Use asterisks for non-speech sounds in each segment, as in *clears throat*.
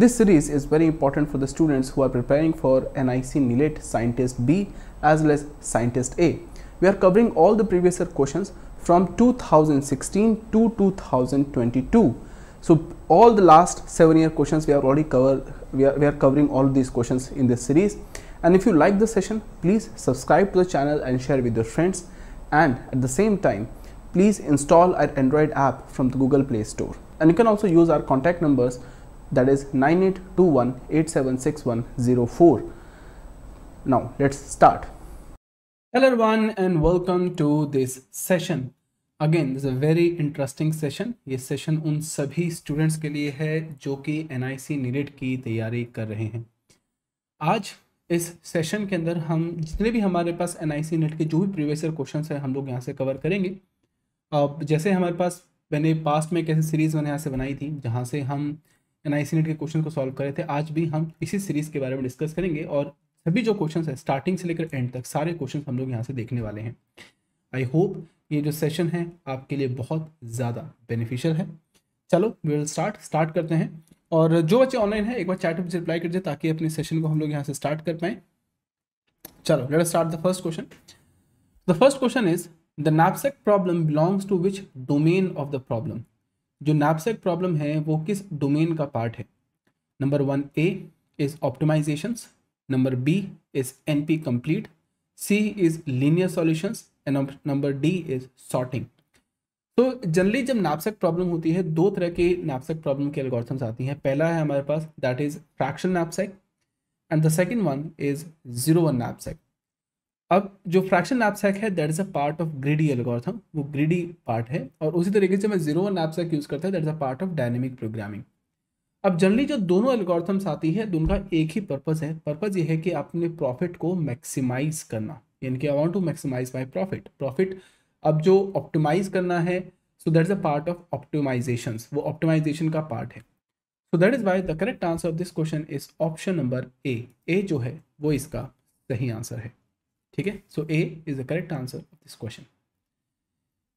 This series is very important for the students who are preparing for NIC NILET Scientist B as well as Scientist A. We are covering all the previous year questions from 2016 to 2022. So all the last seven year questions we have already covered, we are, we are covering all these questions in this series. And if you like the session, please subscribe to the channel and share with your friends. And at the same time, please install our Android app from the Google Play Store. And you can also use our contact numbers that is 9821876104. Now let's start. Hello everyone and welcome to this session. Again this a very interesting session ये session उन सभी students के लिए है जो कि N I C NEET की तैयारी कर रहे हैं आज इस सेशन के अंदर हम जितने भी हमारे पास एन आई सी नेट के जो भी प्रीवियस ईयर क्वेश्चन हैं हम लोग यहाँ से कवर करेंगे अब जैसे हमारे पास मैंने पास्ट में कैसे सीरीज़ मैंने यहाँ से बनाई थी जहाँ से हम एन e के क्वेश्चन को सॉल्व करे थे आज भी हम इसी सीरीज़ के बारे में डिस्कस करेंगे और सभी जो क्वेश्चन है स्टार्टिंग से लेकर एंड तक सारे क्वेश्चन हम लोग यहाँ से देखने वाले हैं आई होप ये जो सेशन है आपके लिए बहुत ज़्यादा बेनिफिशियल है चलो वी विल स्टार्ट स्टार्ट करते हैं और जो बच्चे ऑनलाइन है एक बार चैट में रिप्लाई कर दीजिए ताकि अपने सेशन को हम लोग यहाँ से स्टार्ट कर पाए चलो let start the first question the first question is the knapsack problem belongs to which domain of the problem जो नैपसेक प्रॉब्लम है वो किस डोमेन का पार्ट है number one A is optimisations number B is N P complete C is linear solutions and number D is sorting तो generally जब knapsack problem होती है दो तरह के नैपसेक प्रॉब्लम के एल्गोरिथम्स आती हैं पहला है हमारे पास that is fraction knapsack and the second one is zero one knapsack अब जो फ्रैक्शन नैपसैक है that is a part of greedy algorithm वो ग्रीडी पार्ट है और उसी तरीके से मैं जीरो नैपसैक यूज़ करता है that is a part of dynamic programming अब जनरली जो दोनों एल्गोरिथम्स आती है दोनों तो का एक ही पर्पज़ है पर्पज़ ये है कि अपने प्रॉफिट को मैक्सिमाइज करना यानी कि I want to maximise my profit profit अब जो ऑप्टिमाइज करना है so that is a part of optimisation वो ऑप्टिमाइजेशन का पार्ट है so that is why the correct answer of this question is option number A A जो है वो इसका सही आंसर है ठीक है so A is the correct answer of this question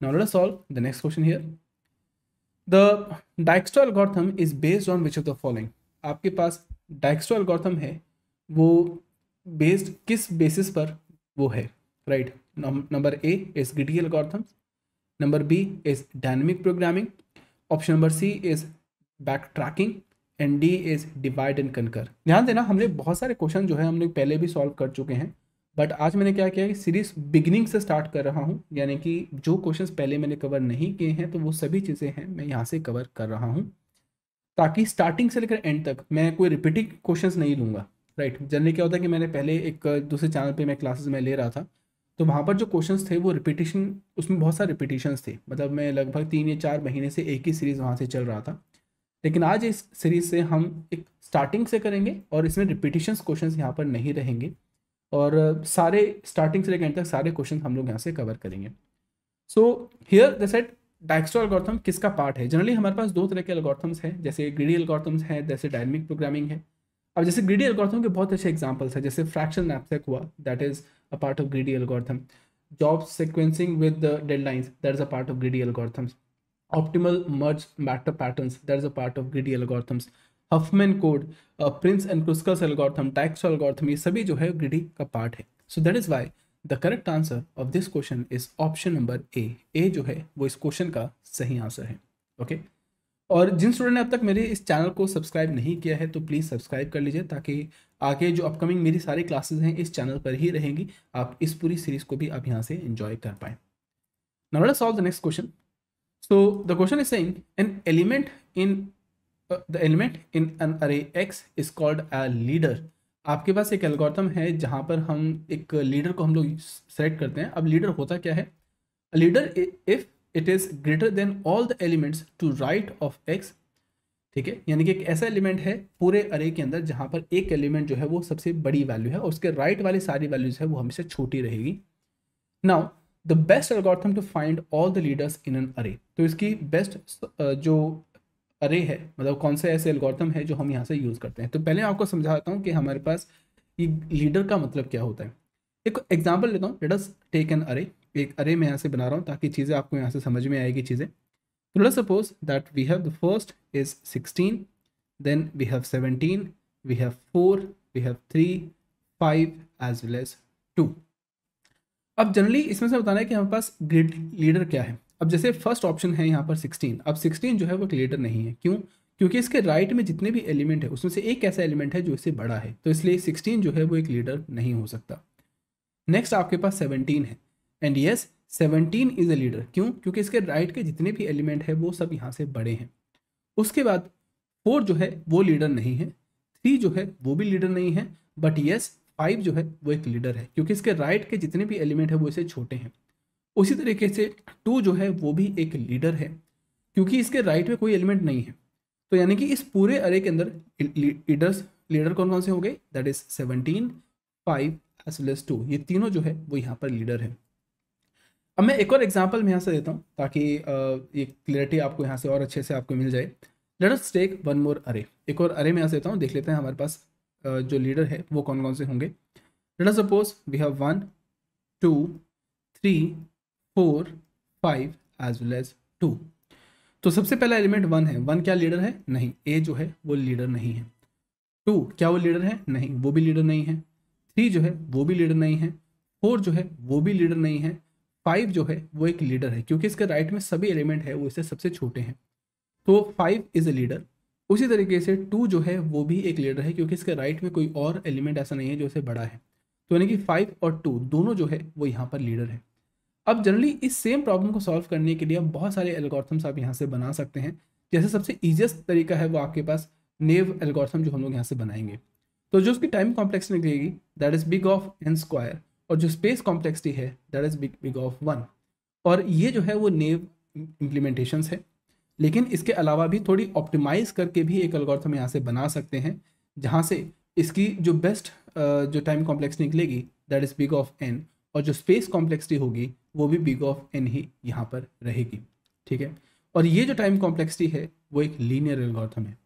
now let us solve the next question here the डायक्स्ट्रा algorithm is based on which of the following आपके पास डायक्स्ट्रा एल्गोरिथम है वो बेस्ड किस बेसिस पर वो है right number A is greedy algorithm number B is dynamic programming option number C is backtracking and D is divide and conquer ध्यान देना हमने बहुत सारे क्वेश्चन जो है हमने पहले भी सॉल्व कर चुके हैं बट आज मैंने क्या किया कि सीरीज़ बिगिनिंग से स्टार्ट कर रहा हूँ यानी कि जो क्वेश्चंस पहले मैंने कवर नहीं किए हैं तो वो सभी चीज़ें हैं मैं यहाँ से कवर कर रहा हूँ ताकि स्टार्टिंग से लेकर एंड तक मैं कोई रिपीटिंग क्वेश्चंस नहीं लूँगा राइट जनरली क्या होता है कि मैंने पहले एक दूसरे चैनल पे मैं क्लासेस में ले रहा था तो वहाँ पर जो क्वेश्चंस थे वो रिपीटेशन उसमें बहुत सारे रिपीटेशंस थे मतलब मैं लगभग तीन या चार महीने से एक ही सीरीज़ वहाँ से चल रहा था लेकिन आज इस सीरीज़ से हम एक स्टार्टिंग से करेंगे और इसमें रिपीटेशंस क्वेश्चन यहाँ पर नहीं रहेंगे और सारे स्टार्टिंग से लेकर एंड तक सारे क्वेश्चन हम लोग यहाँ से कवर करेंगे so here the set Dijkstra algorithm किसका पार्ट है जनरली हमारे पास दो तरह के एल्गोरिथम्स हैं जैसे ग्रीडी एल्गोरिथम्स हैं जैसे डायनेमिक प्रोग्रामिंग है अब जैसे ग्रीडी एल्गोरिथम के बहुत अच्छे एग्जाम्पल्स हैं जैसे फ्रैक्शन नैपसेक हुआ that is a part of greedy algorithm job sequencing with the deadlines that is a part of greedy algorithms optimal merge matter patterns that is a part of greedy algorithms Huffman code Prim's and Kruskal's algorithm टैक्स algorithm ये सभी जो है greedy का part है so that is why the correct answer of this question is option number A A जो है वो इस क्वेश्चन का सही आंसर है ओके okay? और जिन स्टूडेंट ने अब तक मेरे इस चैनल को सब्सक्राइब नहीं किया है तो प्लीज़ सब्सक्राइब कर लीजिए ताकि आगे जो अपकमिंग मेरी सारी क्लासेस हैं इस चैनल पर ही रहेंगी आप इस पूरी सीरीज़ को भी आप यहाँ से इन्जॉय कर पाए not solve the next question so the question is saying an element in the element in an array X is called a leader आपके पास एक एल्गोरिथम है जहां पर हम एक लीडर को हम लोग सेलेक्ट करते हैं अब लीडर होता क्या है leader if it is greater than all the elements to right of X ठीक है यानी कि एक ऐसा एलिमेंट है पूरे अरे के अंदर जहाँ पर एक एलिमेंट जो है वो सबसे बड़ी वैल्यू है और उसके राइट right वाली सारी वैल्यूज है वो हमेशा छोटी रहेगी now the best algorithm to find all the leaders in an array तो इसकी बेस्ट uh, जो अरे है मतलब कौन से ऐसे एल्गोरिथम है जो हम यहाँ से यूज़ करते हैं तो पहले आपको समझाता हूँ कि हमारे पास ये लीडर का मतलब क्या होता है एक एग्जाम्पल लेता हूँ लेटस टेक एन अरे एक अरे मैं यहाँ से बना रहा हूँ ताकि चीज़ें आपको यहाँ से समझ में आएगी चीज़ें तो let suppose that we have the first is sixteen then we have seventeen we have four we have three five as well as two अब जनरली इसमें से बताना है कि हमारे पास ग्रिड लीडर क्या है अब जैसे फर्स्ट ऑप्शन है यहाँ पर सिक्सटीन अब सिक्सटीन जो है वो क्रिएटर नहीं है क्यों क्योंकि इसके राइट में जितने भी एलिमेंट है उसमें से एक ऐसा एलिमेंट है जो इससे बड़ा है तो इसलिए सिक्सटीन जो है वो एक लीडर नहीं हो सकता नेक्स्ट आपके पास सेवनटीन है and yes seventeen is a leader क्यों क्योंकि इसके राइट के जितने भी एलिमेंट है वो सब यहाँ से बड़े हैं उसके बाद फोर जो है वो लीडर नहीं है थ्री जो है वो भी लीडर नहीं है बट यस फाइव जो है वो एक लीडर है क्योंकि इसके राइट के जितने भी एलिमेंट है वो इसे छोटे हैं उसी तरीके से टू जो है वो भी एक लीडर है क्योंकि इसके राइट में कोई एलिमेंट नहीं है तो यानी कि इस पूरे अरे के अंदर लीडर्स लीडर कौन कौन से हो गए that is seventeen five as well as two ये तीनों जो है वो यहाँ पर लीडर है अब मैं एक और एग्जाम्पल मैं यहाँ से देता हूँ ताकि ये क्लियरिटी आपको यहाँ से और अच्छे से आपको मिल जाए let us take one more array एक और अरे में यहाँ से देता हूँ देख लेते हैं हमारे पास जो लीडर है वो कौन कौन से होंगे let us suppose we have one two three four five as well as two तो सबसे पहला एलिमेंट वन है वन क्या लीडर है नहीं ए जो है वो लीडर नहीं है टू क्या वो लीडर है नहीं वो भी लीडर नहीं है थ्री जो है वो भी लीडर नहीं है फोर जो है वो भी लीडर नहीं है फाइव जो है वो एक लीडर है क्योंकि इसके राइट में सभी एलिमेंट है वो इससे सबसे छोटे हैं तो फाइव इज ए लीडर उसी तरीके से टू जो है वो भी एक लीडर है क्योंकि इसके राइट में कोई और एलिमेंट ऐसा नहीं है जो इसे बड़ा है तो यानी कि फाइव और टू दोनों जो है वो यहाँ पर लीडर है अब जनरली इस सेम प्रॉब्लम को सॉल्व करने के लिए बहुत सारे एल्गोरिथम्स आप यहाँ से बना सकते हैं जैसे सबसे ईजिएस्ट तरीका है वो आपके पास नेव एल्गोरिथम जो हम लोग यहाँ से बनाएंगे तो जो उसकी टाइम कॉम्प्लेक्स निकलेगी that is big of N square और जो स्पेस कॉम्प्लेक्सिटी है that is big big of one और ये जो है वो नेव इम्प्लीमेंटेशन है लेकिन इसके अलावा भी थोड़ी ऑप्टिमाइज करके भी एक एल्गोर्थम यहाँ से बना सकते हैं जहाँ से इसकी जो बेस्ट जो टाइम कॉम्प्लेक्स निकलेगी that is big of N और जो स्पेस कॉम्प्लेक्सिटी होगी वो भी बिग ऑफ एन ही यहाँ पर रहेगी ठीक है और ये जो टाइम कॉम्प्लेक्सिटी है वो एक लीनियर एल्गोरिथम है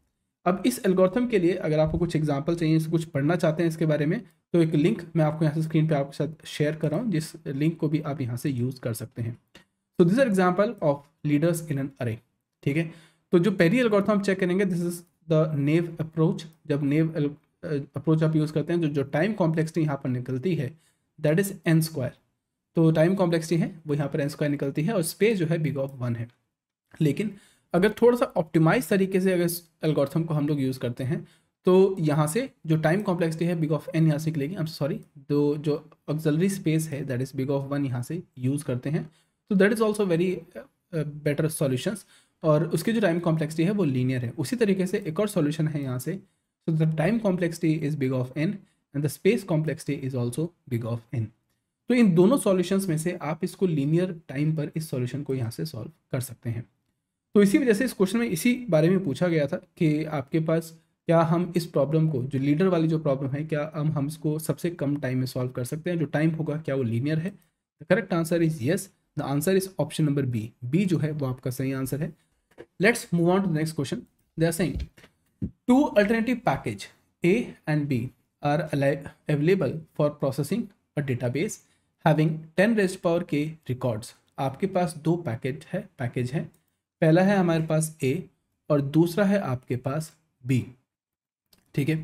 अब इस एल्गोरिथम के लिए अगर आपको कुछ एग्जाम्पल चाहिए कुछ पढ़ना चाहते हैं इसके बारे में तो एक लिंक मैं आपको यहाँ से स्क्रीन पर आपके साथ शेयर कर रहा हूँ जिस लिंक को भी आप यहाँ से यूज़ कर सकते हैं तो this are example of leaders in an array ठीक है तो जो पहली एल्गोरिथम हम चेक करेंगे this is the naive approach जब नेव अप्रोच आप यूज़ करते हैं तो जो टाइम कॉम्प्लेक्सिटी यहाँ पर निकलती है दैट इज एन स्क्वायर तो टाइम कॉम्प्लेक्सिटी है वो यहाँ पर एन स्क्वायर निकलती है और स्पेस जो है बिग ऑफ वन है लेकिन अगर थोड़ा सा ऑप्टिमाइज तरीके से अगर एल्गोरिथम को हम लोग यूज़ करते हैं तो यहाँ से जो टाइम कॉम्प्लेक्सिटी है बिग ऑफ एन यहाँ से निकलेगी आई एम सॉरी दो जो ऑक्जलरी स्पेस है that is big of one यहाँ से यूज़ करते हैं तो that is also very better solutions और उसकी जो टाइम कॉम्प्लेक्सिटी है वो लीनियर है उसी तरीके से एक और सॉल्यूशन है यहाँ से so the time complexity is big of n and the space complexity is also big of n तो इन दोनों सॉल्यूशंस में से आप इसको लीनियर टाइम पर इस सॉल्यूशन को यहाँ से सॉल्व कर सकते हैं तो इसी वजह से इस क्वेश्चन में इसी बारे में पूछा गया था कि आपके पास क्या हम इस प्रॉब्लम को जो लीडर वाली जो प्रॉब्लम है क्या हम हम इसको सबसे कम टाइम में सॉल्व कर सकते हैं जो टाइम होगा क्या वो लीनियर है the correct answer is yes the answer is option number B B जो है वो आपका सही आंसर है let's move on to next question they are saying two alternative package A and B are available for processing a base having ten raised power k records आपके पास दो package है पैकेज है पहला है हमारे पास ए और दूसरा है आपके पास बी ठीक है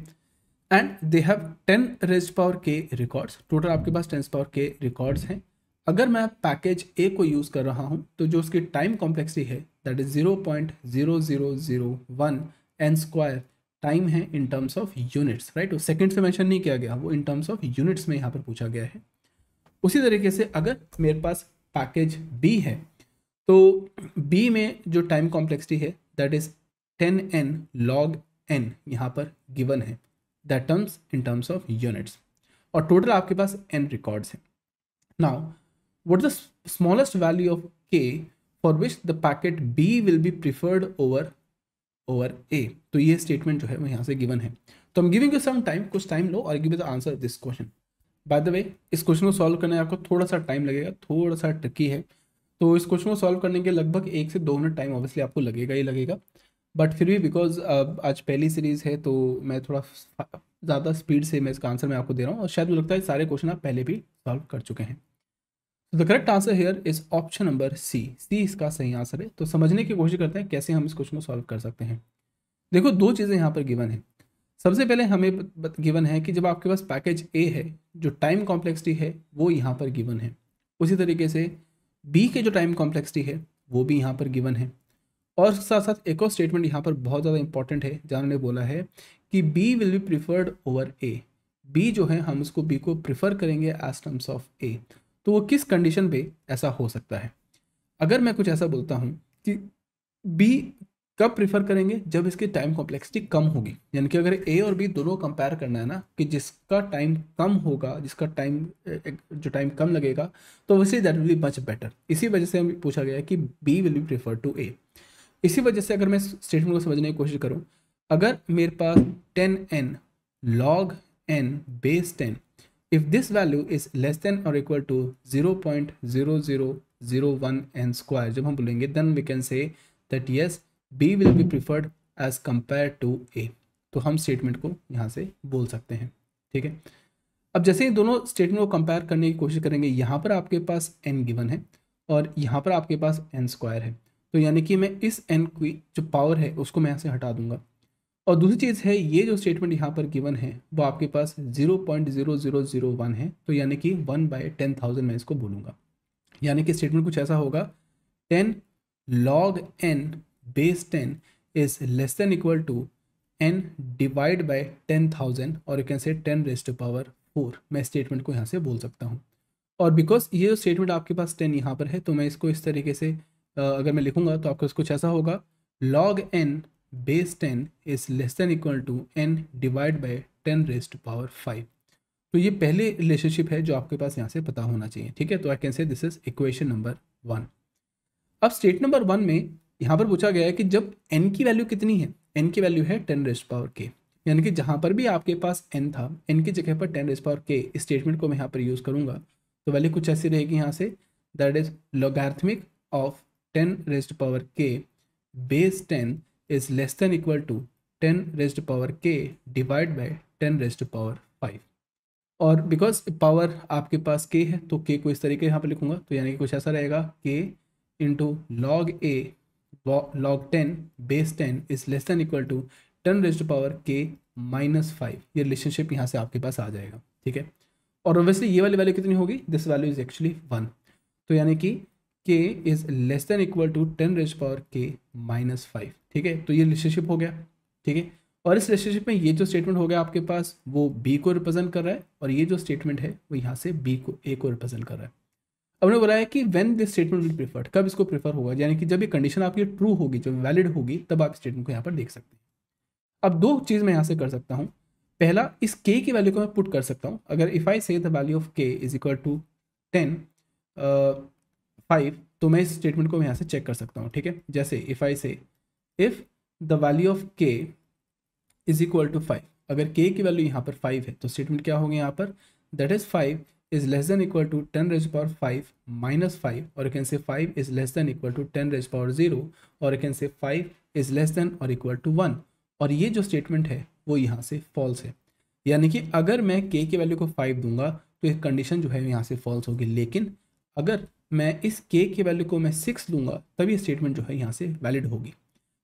and they have ten raised power k records total आपके पास टेन पावर के रिकॉर्ड्स हैं अगर मैं पैकेज ए को यूज़ कर रहा हूँ तो जो उसकी टाइम कॉम्प्लेक्सिटी है that is zero point zero zero zero one n square time है in terms of units right वो सेकंड से मैंशन नहीं किया गया वो इन टर्म्स ऑफ यूनिट्स में यहाँ पर पूछा गया है उसी तरीके से अगर मेरे पास पैकेज बी है तो बी में जो टाइम कॉम्प्लेक्सिटी है that is ten n log n यहाँ पर गिवन है that terms in terms of units और टोटल आपके पास एन रिकॉर्ड्स हैं now what the smallest value of of k for which the packet b will be preferred over over a तो ये statement जो है वो यहाँ से गिवन है तो हम गिविंग यू सम टाइम कुछ टाइम लो और give the answer this question by the way इस क्वेश्चन को सॉल्व करने में आपको थोड़ा सा टाइम लगेगा थोड़ा सा ट्रिकी है तो इस क्वेश्चन को सॉल्व करने के लगभग एक से दो मिनट टाइम ऑब्वियसली आपको लगेगा ही लगेगा बट फिर भी बिकॉज uh, आज पहली सीरीज़ है तो मैं थोड़ा ज़्यादा स्पीड से मैं इसका आंसर मैं आपको दे रहा हूँ और शायद मुझे लगता है सारे क्वेश्चन आप पहले भी सॉल्व कर चुके हैं the correct answer here is option number C C इसका सही आंसर है तो समझने की कोशिश करते हैं कैसे हम इस क्वेश्चन को सॉल्व कर सकते हैं देखो दो चीज़ें यहाँ पर गिवन है सबसे पहले हमें गिवन है कि जब आपके पास पैकेज ए है जो टाइम कॉम्प्लेक्सिटी है वो यहाँ पर गिवन है उसी तरीके से बी के जो टाइम कॉम्प्लेक्सिटी है वो भी यहाँ पर गिवन है और साथ साथ एक और स्टेटमेंट यहाँ पर बहुत ज़्यादा इंपॉर्टेंट है जहाँ उन्होंने बोला है कि B will be preferred over A B जो है हम उसको बी को प्रिफर करेंगे एज टर्म्स ऑफ ए तो वो किस कंडीशन पे ऐसा हो सकता है अगर मैं कुछ ऐसा बोलता हूँ कि बी कब प्रीफर करेंगे जब इसकी टाइम कॉम्प्लेक्सिटी कम होगी यानी कि अगर ए और बी दोनों कंपेयर करना है ना कि जिसका टाइम कम होगा जिसका टाइम जो टाइम कम लगेगा तो वैसे that will be much better इसी वजह से हमें पूछा गया कि B will be prefer to A इसी वजह से अगर मैं स्टेटमेंट को समझने की कोशिश करूँ अगर मेरे पास ten n log n base ten if this value is less than और equal to zero point zero zero zero one n square जब हम बोलेंगे then we can say that yes B will be preferred as compare to A तो हम statement को यहाँ से बोल सकते हैं ठीक है अब जैसे ही दोनों स्टेटमेंट को कंपेयर करने की कोशिश करेंगे यहाँ पर आपके पास एन गिवन है और यहाँ पर आपके पास एन स्क्वायर है तो यानी कि मैं इस एन की जो पावर है उसको मैं यहाँ से हटा दूंगा और दूसरी चीज़ है ये जो स्टेटमेंट यहाँ पर गिवन है वो आपके पास zero point zero zero zero one है तो यानी कि वन बाई टेन थाउजेंड मैं इसको बोलूँगा यानी कि स्टेटमेंट कुछ ऐसा होगा ten log n base 10 is less than equal to n divide by 10,000 और यू कैन से 10 रेस्ट पावर 4 मैं स्टेटमेंट को यहाँ से बोल सकता हूँ और बिकॉज ये जो स्टेटमेंट आपके पास 10 यहाँ पर है तो मैं इसको इस तरीके से अगर मैं लिखूंगा तो आपको कुछ ऐसा होगा log n base 10 is less than equal to n divide by 10 raised power 5 तो ये पहले रिलेशनशिप है जो आपके पास यहाँ से पता होना चाहिए ठीक है तो I can say this is equation number one अब स्टेट नंबर वन में यहाँ पर पूछा गया है कि जब एन की वैल्यू कितनी है एन की वैल्यू है टेन रेस्ट पावर के यानी कि जहाँ पर भी आपके पास एन था एन की जगह पर ten raised power k statement को मैं यहाँ पर यूज़ करूँगा तो वैल्यू कुछ ऐसी रहेगी यहाँ से that is logarithmic of ten raised power k base ten is less than equal to ten raised power k divide by ten raised power five और बिकॉज पावर आपके पास के है तो के को इस तरीके यहाँ पर लिखूंगा तो यानी कि कुछ ऐसा रहेगा k into log a log ten base ten is less than equal to 10 raised to power k minus five ये रिलेशनशिप यहाँ से आपके पास आ जाएगा ठीक है और ऑब्वियसली ये वाली वैल्यू कितनी होगी this value is actually one तो यानी कि k is less than equal to ten raise power k minus five ठीक है तो ये रिलेशनशिप हो गया ठीक है और इस रिलेशनशिप में ये जो स्टेटमेंट हो गया आपके पास वो बी को रिप्रेजेंट कर रहा है और ये जो स्टेटमेंट है वो यहाँ से बी को ए को रिप्रेजेंट कर रहा है उन्होंने बोला है कि when this statement will preferred कब इसको प्रीफर होगा यानी कि जब ये कंडीशन आपकी ट्रू होगी जब वैलिड होगी तब आप स्टेटमेंट को यहाँ पर देख सकते हैं अब दो चीज़ मैं यहाँ से कर सकता हूँ पहला इस के की वैल्यू को मैं पुट कर सकता हूँ अगर if I say the value of k is equal to ten five तो मैं इस स्टेटमेंट को यहाँ से चेक कर सकता हूँ ठीक है जैसे if I say if the value of k is equal to five अगर के की वैल्यू यहाँ पर फाइव है तो स्टेटमेंट क्या होगी यहाँ पर that is five is less than equal to 10 raised to power 5 minus 5 or you can say 5 is less than equal to 10 raised to power 0 और you can say 5 is less than or equal to 1 और ये जो statement है वो यहाँ से false है यानी कि अगर मैं k के वैल्यू को 5 दूंगा तो एक कंडीशन जो है यहाँ से फॉल्स होगी लेकिन अगर मैं इस k के वैल्यू को मैं 6 लूँगा तभी स्टेटमेंट जो है यहाँ से वैलिड होगी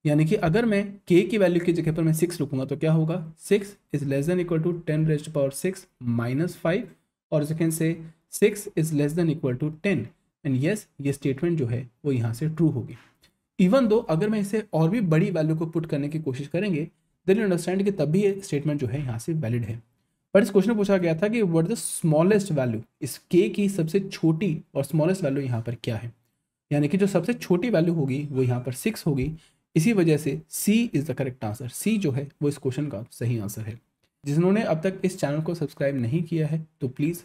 यानी कि अगर मैं k की वैल्यू की जगह पर मैं 6 रुकूंगा तो क्या होगा 6 is less than equal to 10 raise power 6 minus five और you can say six is less than equal to ten and yes ये स्टेटमेंट जो है वो यहाँ से ट्रू होगी इवन दो अगर मैं इसे और भी बड़ी वैल्यू को पुट करने की कोशिश करेंगे देन यू अंडरस्टैंड कि तब भी ये स्टेटमेंट जो है यहाँ से वैलिड है बट इस क्वेश्चन में पूछा गया था कि वट द स्मॉलेस्ट वैल्यू इस के की सबसे छोटी और स्मॉलेस्ट वैल्यू यहाँ पर क्या है यानी कि जो सबसे छोटी वैल्यू होगी वो यहाँ पर सिक्स होगी इसी वजह से C is the correct answer C जो है वो इस क्वेश्चन का सही आंसर है जिन्होंने अब तक इस चैनल को सब्सक्राइब नहीं किया है तो प्लीज़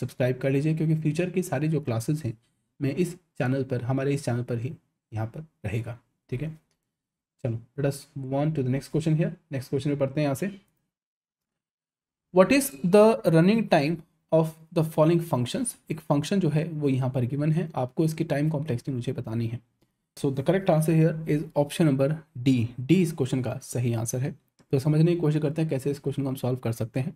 सब्सक्राइब कर लीजिए क्योंकि फ्यूचर की सारी जो क्लासेस हैं मैं इस चैनल पर हमारे इस चैनल पर ही यहाँ पर रहेगा ठीक है चलो let us move on to the next question here next question में पढ़ते हैं यहाँ से what is the running time of the following functions एक फंक्शन जो है वो यहाँ पर गिवन है आपको इसकी टाइम कॉम्प्लेक्सिटी मुझे बतानी है so the correct answer here is option number D D इस क्वेश्चन का सही आंसर है तो समझने की कोशिश करते हैं कैसे इस क्वेश्चन को हम सॉल्व कर सकते हैं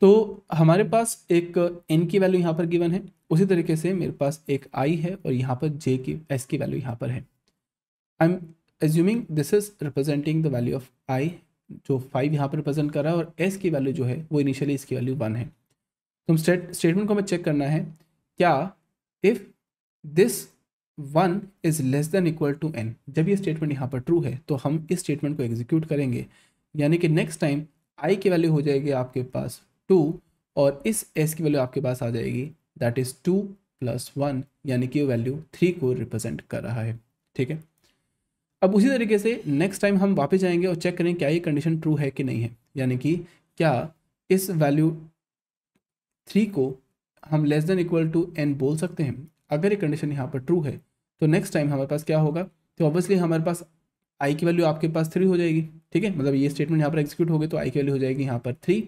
तो हमारे पास एक एन की वैल्यू यहाँ पर गिवन है उसी तरीके से मेरे पास एक आई है और यहाँ पर जे की एस की वैल्यू यहाँ पर है I am assuming this is representing the value of i जो फाइव यहाँ पर रिप्रेजेंट कर रहा है और एस की वैल्यू जो है वो इनिशियली इसकी वैल्यू वन है तो हम स्टेट स्टेटमेंट को हमें चेक करना है क्या if this one is less than equal to n जब ये स्टेटमेंट यहाँ पर ट्रू है तो हम इस स्टेटमेंट को एग्जीक्यूट करेंगे यानी कि नेक्स्ट टाइम आई की वैल्यू हो जाएगी आपके पास टू और इस एस की वैल्यू आपके पास आ जाएगी that is two plus one यानी कि वैल्यू थ्री को रिप्रेजेंट कर रहा है ठीक है अब उसी तरीके से नेक्स्ट टाइम हम वापस जाएंगे और चेक करें क्या ये कंडीशन ट्रू है कि नहीं है यानी कि क्या इस वैल्यू थ्री को हम less than equal to n बोल सकते हैं अगर ये कंडीशन यहाँ पर ट्रू है तो नेक्स्ट टाइम हमारे पास क्या होगा तो ऑब्वियसली हमारे पास आई की वैल्यू आपके पास थ्री हो जाएगी ठीक है मतलब ये स्टेटमेंट यहाँ पर एग्जीक्यूट होगी तो आई की वैल्यू हो जाएगी यहाँ पर थ्री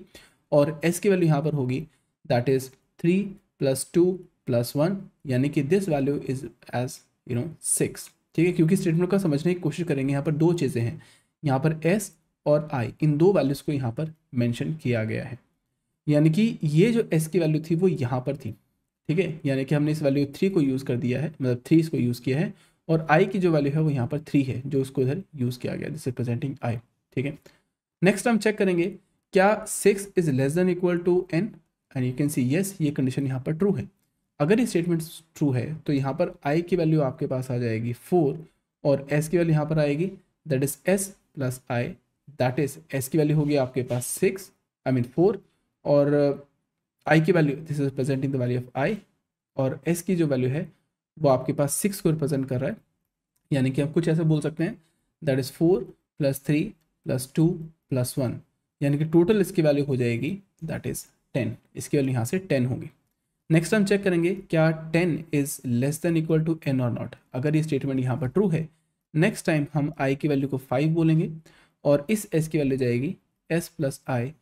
और एस की वैल्यू यहाँ पर होगी that is three plus two plus one यानी कि this value is as you know six ठीक है क्योंकि स्टेटमेंट का समझने की कोशिश करेंगे यहाँ पर दो चीज़ें हैं यहाँ पर एस और आई इन दो वैल्यूज़ को यहाँ पर मैंशन किया गया है यानी कि ये जो एस की वैल्यू थी वो यहाँ पर थी ठीक है यानी कि हमने इस वैल्यू थ्री को यूज़ कर दिया है मतलब थ्री इसको यूज़ किया है और आई की जो वैल्यू है वो यहाँ पर थ्री है जो उसको इधर यूज़ किया गया दिस रिप्रेजेंटिंग आई ठीक है नेक्स्ट हम चेक करेंगे क्या six is less than equal to n and you can see yes ये कंडीशन यहाँ पर ट्रू है अगर ये स्टेटमेंट ट्रू है तो यहाँ पर आई की वैल्यू आपके पास आ जाएगी फोर और एस की वैल्यू यहाँ पर आएगी that is s plus i that is s की वैल्यू होगी आपके पास सिक्स आई मीन फोर और आई uh, की value this is presenting the value of i और एस की जो वैल्यू है वो आपके पास सिक्स को रिप्रेजेंट कर रहा है यानी कि आप कुछ ऐसे बोल सकते हैं that is four plus three plus two plus one यानी कि टोटल इसकी वैल्यू हो जाएगी दैट इज़ टेन इसकी वैल्यू यहाँ से टेन होगी नेक्स्ट हम चेक करेंगे क्या ten is less than equal to n और नॉट अगर ये स्टेटमेंट यहाँ पर ट्रू है नेक्स्ट टाइम हम आई की वैल्यू को फाइव बोलेंगे और इस एस की वैल्यू जाएगी एस प्लस आई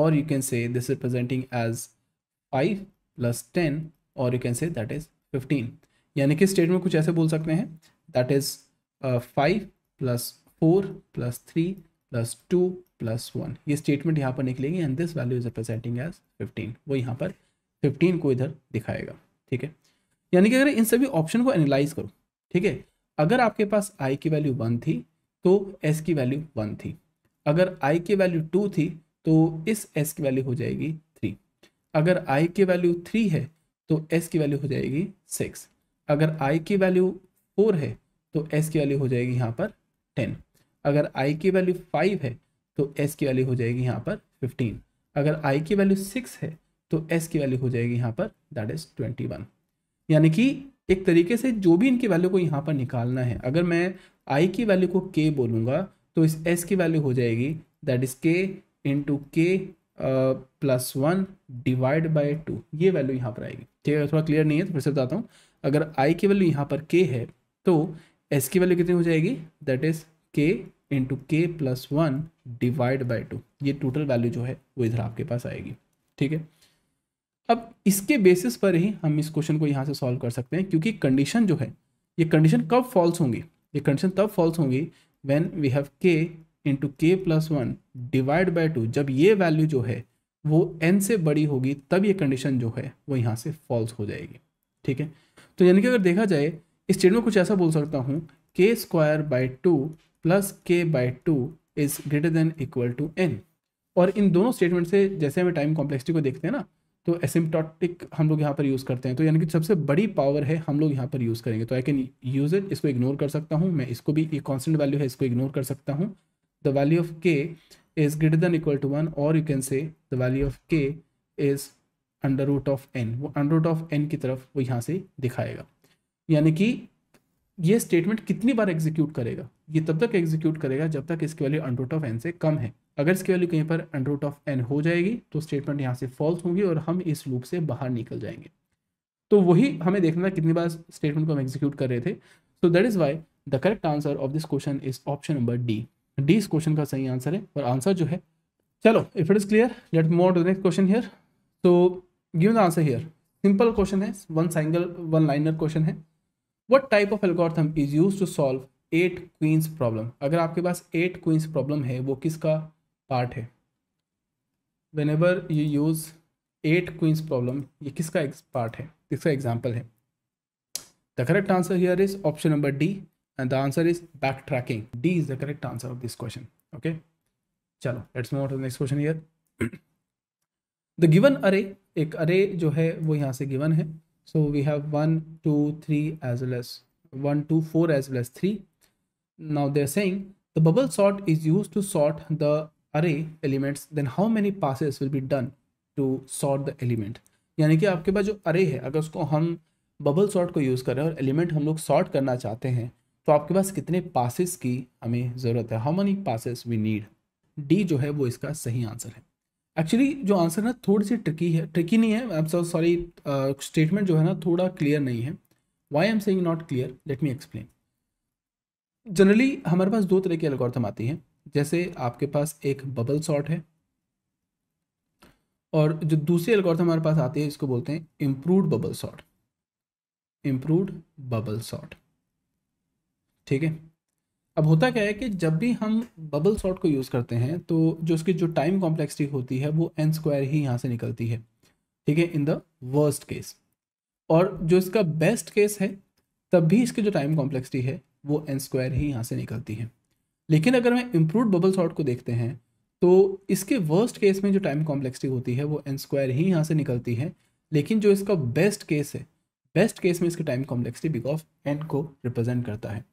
और you can say this representing as five plus ten और you can say that is fifteen यानी कि स्टेट में कुछ ऐसे बोल सकते हैं that is five plus four plus three plus two plus one ये स्टेटमेंट यहाँ पर निकलेगी and this value is representing as fifteen वो यहाँ पर फिफ्टीन को इधर दिखाएगा ठीक है यानी कि अगर इन सभी ऑप्शन को एनालाइज करो ठीक है अगर आपके पास आई की वैल्यू वन थी तो एस की वैल्यू वन थी अगर आई की वैल्यू टू थी तो इस एस की वैल्यू हो जाएगी थ्री अगर आई की वैल्यू थ्री है तो एस की वैल्यू हो जाएगी सिक्स अगर आई की वैल्यू फोर है तो एस की वैल्यू हो जाएगी यहाँ पर टेन अगर आई की वैल्यू फाइव है तो एस की वैल्यू हो जाएगी यहाँ पर फिफ्टीन अगर आई की वैल्यू सिक्स है तो एस की वैल्यू हो जाएगी यहाँ पर दैट इज़ ट्वेंटी वन यानी कि एक तरीके से जो भी इनकी वैल्यू को यहाँ पर निकालना है अगर मैं आई की वैल्यू को के बोलूँगा तो इस एस की वैल्यू हो जाएगी that is k into k plus one divide by two ये वैल्यू यहाँ पर आएगी ठीक है थोड़ा क्लियर नहीं है तो फिर से बताता हूँ अगर आई की वैल्यू यहाँ पर के है तो एस की वैल्यू कितनी हो जाएगी that is k into k plus one divide by two ये टोटल वैल्यू जो है वो इधर आपके पास आएगी ठीक है अब इसके बेसिस पर ही हम इस क्वेश्चन को यहाँ से सॉल्व कर सकते हैं क्योंकि कंडीशन जो है ये कंडीशन कब फॉल्स होंगी ये कंडीशन तब फॉल्स होंगी when we have k into k plus one divide by two जब ये वैल्यू जो है वो एन से बड़ी होगी तब ये कंडीशन जो है वो यहाँ से फॉल्स हो जाएगी ठीक है तो यानी कि अगर देखा जाए इस स्टेट में कुछ ऐसा बोल सकता हूँ k square by two plus k by two is greater than equal to n और इन दोनों स्टेटमेंट से जैसे हमें टाइम कॉम्प्लेक्सिटी को देखते हैं ना तो एसिम्टोटिक हम लोग यहाँ पर यूज़ करते हैं तो यानी कि सबसे बड़ी पावर है हम लोग यहाँ पर यूज़ करेंगे तो आई कैन यूज़ इट इसको इग्नोर कर सकता हूँ मैं इसको भी एक कॉन्स्टेंट वैल्यू है इसको इग्नोर कर सकता हूँ the value of k is greater than equal to one और you can say the value of k is under root of n वो अंडर रूट ऑफ एन की तरफ वो यहाँ से दिखाएगा यानी कि ये स्टेटमेंट कितनी बार एग्जीक्यूट करेगा ये तब तक एग्जीक्यूट करेगा जब तक इसकी value under root of n से कम है अगर इसकी वैल्यू कहीं पर अंडर रूट ऑफ एन हो जाएगी तो स्टेटमेंट यहाँ से फॉल्स होगी और हम इस लूप से बाहर निकल जाएंगे तो वही हमें देखना था कितनी बार स्टेटमेंट को हम एग्जीक्यूट कर रहे थे so that is why the correct answer of this question is option number D D इस क्वेश्चन का सही आंसर है और आंसर जो है चलो if it is clear let move to next question here तो given the answer here simple question है one single one liner question है what type of algorithm is use to solve eight queens problem अगर आपके पास eight queens problem है वो किसका part है whenever you use eight queens problem ये किसका पार्ट है किसका एग्जाम्पल है the correct answer here is option number D and the answer is backtracking D is the correct answer of this question okay चलो let's move on to next question here the given array एक अरे जो है वो यहाँ से given है so we have one two three as well as one two four as well as three now they're saying the bubble sort is use to sort the array elements then how many passes will be done to sort the element यानी कि आपके पास जो अरे है अगर उसको हम बबल सॉर्ट को यूज़ करें और एलिमेंट हम लोग सॉर्ट करना चाहते हैं तो आपके पास कितने पासिस की हमें ज़रूरत है how many passes we need D जो है वो इसका सही आंसर है एक्चुअली जो आंसर ना थोड़ी सी ट्रिकी है ट्रिकी नहीं है आई एम सॉरी स्टेटमेंट जो है ना थोड़ा क्लियर नहीं है why am saying not clear let me explain generally हमारे पास दो तरह की एल्गोरिथम आती हैं जैसे आपके पास एक बबल सॉर्ट है और जो दूसरी एल्गोरिथम हमारे पास आती है इसको बोलते हैं improved bubble sort improved bubble sort ठीक है अब होता क्या है कि जब भी हम बबल सॉर्ट को यूज़ करते हैं तो जो उसकी जो टाइम कॉम्प्लेक्सिटी होती है वो एन स्क्वायर ही यहाँ से निकलती है ठीक है इन द वर्स्ट केस और जो इसका बेस्ट केस है तब भी इसकी जो टाइम कॉम्प्लेक्सिटी है वो एन स्क्वायर ही यहाँ से निकलती है लेकिन अगर हम इम्प्रूव बबल सॉर्ट को देखते हैं तो इसके वर्स्ट केस में जो टाइम कॉम्प्लेक्सिटी होती है वो एन स्क्वायर ही यहाँ से निकलती है लेकिन जो इसका बेस्ट केस है बेस्ट केस में इसकी टाइम कॉम्प्लेक्सिटी बिकॉज एन को रिप्रेजेंट करता है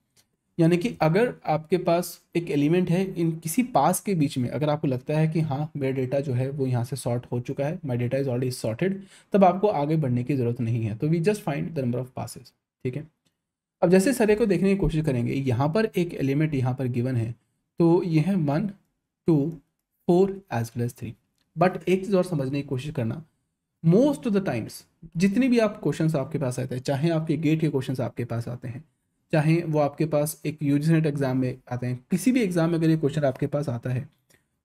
यानी कि अगर आपके पास एक एलिमेंट है इन किसी पास के बीच में अगर आपको लगता है कि हाँ मेरा डेटा जो है वो यहाँ से सॉर्ट हो चुका है my data is already sorted तब आपको आगे बढ़ने की ज़रूरत नहीं है तो we just find the number of passes ठीक है अब जैसे सरे को देखने की कोशिश करेंगे यहाँ पर एक एलिमेंट यहाँ पर गिवन है तो ये है one two four as well as three but एक चीज़ और समझने की कोशिश करना मोस्ट ऑफ द टाइम्स जितनी भी आप क्वेश्चंस आपके पास आते हैं चाहे आपके गेट के क्वेश्चंस आपके पास आते हैं चाहे वो आपके पास एक यू जी एग्ज़ाम में आते हैं किसी भी एग्ज़ाम में अगर ये क्वेश्चन आपके पास आता है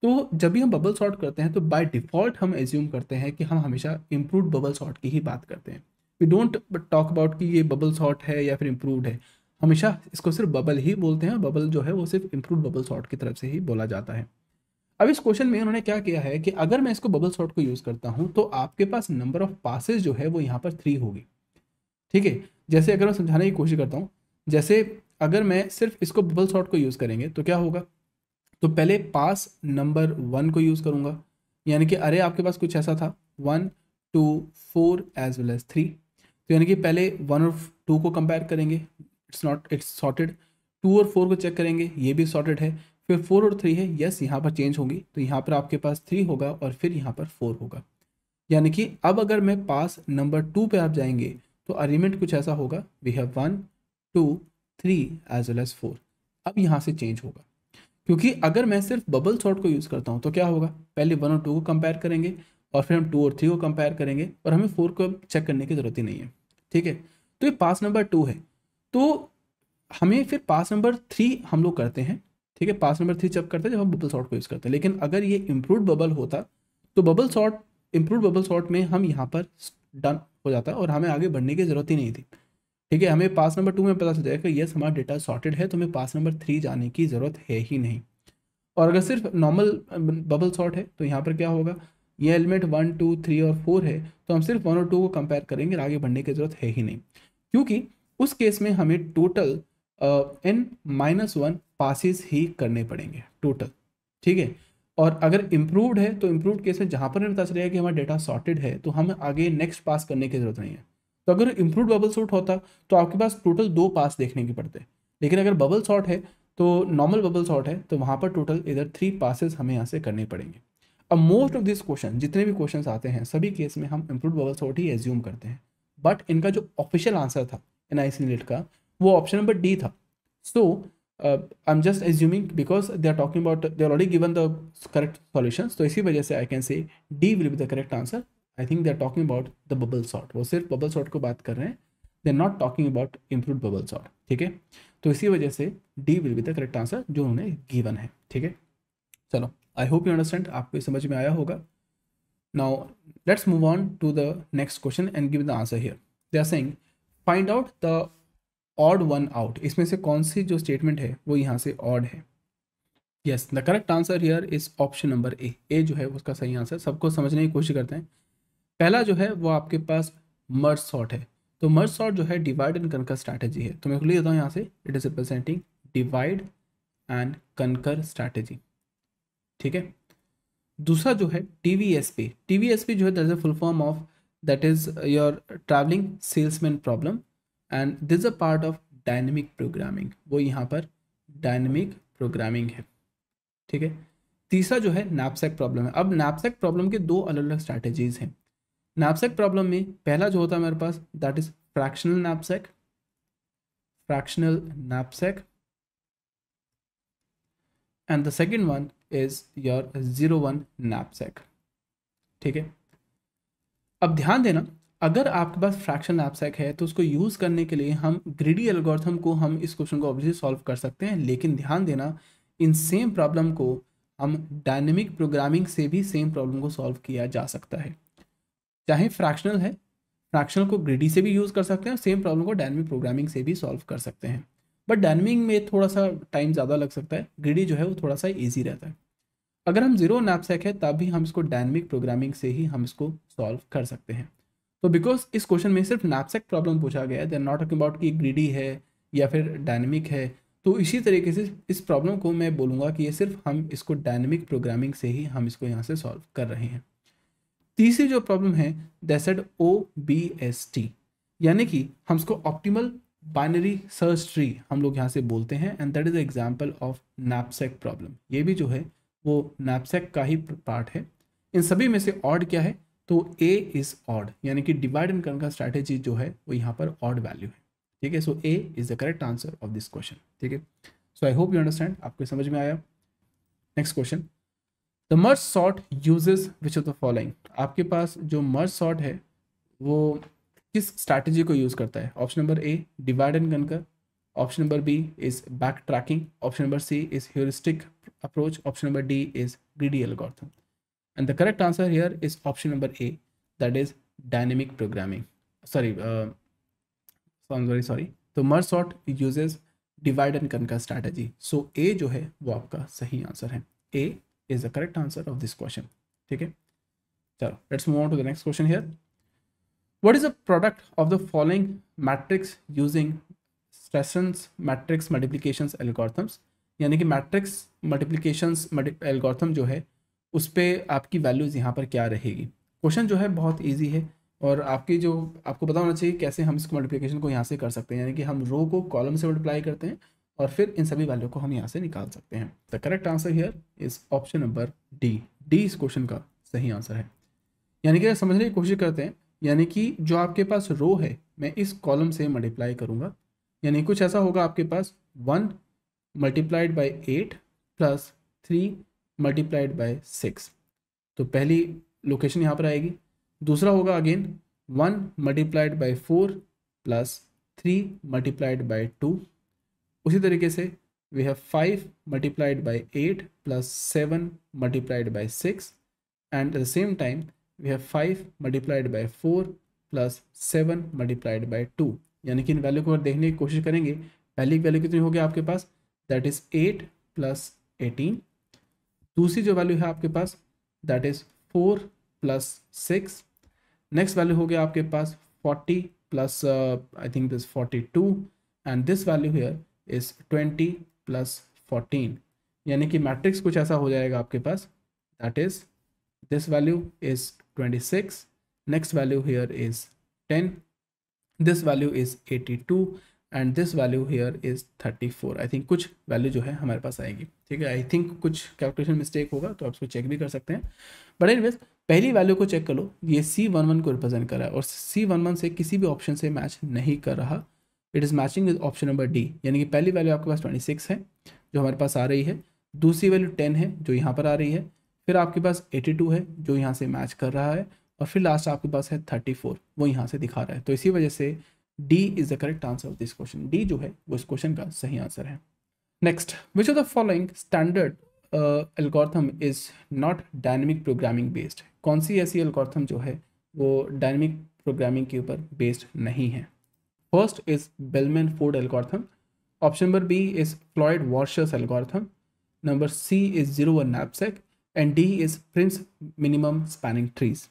तो जब भी हम बबल सॉर्ट करते हैं तो बाय डिफ़ॉल्ट हम एज्यूम करते हैं कि हम हमेशा इम्प्रूव बबल सॉर्ट की ही बात करते हैं वी डोंट टॉक अबाउट कि ये बबल सॉर्ट है या फिर इम्प्रूवड है हमेशा इसको सिर्फ बबल ही बोलते हैं बबल जो है वो सिर्फ इम्प्रूव बबल सॉर्ट की तरफ से ही बोला जाता है अब इस क्वेश्चन में उन्होंने क्या किया है कि अगर मैं इसको बबल सॉर्ट को यूज़ करता हूँ तो आपके पास नंबर ऑफ पासेज जो है वो यहाँ पर थ्री होगी ठीक है जैसे अगर मैं समझाने की कोशिश करता हूँ जैसे अगर मैं सिर्फ इसको बबल सॉर्ट को यूज़ करेंगे तो क्या होगा तो पहले पास नंबर वन को यूज़ करूँगा यानी कि अरे आपके पास कुछ ऐसा था one two four as well as three तो यानी कि पहले वन और टू को कंपेयर करेंगे it's not it's sorted two और फोर को चेक करेंगे ये भी सॉर्टेड है फिर फोर और थ्री है यस यहाँ पर चेंज होगी तो यहाँ पर आपके पास थ्री होगा और फिर यहाँ पर फोर होगा यानी कि अब अगर मैं पास नंबर टू पे आप जाएंगे तो अरेंजमेंट कुछ ऐसा होगा we have one two three as well as four अब यहाँ से चेंज होगा क्योंकि अगर मैं सिर्फ बबल सॉर्ट को यूज़ करता हूँ तो क्या होगा पहले वन और टू को कंपेयर करेंगे और फिर हम टू और थ्री को कंपेयर करेंगे और हमें फोर को चेक करने की ज़रूरत ही नहीं है ठीक है तो ये पास नंबर टू है तो हमें फिर पास नंबर थ्री हम लोग करते हैं ठीक है पास नंबर थ्री चेक करते हैं जब हम बबल सॉर्ट को यूज़ करते हैं लेकिन अगर ये इम्प्रूव बबल होता तो bubble sort improve bubble sort में हम यहाँ पर डन हो जाता और हमें आगे बढ़ने की ज़रूरत ही नहीं थी ठीक है हमें पास नंबर टू में पता चल जाएगा कि यस हमारा डेटा सॉर्टेड है तो हमें पास नंबर थ्री जाने की ज़रूरत है ही नहीं और अगर सिर्फ नॉर्मल बबल सॉर्ट है तो यहाँ पर क्या होगा ये एलिमेंट वन टू थ्री और फोर है तो हम सिर्फ वन और टू को कंपेयर करेंगे आगे बढ़ने की ज़रूरत है ही नहीं क्योंकि उस केस में हमें total N minus one passes ही करने पड़ेंगे टोटल ठीक है और अगर इम्प्रूवड है तो इम्प्रूवड केस में जहाँ पर हमें पता चलेगा कि हमारा डेटा सॉर्टेड है तो हमें आगे नेक्स्ट पास करने की ज़रूरत नहीं है तो अगर इम्प्रूव बबल सॉर्ट होता तो आपके पास टोटल दो पास देखने के पड़ते लेकिन अगर बबल सॉर्ट है तो नॉर्मल बबल सॉर्ट है तो वहाँ पर टोटल इधर थ्री पासेस हमें यहाँ से करने पड़ेंगे अब मोस्ट ऑफ दिस क्वेश्चन जितने भी क्वेश्चन आते हैं सभी केस में हम इम्प्रूव बबल सॉर्ट ही एज्यूम करते हैं बट इनका जो ऑफिशियल आंसर था एन आई सी का वो ऑप्शन नंबर डी था so I am just assuming because they are talking about they are already given the correct solution तो इसी वजह से I can say D will be the correct answer I think they are talking about the bubble sort वो सिर्फ bubble sort को बात कर रहे हैं they are not talking about improve bubble sort ठीक है तो इसी वजह से D will be the correct answer जो उन्होंने गिवन है ठीक है चलो आई होप यू अंडरस्टैंड आपको समझ में आया होगा now let's move on to the next question and give the answer here they are saying find out the odd one out इसमें से कौन सी जो स्टेटमेंट है वो यहाँ से ऑड है yes the correct answer here is option number A A जो है उसका सही आंसर सबको समझने की कोशिश करते हैं पहला जो है वो आपके पास मर्ज सॉर्ट है तो मर्ज सॉर्ट जो है डिवाइड एंड कनकर स्ट्रैटेजी है तो मैं खुली देता हूँ यहाँ से it is representing divide and conquer strategy ठीक है दूसरा जो है T V S P T V S P जो है that is a full form of that is your travelling salesman problem and this a part of dynamic programming वो यहाँ पर डायनेमिक प्रोग्रामिंग है ठीक है तीसरा जो है नैपसेक प्रॉब्लम है अब नैपसेक प्रॉब्लम के दो अलग अलग स्ट्रैटेजीज हैं नैपसेक प्रॉब्लम में पहला जो होता है मेरे पास that is fractional knapsack fractional knapsack and the second one is your zero one knapsack ठीक है अब ध्यान देना अगर आपके पास फ्रैक्शन नैपसेक है तो उसको यूज़ करने के लिए हम ग्रिडी एल्गोरिथम को हम इस क्वेश्चन को ऑब्वियसली सॉल्व कर सकते हैं लेकिन ध्यान देना इन सेम प्रॉब्लम को हम डायनेमिक प्रोग्रामिंग से भी सेम प्रॉब्लम को सॉल्व किया जा सकता है चाहे फ्रैक्शनल है फ्रैक्शनल को ग्रीडी से भी यूज़ कर सकते हैं सेम प्रॉब्लम को डायनमिक प्रोग्रामिंग से भी सॉल्व कर सकते हैं बट डायनमिक में थोड़ा सा टाइम ज़्यादा लग सकता है ग्रीडी जो है वो थोड़ा सा ईजी रहता है अगर हम जीरो नैपसैक है तब भी हम इसको डायनमिक प्रोग्रामिंग से ही हम इसको सॉल्व कर सकते हैं तो बिकॉज इस क्वेश्चन में सिर्फ नैपसैक प्रॉब्लम पूछा गया है देर नॉट टॉकिंग अबाउट कि ग्रीडी है या फिर डायनमिक है तो इसी तरीके से इस प्रॉब्लम को मैं बोलूँगा कि ये सिर्फ हम इसको डायनमिक प्रोग्रामिंग से ही हम इसको यहाँ से सॉल्व कर रहे हैं तीसरी जो प्रॉब्लम है दैसेड ओ बी एस टी यानी कि हम इसको ऑप्टिमल बाइनरी सर्च ट्री हम लोग यहाँ से बोलते हैं and that is example of knapsack problem ये भी जो है वो नैपसेक का ही पार्ट है इन सभी में से ऑड क्या है तो ए इज़ ऑड यानी कि डिवाइड एंड करने का स्ट्रैटेजी जो है वो यहाँ पर ऑड वैल्यू है ठीक है so A is the correct answer of this question ठीक है so I hope you understand आपको समझ में आया next question the merge sort uses which of the following आपके पास जो मर्ज सॉर्ट है वो किस स्ट्रैटेजी को यूज़ करता है option number A divide and conquer option number B is backtracking option number C is heuristic approach option number D is greedy algorithm and the correct answer here is option number A that is dynamic programming sorry uh, sorry तो merge sort uses divide and conquer strategy so A जो है वो आपका सही answer है ए is the correct answer of this question ठीक है चलो let's move on to the next question here what is the product of the following matrix using Strassen's matrix multiplication यानी कि मैट्रिक्स मल्टीप्लिकेशन एल्गोर्थम जो है उस पर आपकी वैल्यूज़ यहाँ पर क्या रहेगी क्वेश्चन जो है बहुत ईजी है और आपकी जो आपको पता होना चाहिए कैसे हम इसको मल्टीप्लिकेशन को यहाँ से कर सकते हैं यानी कि हम रो को कॉलम से मल्टीप्लाई करते हैं और फिर इन सभी वैल्यू को हम यहाँ से निकाल सकते हैं the correct answer here is option number D D इस क्वेश्चन का सही आंसर है यानी कि समझने की कोशिश करते हैं यानी कि जो आपके पास रो है मैं इस कॉलम से मल्टीप्लाई करूँगा यानी कुछ ऐसा होगा आपके पास one multiplied by eight plus three multiplied by six तो पहली लोकेशन यहाँ पर आएगी दूसरा होगा again one multiplied by four plus three multiplied by two उसी तरीके से we have five multiplied by eight plus seven multiplied by six and at the same time we have five multiplied by four plus seven multiplied by two यानी कि इन value को अगर देखने की कोशिश करेंगे पहली वैल्यू कितनी होगी आपके पास that is eight plus eighteen दूसरी जो वैल्यू है आपके पास that is four plus six next value हो गया आपके पास forty plus I think this forty two and this value here is twenty plus fourteen यानी कि मैट्रिक्स कुछ ऐसा हो जाएगा आपके पास that is this value is twenty six next value here is ten this value is eighty two and this value here is thirty four I think कुछ value जो है हमारे पास आएगी ठीक है आई थिंक कुछ कैलकुलेशन मिस्टेक होगा तो आप उसको चेक भी कर सकते हैं बट एनीवेज पहली वैल्यू को चेक कर लो ये सी वन वन को रिप्रेजेंट कर रहा है और सी वन वन से किसी भी ऑप्शन से मैच नहीं कर रहा it is matching with option number D यानी कि पहली वैल्यू आपके पास ट्वेंटी सिक्स है जो हमारे पास आ रही है दूसरी वैल्यू टेन है जो यहाँ पर आ रही है फिर आपके पास एटी टू है जो यहाँ से मैच कर रहा है और फिर लास्ट आपके पास है थर्टी फोर वो यहाँ से दिखा रहा है तो इसी वजह से D is the correct answer of this question D जो है वो इस क्वेश्चन का सही आंसर है next which of the following standard algorithm is not dynamic programming based कौन सी ऐसी एल्गोर्थम जो है वो डायनेमिक प्रोग्रामिंग के ऊपर बेस्ड नहीं है first is Bellman Ford algorithm option number B is Floyd Warshall's algorithm number C is zero one knapsack and D is Prim's minimum spanning trees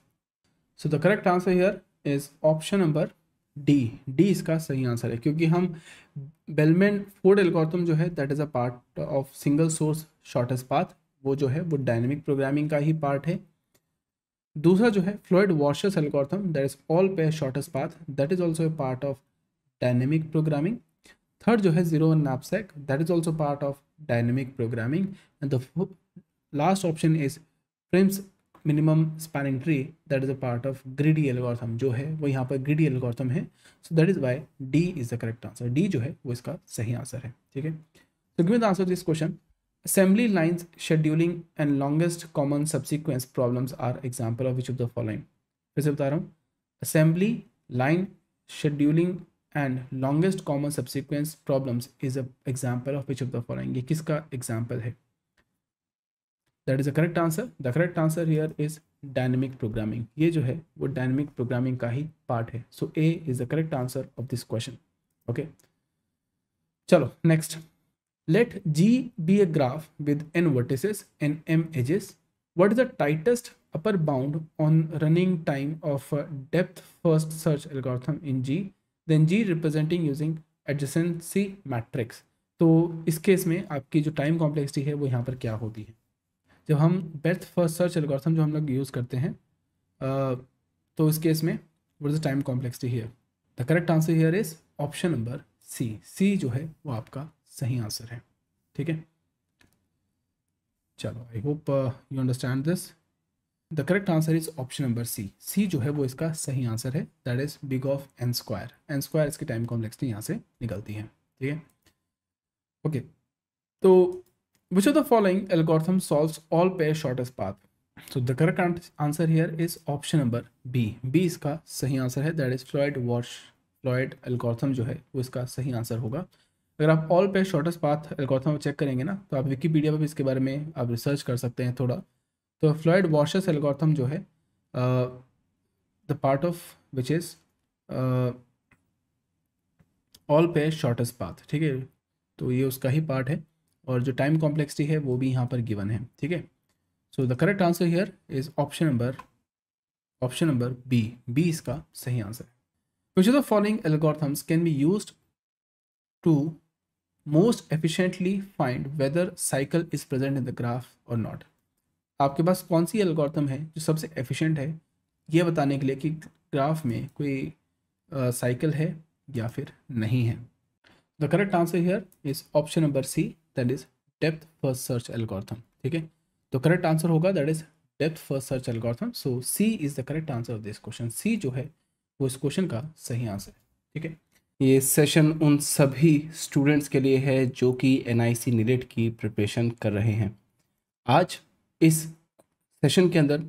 so the correct answer here is option number D D इसका सही answer है क्योंकि हम बेलमेन Ford algorithm जो है that is a part of single source shortest path वो जो है वो डायनेमिक प्रोग्रामिंग का ही पार्ट है दूसरा जो है Floyd Warshall's algorithm that is all pair shortest path that is also a part of dynamic programming third जो है zero one knapsack that is also part of dynamic programming and the last option is Prim's minimum spanning tree that is a part of greedy algorithm जो है वो यहाँ पर greedy algorithm है so that is why D is the correct answer D जो है वो इसका सही आंसर है ठीक है तो give the answer this question assembly lines scheduling and longest common subsequence problem are example of which of the following फिर से बता रहा हूँ assembly line scheduling and longest common subsequence problems is an example of which of the following? ये किसका example है? That is the correct answer. The correct answer here is dynamic programming. ये जो है वो dynamic programming का ही part है. So A is the correct answer of this question. Okay. चलो next. Let G be a graph with n vertices and m edges. What is the tightest upper bound on running time of uh, depth first search algorithm in G? Then G representing using adjacency matrix तो इस case में आपकी जो time complexity है वो यहाँ पर क्या होती है जब हम बेस्ट फर्स्ट सर्च एल्गोरिथम जो हम लोग यूज़ करते हैं तो इस केस में what is the time complexity here the correct answer here is option number C C जो है वो आपका सही आंसर है ठीक है चलो I hope you understand this the correct answer is option number C C जो है वो इसका सही आंसर है that is big of N square n square इसकी टाइम कॉम्प्लेक्सिटी तो यहाँ से निकलती है ठीक है ओके तो which of the following algorithm solve all pair shortest path so the correct answer here is option number B B इसका सही आंसर है that is Floyd Warsh Floyd algorithm जो है वो इसका सही आंसर होगा अगर आप all pair shortest path एल्गोर्थम check करेंगे ना तो आप विकीपीडिया पर भी इसके बारे में आप रिसर्च कर सकते हैं थोड़ा तो फ्लोइड वॉशर्स एल्गोरिथम जो है the part of which is all pair shortest path ठीक है तो ये उसका ही पार्ट है और जो टाइम कॉम्प्लेक्सिटी है वो भी यहाँ पर गिवन है ठीक है so the correct answer here is option number option number B B इसका सही आंसर है which of the following algorithms can be use to most efficiently find whether cycle is present in the graph और not आपके पास कौन सी algorithm है जो सबसे एफिशिएंट है ये बताने के लिए कि ग्राफ में कोई साइकिल uh, है या फिर नहीं है the correct answer here is option number C that is depth first search algorithm ठीक है तो करेक्ट आंसर होगा that is depth first search algorithm so C is the correct answer of this question C जो है वो इस question का सही आंसर है ठीक है ये सेशन उन सभी स्टूडेंट्स के लिए है जो कि एन आई सी की प्रिपरेशन कर रहे हैं आज इस सेशन के अंदर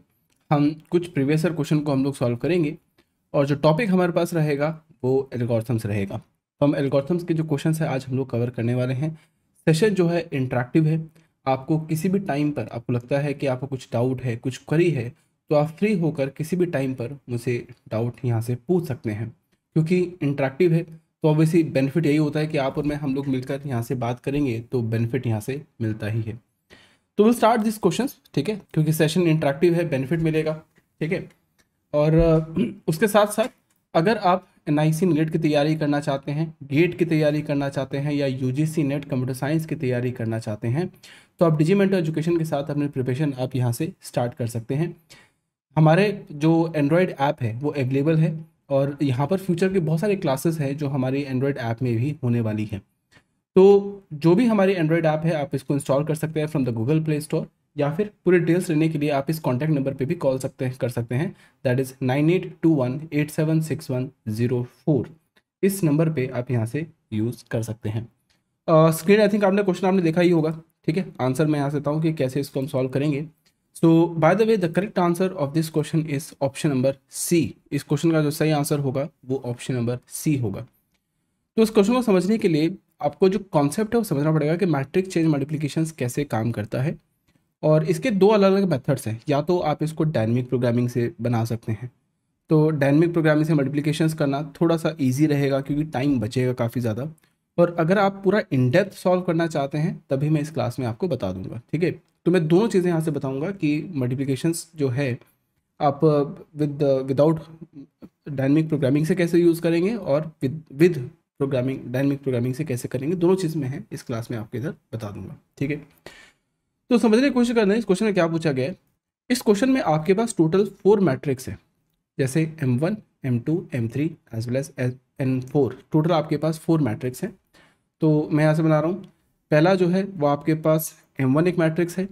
हम कुछ प्रीवियस क्वेश्चन को हम लोग सॉल्व करेंगे और जो टॉपिक हमारे पास रहेगा वो एल्गोरिथम्स रहेगा तो हम एल्गोर्थम्स के जो क्वेश्चन है आज हम लोग कवर करने वाले हैं सेशन जो है इंट्रैक्टिव है आपको किसी भी टाइम पर आपको लगता है कि आपको कुछ डाउट है कुछ करी है तो आप फ्री होकर किसी भी टाइम पर मुझे डाउट यहाँ से पूछ सकते हैं क्योंकि इंट्रैक्टिव है तो ऑब्वियसली बेनिफिट यही होता है कि आप और मैं हम लोग मिलकर यहाँ से बात करेंगे तो बेनिफिट यहाँ से मिलता ही है तो विल स्टार्ट दिस क्वेश्चन ठीक है क्योंकि सेशन इंटरेक्टिव है बेनिफिट मिलेगा ठीक है और *clears throat* उसके साथ साथ अगर आप एन आई सी नेट की तैयारी करना चाहते हैं गेट की तैयारी करना चाहते हैं या U G C NET computer science की तैयारी करना चाहते हैं तो आप डिजीमेंटल एजुकेशन के साथ अपनी प्रिपरेशन आप यहाँ से स्टार्ट कर सकते हैं हमारे जो एंड्रॉयड ऐप है वो अवेलेबल है और यहाँ पर फ्यूचर के बहुत सारे क्लासेस हैं जो हमारी एंड्रॉयड ऐप में भी होने वाली हैं तो जो भी हमारी एंड्रॉयड ऐप है आप इसको इंस्टॉल कर सकते हैं from the Google Play Store या फिर पूरे डिटेल्स लेने के लिए आप इस कॉन्टैक्ट नंबर पर भी कॉल सकते हैं कर सकते हैं that is nine eight two one eight seven six one zero four इस नंबर पर आप यहाँ से यूज़ कर सकते हैं स्क्रीन आई थिंक आपने क्वेश्चन आपने देखा ही होगा ठीक है आंसर मैं यहाँ से बताऊँ कि कैसे इसको हम सॉल्व करेंगे so by the way the correct answer of this question is option number C इस क्वेश्चन का जो सही आंसर होगा वो ऑप्शन नंबर सी होगा तो इस क्वेश्चन को समझने के लिए आपको जो कॉन्सेप्ट है वो समझना पड़ेगा कि मैट्रिक चेंज मल्टीप्लीकेशन कैसे काम करता है और इसके दो अलग अलग मेथड्स हैं या तो आप इसको डायनमिक प्रोग्रामिंग से बना सकते हैं तो डायनमिक प्रोग्रामिंग से मल्टीप्लीकेशन करना थोड़ा सा ईजी रहेगा क्योंकि टाइम बचेगा काफ़ी ज़्यादा और अगर आप पूरा इन डेप्थ सॉल्व करना चाहते हैं तभी मैं इस क्लास में आपको बता दूंगा ठीक है तो मैं दोनों चीज़ें यहाँ से बताऊंगा कि मल्टीप्लीकेशन जो है आप विद विदाउट डायनमिक प्रोग्रामिंग से कैसे यूज़ करेंगे और with with programming dynamic programming से कैसे करेंगे दोनों चीज़ में है इस क्लास में आपके इधर बता दूंगा ठीक है तो समझने की कोशिश करना है इस क्वेश्चन में क्या पूछा गया है इस क्वेश्चन में आपके पास टोटल फोर मैट्रिक्स है जैसे M one M two M three as well as N four total आपके पास फोर मैट्रिक्स हैं तो मैं यहाँ से बना रहा हूँ पहला जो है वो आपके पास एम वन एक मैट्रिक्स है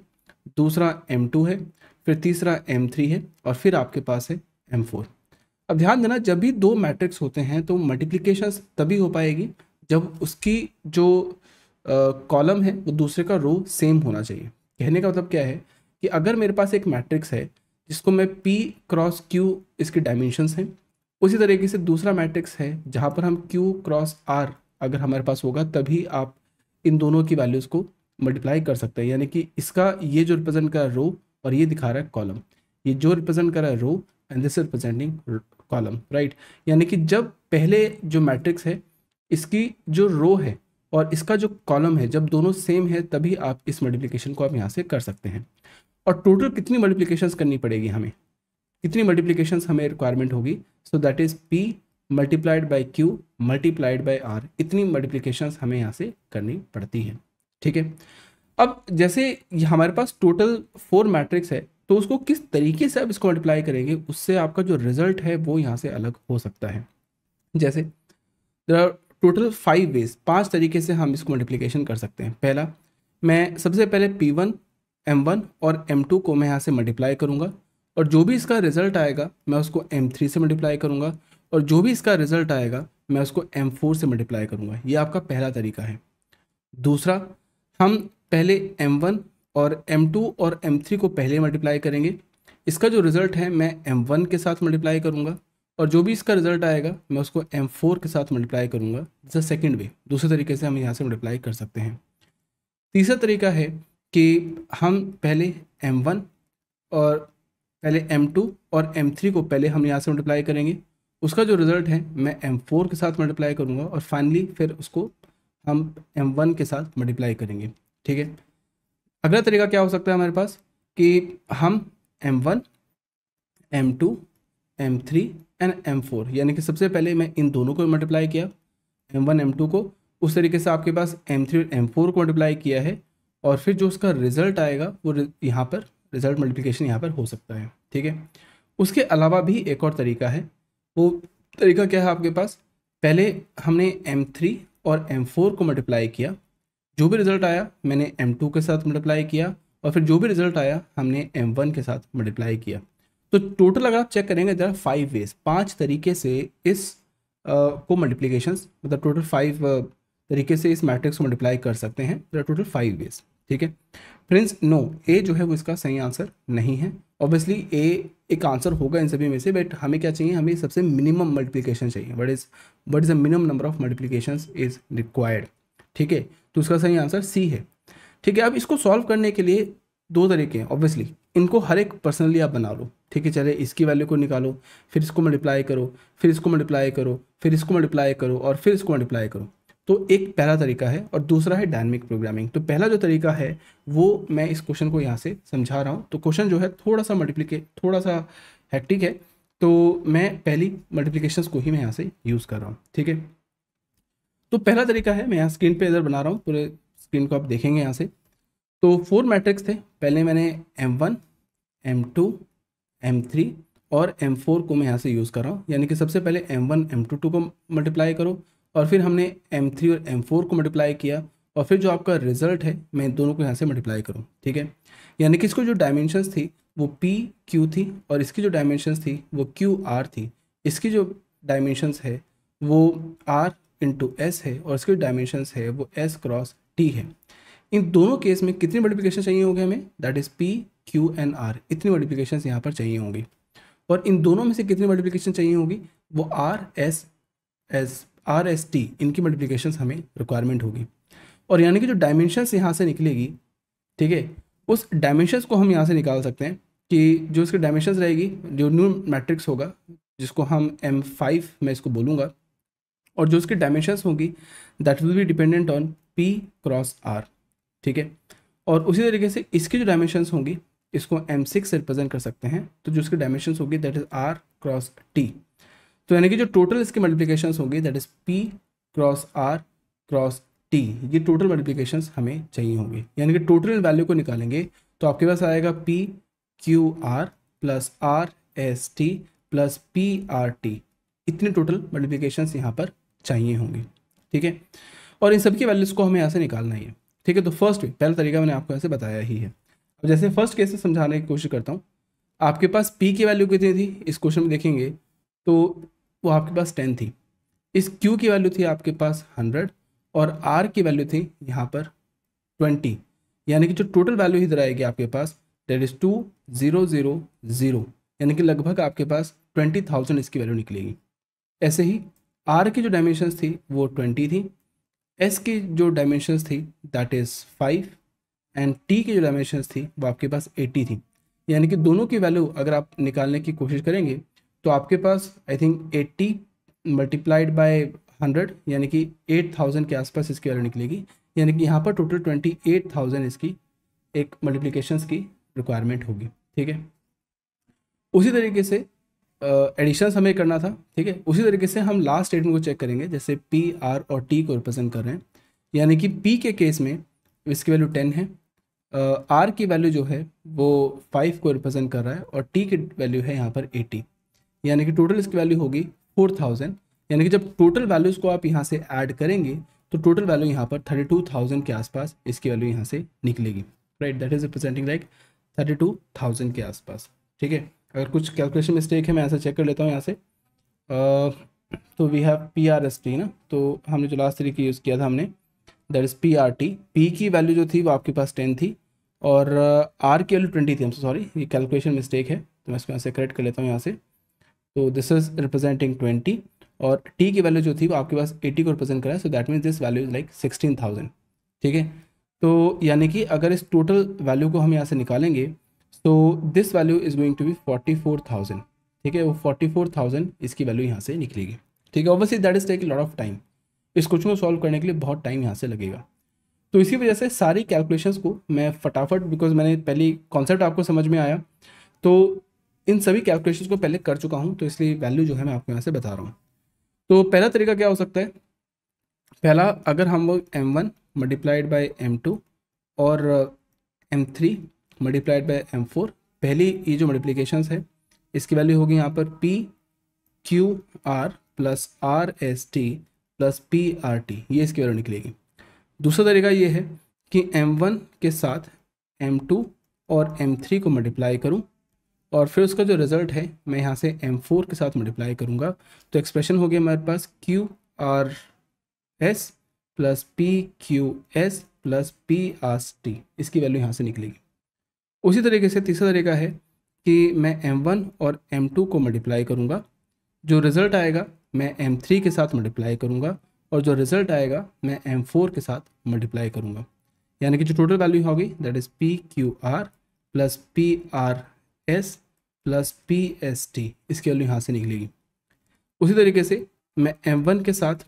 दूसरा एम टू है फिर तीसरा एम थ्री है और फिर आपके पास है एम फोर अब ध्यान देना जब भी दो मैट्रिक्स होते हैं तो मल्टीप्लीकेशन तभी हो पाएगी जब उसकी जो कॉलम है वो दूसरे का रो सेम होना चाहिए कहने का मतलब क्या है कि अगर मेरे पास एक मैट्रिक्स है जिसको मैं पी क्रॉस क्यू इसकी डायमेंशंस हैं उसी तरीके से दूसरा मैट्रिक्स है जहाँ पर हम क्यू क्रॉस आर अगर हमारे पास होगा तभी आप इन दोनों की वैल्यूज़ को मल्टीप्लाई कर सकते हैं यानी कि इसका ये जो रिप्रेजेंट कर रहा है रो और ये दिखा रहा है कॉलम ये जो रिप्रेजेंट कर रहा है row and this representing column right यानी कि जब पहले जो मैट्रिक्स है इसकी जो रो है और इसका जो कॉलम है जब दोनों सेम है तभी आप इस मल्टीप्लिकेशन को आप यहाँ से कर सकते हैं और टोटल कितनी मल्टीप्लिकेशन करनी पड़ेगी हमें कितनी मल्टीप्लिकेशन हमें रिक्वायरमेंट होगी so that is P multiplied by Q multiplied by R इतनी मल्टीप्लीकेशन हमें यहाँ से करनी पड़ती है ठीक है अब जैसे हमारे पास टोटल फोर मैट्रिक्स है तो उसको किस तरीके से आप इसको मल्टीप्लाई करेंगे उससे आपका जो रिजल्ट है वो यहाँ से अलग हो सकता है जैसे टोटल फाइव वेज पांच तरीके से हम इसको मल्टीप्लिकेशन कर सकते हैं पहला मैं सबसे पहले पी वन एम वन और एम टू को मैं यहाँ से मल्टीप्लाई करूँगा और जो भी इसका रिजल्ट आएगा मैं उसको एम थ्री से मल्टीप्लाई करूँगा और जो भी इसका रिजल्ट आएगा मैं उसको एम फोर से मल्टीप्लाई करूँगा ये आपका पहला तरीका है दूसरा हम पहले एम वन और M2 और M3 को पहले मल्टीप्लाई करेंगे इसका जो रिज़ल्ट है मैं M1 के साथ मल्टीप्लाई करूँगा और जो भी इसका रिज़ल्ट आएगा मैं उसको M4 के साथ मल्टीप्लाई करूँगा अ सेकेंड वे दूसरे तरीके से हम यहाँ से मल्टीप्लाई कर सकते हैं तीसरा तरीका है कि हम पहले वन और पहले टू और थ्री को पहले हम यहाँ से मल्टीप्लाई करेंगे उसका जो रिज़ल्ट है मैं M4 के साथ मल्टीप्लाई करूँगा और फाइनली फिर उसको हम M1 के साथ मल्टीप्लाई करेंगे ठीक है अगला तरीका क्या हो सकता है हमारे पास कि हम M one M two M three and M four यानी कि सबसे पहले मैं इन दोनों को मल्टीप्लाई किया एम वन एम टू को उस तरीके से आपके पास एम थ्री और एम फोर को मल्टीप्लाई किया है और फिर जो उसका रिजल्ट आएगा वो यहाँ पर रिजल्ट मल्टीप्लिकेशन यहाँ पर हो सकता है ठीक है उसके अलावा भी एक और तरीका है वो तरीका क्या है आपके पास पहले हमने एम थ्री और एम फोर को मल्टीप्लाई किया जो भी रिजल्ट आया मैंने एम टू के साथ मल्टीप्लाई किया और फिर जो भी रिजल्ट आया हमने एम वन के साथ मल्टीप्लाई किया तो टोटल अगर आप चेक करेंगे देर फाइव वेज पांच तरीके से इस आ, को मल्टीप्लीकेशन मतलब टोटल फाइव तरीके से इस मैट्रिक्स को मल्टीप्लाई कर सकते हैं टोटल फाइव वेज ठीक है फ्रेंड्स नो ए जो है वो इसका सही आंसर नहीं है ऑब्वियसली ए एक आंसर होगा इन सभी में से बट हमें क्या चाहिए हमें सबसे मिनिमम मल्टीप्लीकेशन चाहिए what is what is the minimum number of multiplication is required ठीक है तो इसका सही आंसर सी है ठीक है अब इसको सॉल्व करने के लिए दो तरीके हैं ऑब्वियसली इनको हर एक पर्सनली आप बना लो ठीक है चले इसकी वैल्यू को निकालो फिर इसको मल्टीप्लाई करो फिर इसको मल्टीप्लाई करो फिर इसको मल्टीप्लाई करो और फिर इसको मल्टीप्लाई करो तो एक पहला तरीका है और दूसरा है डायनमिक प्रोग्रामिंग तो पहला जो तरीका है वो मैं इस क्वेश्चन को यहाँ से समझा रहा हूँ तो क्वेश्चन जो है थोड़ा सा मल्टीप्लीकेट थोड़ा सा हैक्टिक है तो मैं पहली मल्टीप्लीकेशन को ही मैं यहाँ से यूज़ कर रहा हूँ ठीक है तो पहला तरीका है मैं यहाँ स्क्रीन पे इधर बना रहा हूँ पूरे स्क्रीन को आप देखेंगे यहाँ से तो फोर मैट्रिक्स थे पहले मैंने M one M two M three और एम फोर को मैं यहाँ से यूज़ कर रहा हूँ यानी कि सबसे पहले M one M two two को मल्टीप्लाई करो और फिर हमने एम थ्री और एम फोर को मल्टीप्लाई किया और फिर जो आपका रिजल्ट है मैं दोनों को यहाँ से मल्टीप्लाई करूँ ठीक है यानी कि इसको जो डायमेंशंस थी वो पी क्यू थी और इसकी जो डायमेंशंस थी वो क्यू आर थी इसकी जो डायमेंशंस है वो आर इंटू एस है और इसके डायमेंशन है वो एस क्रॉस टी है इन दोनों केस में कितनी मल्टीप्लीकेशन चाहिए होगी हमें that is P Q N R इतनी मल्टीप्लीकेशन यहाँ पर चाहिए होंगी और इन दोनों में से कितनी मल्टीप्लीकेशन चाहिए होगी वो R S S R S T इनकी मल्टीप्लीकेशन हमें रिक्वायरमेंट होगी और यानी कि जो डायमेंशन यहाँ से निकलेगी ठीक है उस डायमेंशन को हम यहाँ से निकाल सकते हैं कि जो इसकी डायमेंशन रहेगी जो न्यू मैट्रिक्स होगा जिसको हम एम फाइव मैं इसको बोलूँगा और जो उसकी डायमेंशंस होंगी that will be dependent on P cross R ठीक है और उसी तरीके से इसकी जो डायमेंशंस होंगी इसको एम सिक्स रिप्रेजेंट कर सकते हैं तो जो उसकी डायमेंशंस होगी that is R cross T तो यानी कि जो टोटल इसकी मल्टीप्लीकेशन होंगी that is P cross R cross T ये टोटल मल्टीप्लीकेशन हमें चाहिए होंगे यानी कि टोटल वैल्यू को निकालेंगे तो आपके पास आएगा P Q R plus R S T plus P R T इतने टोटल मल्टीप्लीकेशन यहाँ पर चाहिए होंगे ठीक है और इन सभी वैल्यूज़ को हमें यहाँ से निकालना ही है ठीक है तो फर्स्ट पहला तरीका मैंने आपको ऐसे बताया ही है अब जैसे फर्स्ट केस से समझाने की कोशिश करता हूँ आपके पास पी की वैल्यू कितनी थी इस क्वेश्चन में देखेंगे तो वो आपके पास टेन थी इस क्यू की वैल्यू थी आपके पास हंड्रेड और आर की वैल्यू थी यहाँ पर ट्वेंटी यानी कि जो टोटल वैल्यू इधर आएगी आपके पास that is two zero zero zero यानी कि लगभग आपके पास ट्वेंटी थाउजेंड इसकी वैल्यू निकलेगी ऐसे ही आर की जो डायमेंशंस थी वो ट्वेंटी थी एस की जो डायमेंशन थी that is five and T की जो डायमेंशन थी वो आपके पास एटी थी यानी कि दोनों की वैल्यू अगर आप निकालने की कोशिश करेंगे तो आपके पास I think eighty multiplied by hundred यानी कि एट थाउजेंड के आसपास इसकी वैल्यू निकलेगी यानी कि यहाँ पर टोटल ट्वेंटी एट थाउजेंड इसकी एक मल्टीप्लीकेशन की रिक्वायरमेंट होगी ठीक है उसी तरीके से एडिशंस हमें करना था ठीक है उसी तरीके से हम लास्ट स्टेटमेंट को चेक करेंगे जैसे पी आर और टी को रिप्रेजेंट कर रहे हैं यानी कि पी के केस में इसकी वैल्यू टेन है आर uh, की वैल्यू जो है वो फाइव को रिप्रेजेंट कर रहा है और टी की वैल्यू है यहाँ पर एटी यानी कि टोटल इसकी वैल्यू होगी फोर थाउजेंड यानी कि जब टोटल वैल्यूज़ को आप यहाँ से ऐड करेंगे तो टोटल वैल्यू यहाँ पर थर्टी टू थाउजेंड के आसपास इसकी वैल्यू यहाँ से निकलेगी right that is representing like thirty two thousand के आसपास ठीक है अगर कुछ कैलकुलेशन मिस्टेक है मैं ऐसा चेक तो तो तो कर लेता हूँ यहाँ से तो we have P R S T ना तो हमने जो लास्ट तरीके यूज़ किया था हमने that is P R T P की वैल्यू जो थी वो आपके पास टेन थी और आर की वैल्यू ट्वेंटी थी हमसे सॉरी ये कैलकुलेशन मिस्टेक है तो मैं इसको यहाँ से करेक्ट कर लेता हूँ यहाँ से तो दिस इज़ रिप्रेजेंटिंग ट्वेंटी और टी की वैल्यू जो थी वो आपके पास एटी को रिप्रेजेंट करा है so that means this value is like sixteen thousand ठीक है तो यानी कि अगर इस टोटल वैल्यू को हम यहाँ से निकालेंगे so this value is going to be forty four thousand ठीक है वो फोर्टी फोर थाउजेंड इसकी वैल्यू यहाँ से निकलेगी ठीक है obviously that is take lot of time इस क्वेश्चन को सॉल्व करने के लिए बहुत टाइम यहाँ से लगेगा तो इसी वजह से सारी कैलकुलेशंस को मैं फटाफट बिकॉज मैंने पहली कॉन्सेप्ट आपको समझ में आया तो इन सभी कैलकुलेशंस को पहले कर चुका हूँ तो इसलिए वैल्यू जो है मैं आपको यहाँ से बता रहा हूँ तो पहला तरीका क्या हो सकता है पहला अगर हम वो M one multiplied by M two और M three multiplied by M four पहली ये जो मल्टीप्लीकेशन है इसकी वैल्यू होगी यहाँ पर P Q R plus R S T plus P R T ये इसकी वैल्यू निकलेगी दूसरा तरीका ये है कि एम वन के साथ एम टू और एम थ्री को मल्टीप्लाई करूँ और फिर उसका जो रिज़ल्ट है मैं यहाँ से एम फोर के साथ मल्टीप्लाई करूँगा तो एक्सप्रेशन हो गया हमारे पास Q R S plus P Q S plus P R T इसकी वैल्यू यहाँ से निकलेगी उसी तरीके से तीसरा तरीका है कि मैं m1 और m2 को मल्टीप्लाई करूँगा जो रिज़ल्ट आएगा मैं m3 के साथ मल्टीप्लाई करूँगा और जो रिज़ल्ट आएगा मैं m4 के साथ मल्टीप्लाई करूँगा यानी कि जो टोटल वैल्यू होगी that is P Q R plus P R S plus P S T इसकी वैल्यू यहाँ से निकलेगी उसी तरीके से मैं m1 के साथ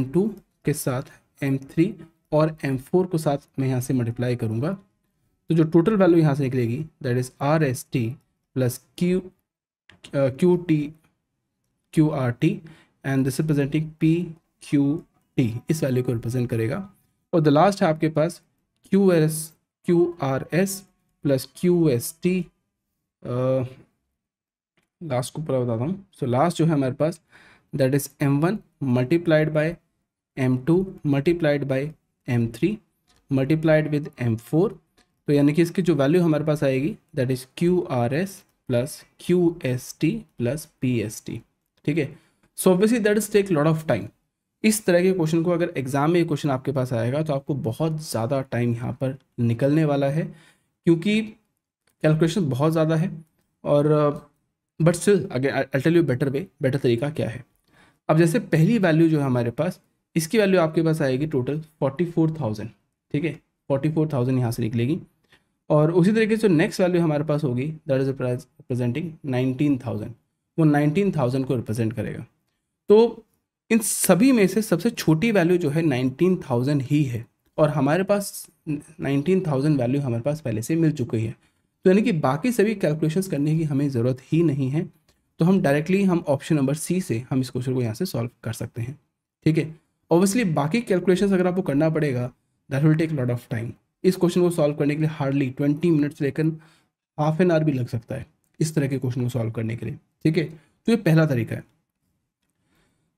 m2 के साथ m3 और m4 को साथ मैं यहाँ से मल्टीप्लाई करूँगा तो जो टोटल वैल्यू यहाँ से निकलेगी that is R S T plus Q Q T Q R T and this representing P Q T इस वैल्यू को रिप्रेजेंट करेगा और द लास्ट है आपके पास Q S Q R S plus Q S T last को पूरा बताता हूँ सो लास्ट जो है हमारे पास that is M one multiplied by M two multiplied by M three multiplied with M four तो यानी कि इसकी जो वैल्यू हमारे पास आएगी that is Q R S plus Q S T plus P S T ठीक है so obviously that is take lot of time इस तरह के क्वेश्चन को अगर एग्जाम में ये क्वेश्चन आपके पास आएगा तो आपको बहुत ज़्यादा टाइम यहाँ पर निकलने वाला है क्योंकि कैलकुलेशन बहुत ज़्यादा है और बट स्टिल अगर I tell you better way better तरीका क्या है अब जैसे पहली वैल्यू जो है हमारे पास इसकी वैल्यू आपके पास आएगी टोटल फोर्टी फोर थाउजेंड ठीक है फोर्टी फोर थाउजेंड यहाँ से निकलेगी और उसी तरीके से नेक्स्ट वैल्यू हमारे पास होगी that is representing nineteen thousand वो नाइनटीन थाउजेंड को रिप्रेजेंट करेगा तो इन सभी में से सबसे छोटी वैल्यू जो है नाइनटीन थाउजेंड ही है और हमारे पास नाइनटीन थाउजेंड वैल्यू हमारे पास पहले से मिल चुकी है तो यानी कि बाकी सभी कैलकुलेशन करने की हमें ज़रूरत ही नहीं है तो हम डायरेक्टली हम ऑप्शन नंबर सी से हम इस क्वेश्चन को यहाँ से सॉल्व कर सकते हैं ठीक है ऑब्वियसली बाकी कैलकुलेशन अगर आपको करना पड़ेगा that will take lot of time इस क्वेश्चन को सॉल्व करने के लिए हार्डली ट्वेंटी मिनट्स लेकर हाफ एन आवर भी लग सकता है इस तरह के क्वेश्चन को सॉल्व करने के लिए ठीक है तो ये पहला तरीका है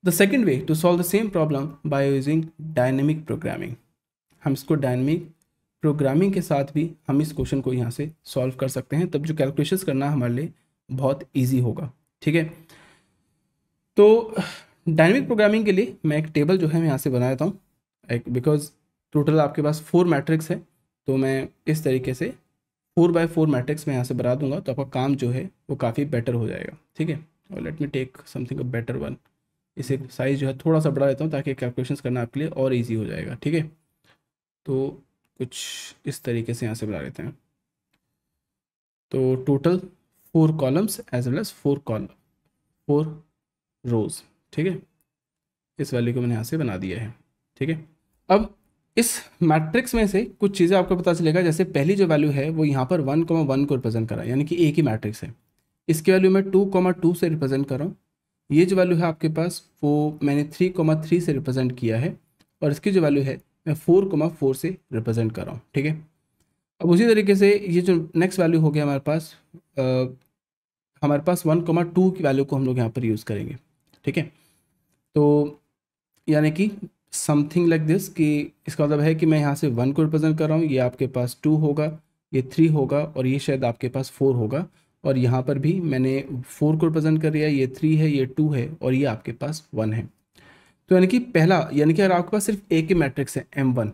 the second way to solve the same problem by using dynamic programming हम इसको डायनेमिक प्रोग्रामिंग के साथ भी हम इस क्वेश्चन को यहाँ से सॉल्व कर सकते हैं तब जो कैलकुलेशन करना हमारे लिए बहुत ईजी होगा ठीक है तो डायनेमिक प्रोग्रामिंग के लिए मैं एक टेबल जो है मैं यहाँ से बना देता हूँ एक बिकॉज टोटल आपके पास फोर मैट्रिक्स है तो मैं इस तरीके से फोर बाय फोर मैट्रिक्स में यहाँ से बना दूंगा तो आपका काम जो है वो काफ़ी बेटर हो जाएगा ठीक है और let me take something a better one इसे साइज़ जो है थोड़ा सा बढ़ा लेता हूँ ताकि कैलकुलेशन करना आपके लिए और ईजी हो जाएगा ठीक है तो कुछ इस तरीके से यहाँ से बना लेते हैं तो total four columns as well as four column four rows ठीक है इस वैल्यू को मैंने यहाँ से बना दिया है ठीक है अब इस मैट्रिक्स में से कुछ चीज़ें आपको पता चलेगा जैसे पहली जो वैल्यू है वो यहाँ पर वन कॉमा वन को रिप्रेजेंट करा यानी कि एक ही मैट्रिक्स है इसकी वैल्यू मैं टू कॉमा टू से रिप्रेजेंट कर रहा हूँ ये जो वैल्यू है आपके पास वो मैंने थ्री कॉमा थ्री से रिप्रेजेंट किया है और इसकी जो वैल्यू है मैं फोर कॉमा फोर से रिप्रेजेंट कर रहा हूँ ठीक है अब उसी तरीके से ये जो नेक्स्ट वैल्यू हो गया हमारे पास आ, हमारे पास वन कॉमा टू की वैल्यू को हम लोग यहाँ पर यूज़ करेंगे ठीक है तो यानी कि समथिंग लाइक दिस कि इसका मतलब है कि मैं यहाँ से वन को रिप्रेजेंट कर रहा हूँ ये आपके पास टू होगा ये थ्री होगा और ये शायद आपके पास फोर होगा और यहाँ पर भी मैंने फोर को रिप्रेजेंट कर दिया ये थ्री है ये टू है और ये आपके पास वन है तो यानी कि पहला यानी कि अगर आपके पास सिर्फ एक ही मैट्रिक्स है एम वन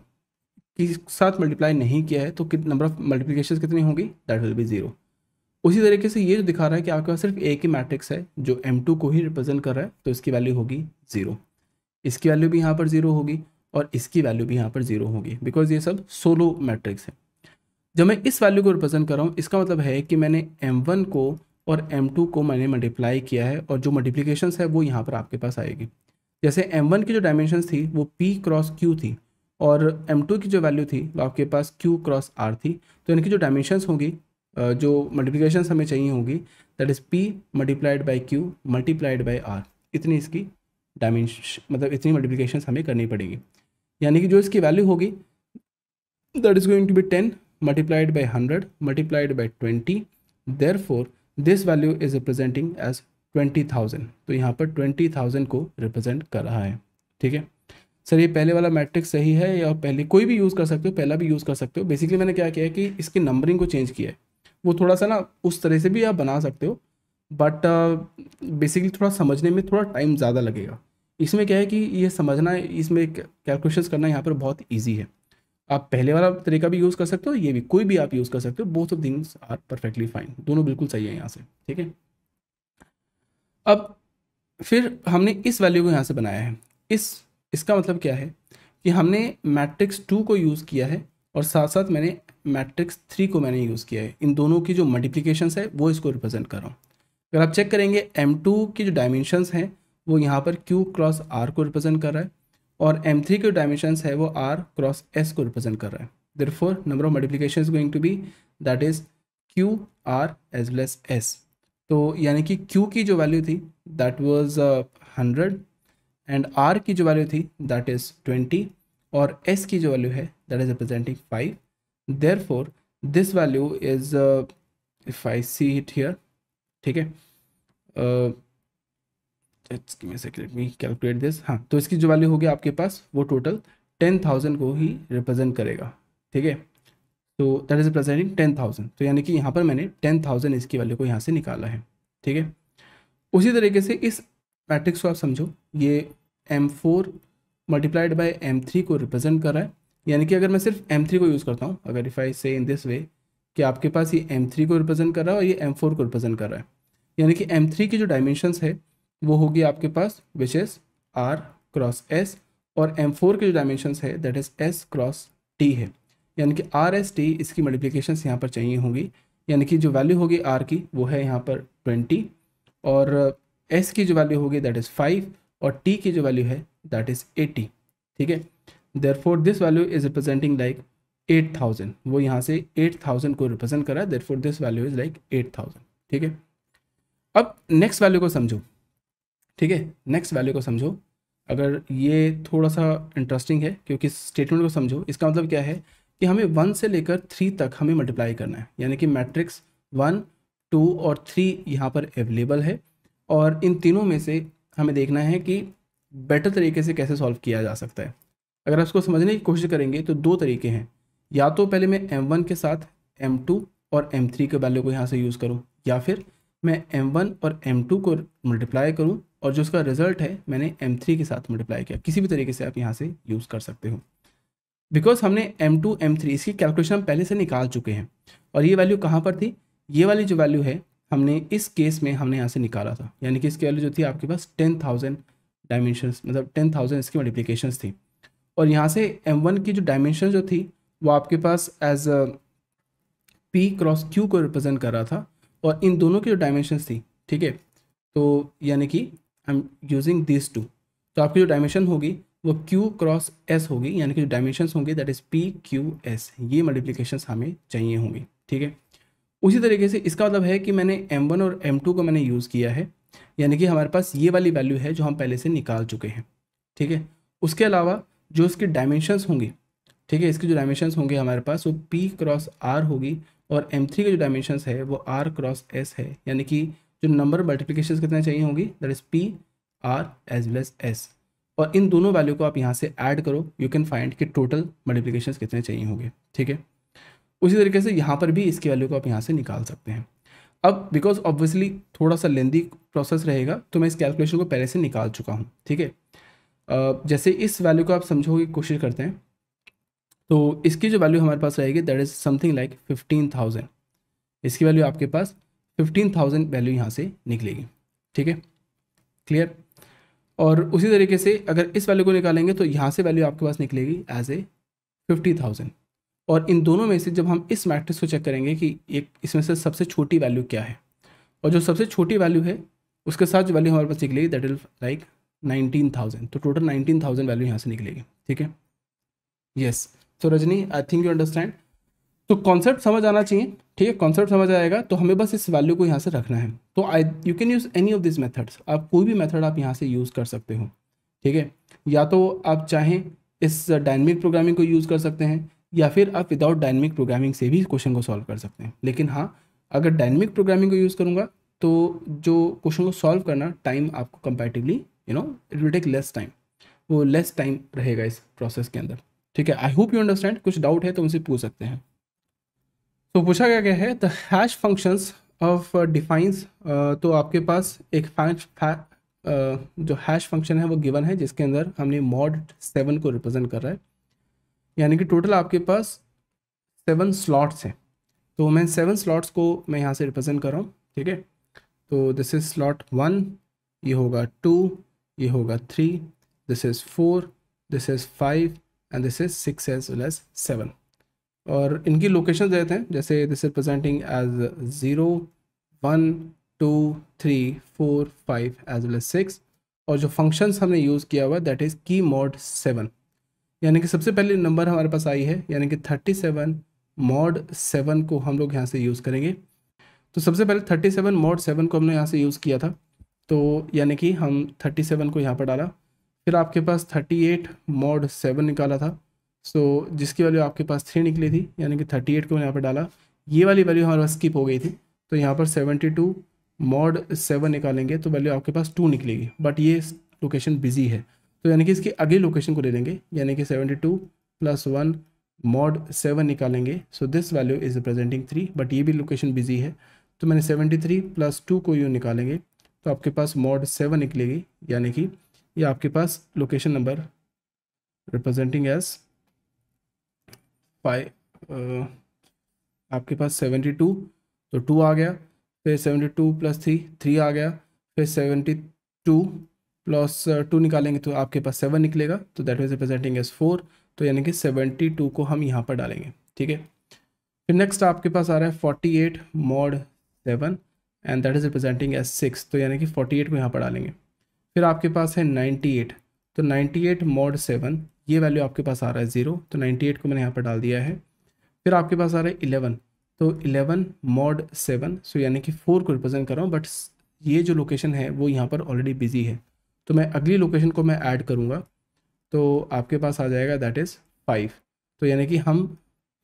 के साथ मल्टीप्लाई नहीं किया है तो कित नंबर ऑफ मल्टीप्लीकेशन कितनी होंगी दैट विल बी ज़ीरो उसी तरीके से ये जो दिखा रहा है कि आपके पास सिर्फ एक ही मैट्रिक्स है जो एम टू को ही रिप्रेजेंट कर रहा है तो इसकी वैल्यू होगी ज़ीरो इसकी वैल्यू भी यहाँ पर जीरो होगी और इसकी वैल्यू भी यहाँ पर जीरो होगी बिकॉज ये सब सोलो मैट्रिक्स है जब मैं इस वैल्यू को रिप्रेजेंट कर रहा हूँ इसका मतलब है कि मैंने वन को और टू को मैंने मल्टीप्लाई किया है और जो मल्टीप्लीकेशन है वो यहाँ पर आपके पास आएगी जैसे वन की जो डायमेंशन थी वो पी क्रॉस क्यू थी और m2 की जो वैल्यू थी वो आपके पास q क्रॉस r थी तो इनकी जो डायमेंशन होंगी जो मल्टीप्लीकेशन हमें चाहिए होंगी that is p multiplied by Q multiplied by R इतनी इसकी डायमेंश मतलब इतनी मल्टीप्लीकेशन हमें करनी पड़ेगी यानी कि जो इसकी वैल्यू होगी that is going to be ten multiplied by hundred multiplied by twenty therefore this value is representing as twenty thousand तो यहाँ पर ट्वेंटी थाउजेंड को रिप्रेजेंट कर रहा है ठीक है सर ये पहले वाला मैट्रिक्स सही है या पहले कोई भी यूज़ कर सकते हो पहला भी यूज़ कर सकते हो बेसिकली मैंने क्या किया है कि इसकी नंबरिंग को चेंज किया है वो थोड़ा सा ना उस तरह से भी आप बना सकते हो बट बेसिकली uh, थोड़ा समझने में थोड़ा टाइम ज़्यादा लगेगा इसमें क्या है कि ये समझना इसमें कैलकुलेशन करना यहाँ पर बहुत ईजी है आप पहले वाला तरीका भी यूज़ कर सकते हो ये भी कोई भी आप यूज़ कर सकते हो both of things are perfectly fine दोनों बिल्कुल सही है यहाँ से ठीक है अब फिर हमने इस वैल्यू को यहाँ से बनाया है इस इसका मतलब क्या है कि हमने मैट्रिक्स टू को यूज़ किया है और साथ साथ मैंने मैट्रिक्स थ्री को मैंने यूज़ किया है इन दोनों की जो मल्टीप्लीकेशन है वो इसको रिप्रेजेंट कर रहा हूँ अगर आप चेक करेंगे एम टू की जो डायमेंशनस हैं वो यहाँ पर क्यू क्रॉस आर को रिप्रेजेंट कर रहा है और एम थ्री के डायमेंशन है वो आर क्रॉस एस को रिप्रेजेंट कर रहा है therefore number of multiplication is going to be that is Q R as well as S तो यानी कि क्यू की जो वैल्यू थी that was hundred and R की जो वैल्यू थी दैट इज़ ट्वेंटी और एस की जो वैल्यू है that is representing five therefore this value is if I see it here ठीक है uh, give me calculate this हाँ तो इसकी जो वैल्यू होगी आपके पास वो टोटल टेन थाउजेंड को ही रिप्रेजेंट करेगा ठीक है तो that is representing ten thousand तो यानी कि यहाँ पर मैंने टेन थाउजेंड इसकी वैल्यू को यहाँ से निकाला है ठीक है उसी तरीके से इस मैट्रिक्स को आप समझो ये M four multiplied by M three को रिप्रेजेंट कर रहा है यानी कि अगर मैं सिर्फ एम थ्री को यूज़ करता हूँ अगर इफ़ आई से इन दिस वे कि आपके पास ये एम थ्री को रिप्रेजेंट कर रहा है और ये एम फोर को रिप्रेजेंट कर रहा है यानी कि एम थ्री की जो डायमेंशन है वो होगी आपके पास which is R cross S और एम फोर के जो डायमेंशन है that is S cross T है यानी कि आर एस टी इसकी मल्टीप्लीकेशन यहाँ पर चाहिए होगी यानी कि जो वैल्यू होगी आर की वो है यहाँ पर ट्वेंटी और एस की जो वैल्यू होगी दैट इज़ फाइव और टी की जो वैल्यू है दैट इज़ एटी ठीक है therefore this value is representing like eight thousand वो यहाँ से एट थाउजेंड को रिप्रेजेंट करा therefore this value is like eight thousand ठीक है अब नेक्स्ट वैल्यू को समझो ठीक है नेक्स्ट वैल्यू को समझो अगर ये थोड़ा सा इंटरेस्टिंग है क्योंकि स्टेटमेंट को समझो इसका मतलब क्या है कि हमें वन से लेकर थ्री तक हमें मल्टीप्लाई करना है यानी कि मैट्रिक्स वन टू और थ्री यहाँ पर अवेलेबल है और इन तीनों में से हमें देखना है कि बेटर तरीके से कैसे सॉल्व किया जा सकता है अगर आप इसको समझने की कोशिश करेंगे तो दो तरीके हैं या तो पहले मैं वन के साथ टू और थ्री के वैल्यू को यहाँ से यूज़ करूँ या फिर मैं वन और टू को मल्टीप्लाई करूँ और जो उसका रिजल्ट है मैंने थ्री के साथ मल्टीप्लाई किया किसी भी तरीके से आप यहाँ से यूज़ कर सकते हो बिकॉज हमने M2 M3 इसकी कैलकुलेशन हम पहले से निकाल चुके हैं और ये वैल्यू कहाँ पर थी ये वाली जो वैल्यू है हमने इस केस में हमने यहाँ से निकाला था यानी कि इसकी वैल्यू जो थी आपके पास टेन थाउजेंड डायमेंशन मतलब टेन थाउजेंड इसकी मल्टीप्लीकेशन थी और यहाँ से M1 की जो डायमेंशन जो थी वो आपके पास एज पी क्रॉस क्यू को रिप्रेजेंट कर रहा था और इन दोनों की जो डायमेंशन थी ठीक है तो यानी कि I am using this to तो आपकी जो डायमेंशन होगी वो Q क्रॉस S होगी यानी कि जो डायमेंशन होंगे that is P Q S ये मल्टीप्लीकेशन हमें चाहिए होंगी ठीक है उसी तरीके से इसका मतलब है कि मैंने M1 और M2 को मैंने यूज़ किया है यानी कि हमारे पास ये वाली वैल्यू है जो हम पहले से निकाल चुके हैं ठीक है उसके अलावा जो इसके डायमेंशन होंगे ठीक है इसके जो डायमेंशंस होंगे हमारे पास वो पी क्रॉस आर होगी और थ्री के जो डायमेंशन है वो आर क्रॉस एस है यानी कि जो नंबर मल्टीप्लीकेशन कितना चाहिए होंगी that is P R as well as S और इन दोनों वैल्यू को आप यहाँ से ऐड करो यू कैन फाइंड कि टोटल मल्टीप्लीकेशन कितने चाहिए होंगे ठीक है उसी तरीके से यहाँ पर भी इसकी वैल्यू को आप यहाँ से निकाल सकते हैं अब बिकॉज ऑब्वियसली थोड़ा सा लेंदी प्रोसेस रहेगा तो मैं इस कैलकुलेशन को पहले से निकाल चुका हूँ ठीक है जैसे इस वैल्यू को आप की कोशिश करते हैं तो इसकी जो वैल्यू हमारे पास रहेगी that is something like fifteen thousand इसकी वैल्यू आपके पास फिफ्टीन थाउजेंड वैल्यू यहाँ से निकलेगी ठीक है क्लियर और उसी तरीके से अगर इस वैल्यू को निकालेंगे तो यहाँ से वैल्यू आपके पास निकलेगी एज ए फिफ्टी थाउजेंड और इन दोनों में से जब हम इस मैट्रिक्स को चेक करेंगे कि एक इसमें से सबसे छोटी वैल्यू क्या है और जो सबसे छोटी वैल्यू है उसके साथ जो वैल्यू हमारे पास निकलेगी that is like nineteen thousand तो टोटल नाइनटीन थाउजेंड वैल्यू यहाँ से निकलेगी ठीक है yes so Rajni I think you understand तो कॉन्सेप्ट समझ आना चाहिए ठीक है कॉन्सेप्ट समझ आएगा तो हमें बस इस वैल्यू को यहाँ से रखना है तो I you can use any of this methods आप कोई भी मेथड आप यहाँ से यूज़ कर सकते हो ठीक है या तो आप चाहें इस डायनमिक प्रोग्रामिंग को यूज़ कर सकते हैं या फिर आप विदाउट डायनमिक प्रोग्रामिंग से भी क्वेश्चन को सॉल्व कर सकते हैं लेकिन हाँ अगर डायनमिक प्रोग्रामिंग को यूज़ करूंगा तो जो क्वेश्चन को सॉल्व करना टाइम आपको comparatively you know it will take less time वो लेस टाइम रहेगा इस प्रोसेस के अंदर ठीक है आई होप यू अंडरस्टैंड कुछ डाउट है तो उनसे पूछ सकते हैं तो पूछा गया क्या है the hash functions of defines तो आपके पास एक uh, जो हैश फंक्शन है वो गिवन है जिसके अंदर हमने मॉड सेवन को रिप्रेजेंट कर रहा है यानी कि टोटल आपके पास सेवन स्लॉट्स हैं तो मैं सेवन स्लॉट्स को मैं यहाँ से रिप्रेजेंट कर रहा हूँ ठीक है तो दिस इज़ स्लॉट वन ये होगा टू ये होगा three this is four this is five and this is six as well as seven और इनकी लोकेशन देते हैं जैसे this is presenting as zero one two three four five as well as six और जो functions हमने use किया हुआ that is key mod seven यानी कि सबसे पहले नंबर हमारे पास आई है यानी कि थर्टी सेवन मॉड सेवन को हम लोग यहाँ से यूज़ करेंगे तो सबसे पहले थर्टी सेवन मॉड सेवन को हमने यहाँ से यूज़ किया था तो यानी कि हम थर्टी सेवन को यहाँ पर डाला फिर आपके पास थर्टी एट मॉड सेवन निकाला था सो so, जिसकी वैल्यू आपके पास थ्री निकली थी यानी कि थर्टी एट को मैंने यहाँ पर डाला ये वाली वैल्यू हमारे पास स्किप हो गई थी तो यहाँ पर सेवेंटी टू मॉड सेवन निकालेंगे तो वैल्यू आपके पास टू निकलेगी बट ये लोकेशन बिजी है तो यानी कि इसकी अगली लोकेशन को ले लेंगे यानी कि seventy two plus one mod seven निकालेंगे so this value is representing three but ये भी लोकेशन बिजी है तो मैंने सेवेंटी थ्री प्लस टू को यू निकालेंगे तो आपके पास मॉड सेवन निकलेगी यानी कि ये आपके पास location number representing as five आपके पास सेवेंटी टू तो टू आ गया फिर seventy two plus three three आ गया फिर सेवेंटी टू प्लस टू निकालेंगे तो आपके पास सेवन निकलेगा तो that was representing as four तो यानी कि सेवेंटी टू को हम यहाँ पर डालेंगे ठीक है फिर नेक्स्ट आपके पास आ रहा है forty eight mod seven and that is representing as six तो यानी कि फोर्टी एट को यहाँ पर डालेंगे फिर आपके पास है नाइन्टी एट तो नाइन्टी एट मॉड सेवन ये वैल्यू आपके पास आ रहा है ज़ीरो तो 98 को मैंने यहाँ पर डाल दिया है फिर आपके पास आ रहा है इलेवन तो इलेवन मॉड सेवन सो यानी कि फोर को रिप्रेजेंट कर रहा हूँ बट ये जो लोकेशन है वो यहाँ पर ऑलरेडी बिजी है तो मैं अगली लोकेशन को मैं ऐड करूँगा तो आपके पास आ जाएगा दैट इज़ फाइव तो यानी कि हम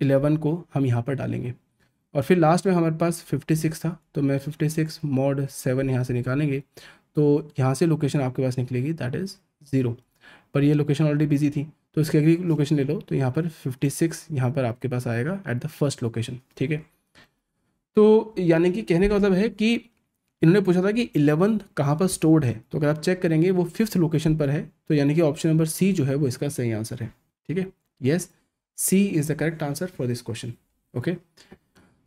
इलेवन को हम यहाँ पर डालेंगे और फिर लास्ट में हमारे पास फिफ्टी सिक्स था तो मैं फिफ्टी सिक्स मॉड सेवन यहाँ से निकालेंगे तो यहाँ से लोकेशन आपके पास निकलेगी दैट इज़ ज़ीरो पर ये लोकेशन ऑलरेडी बिजी थी तो इसके अगली लोकेशन ले लो तो यहाँ पर 56 सिक्स यहाँ पर आपके पास आएगा एट द फर्स्ट लोकेशन ठीक है तो यानी कि कहने का मतलब है कि इन्होंने पूछा था कि इलेवन कहाँ पर स्टोर्ड है तो अगर आप चेक करेंगे वो फिफ्थ लोकेशन पर है तो यानी कि ऑप्शन नंबर सी जो है वो इसका सही आंसर है ठीक है yes C is the correct answer for this question okay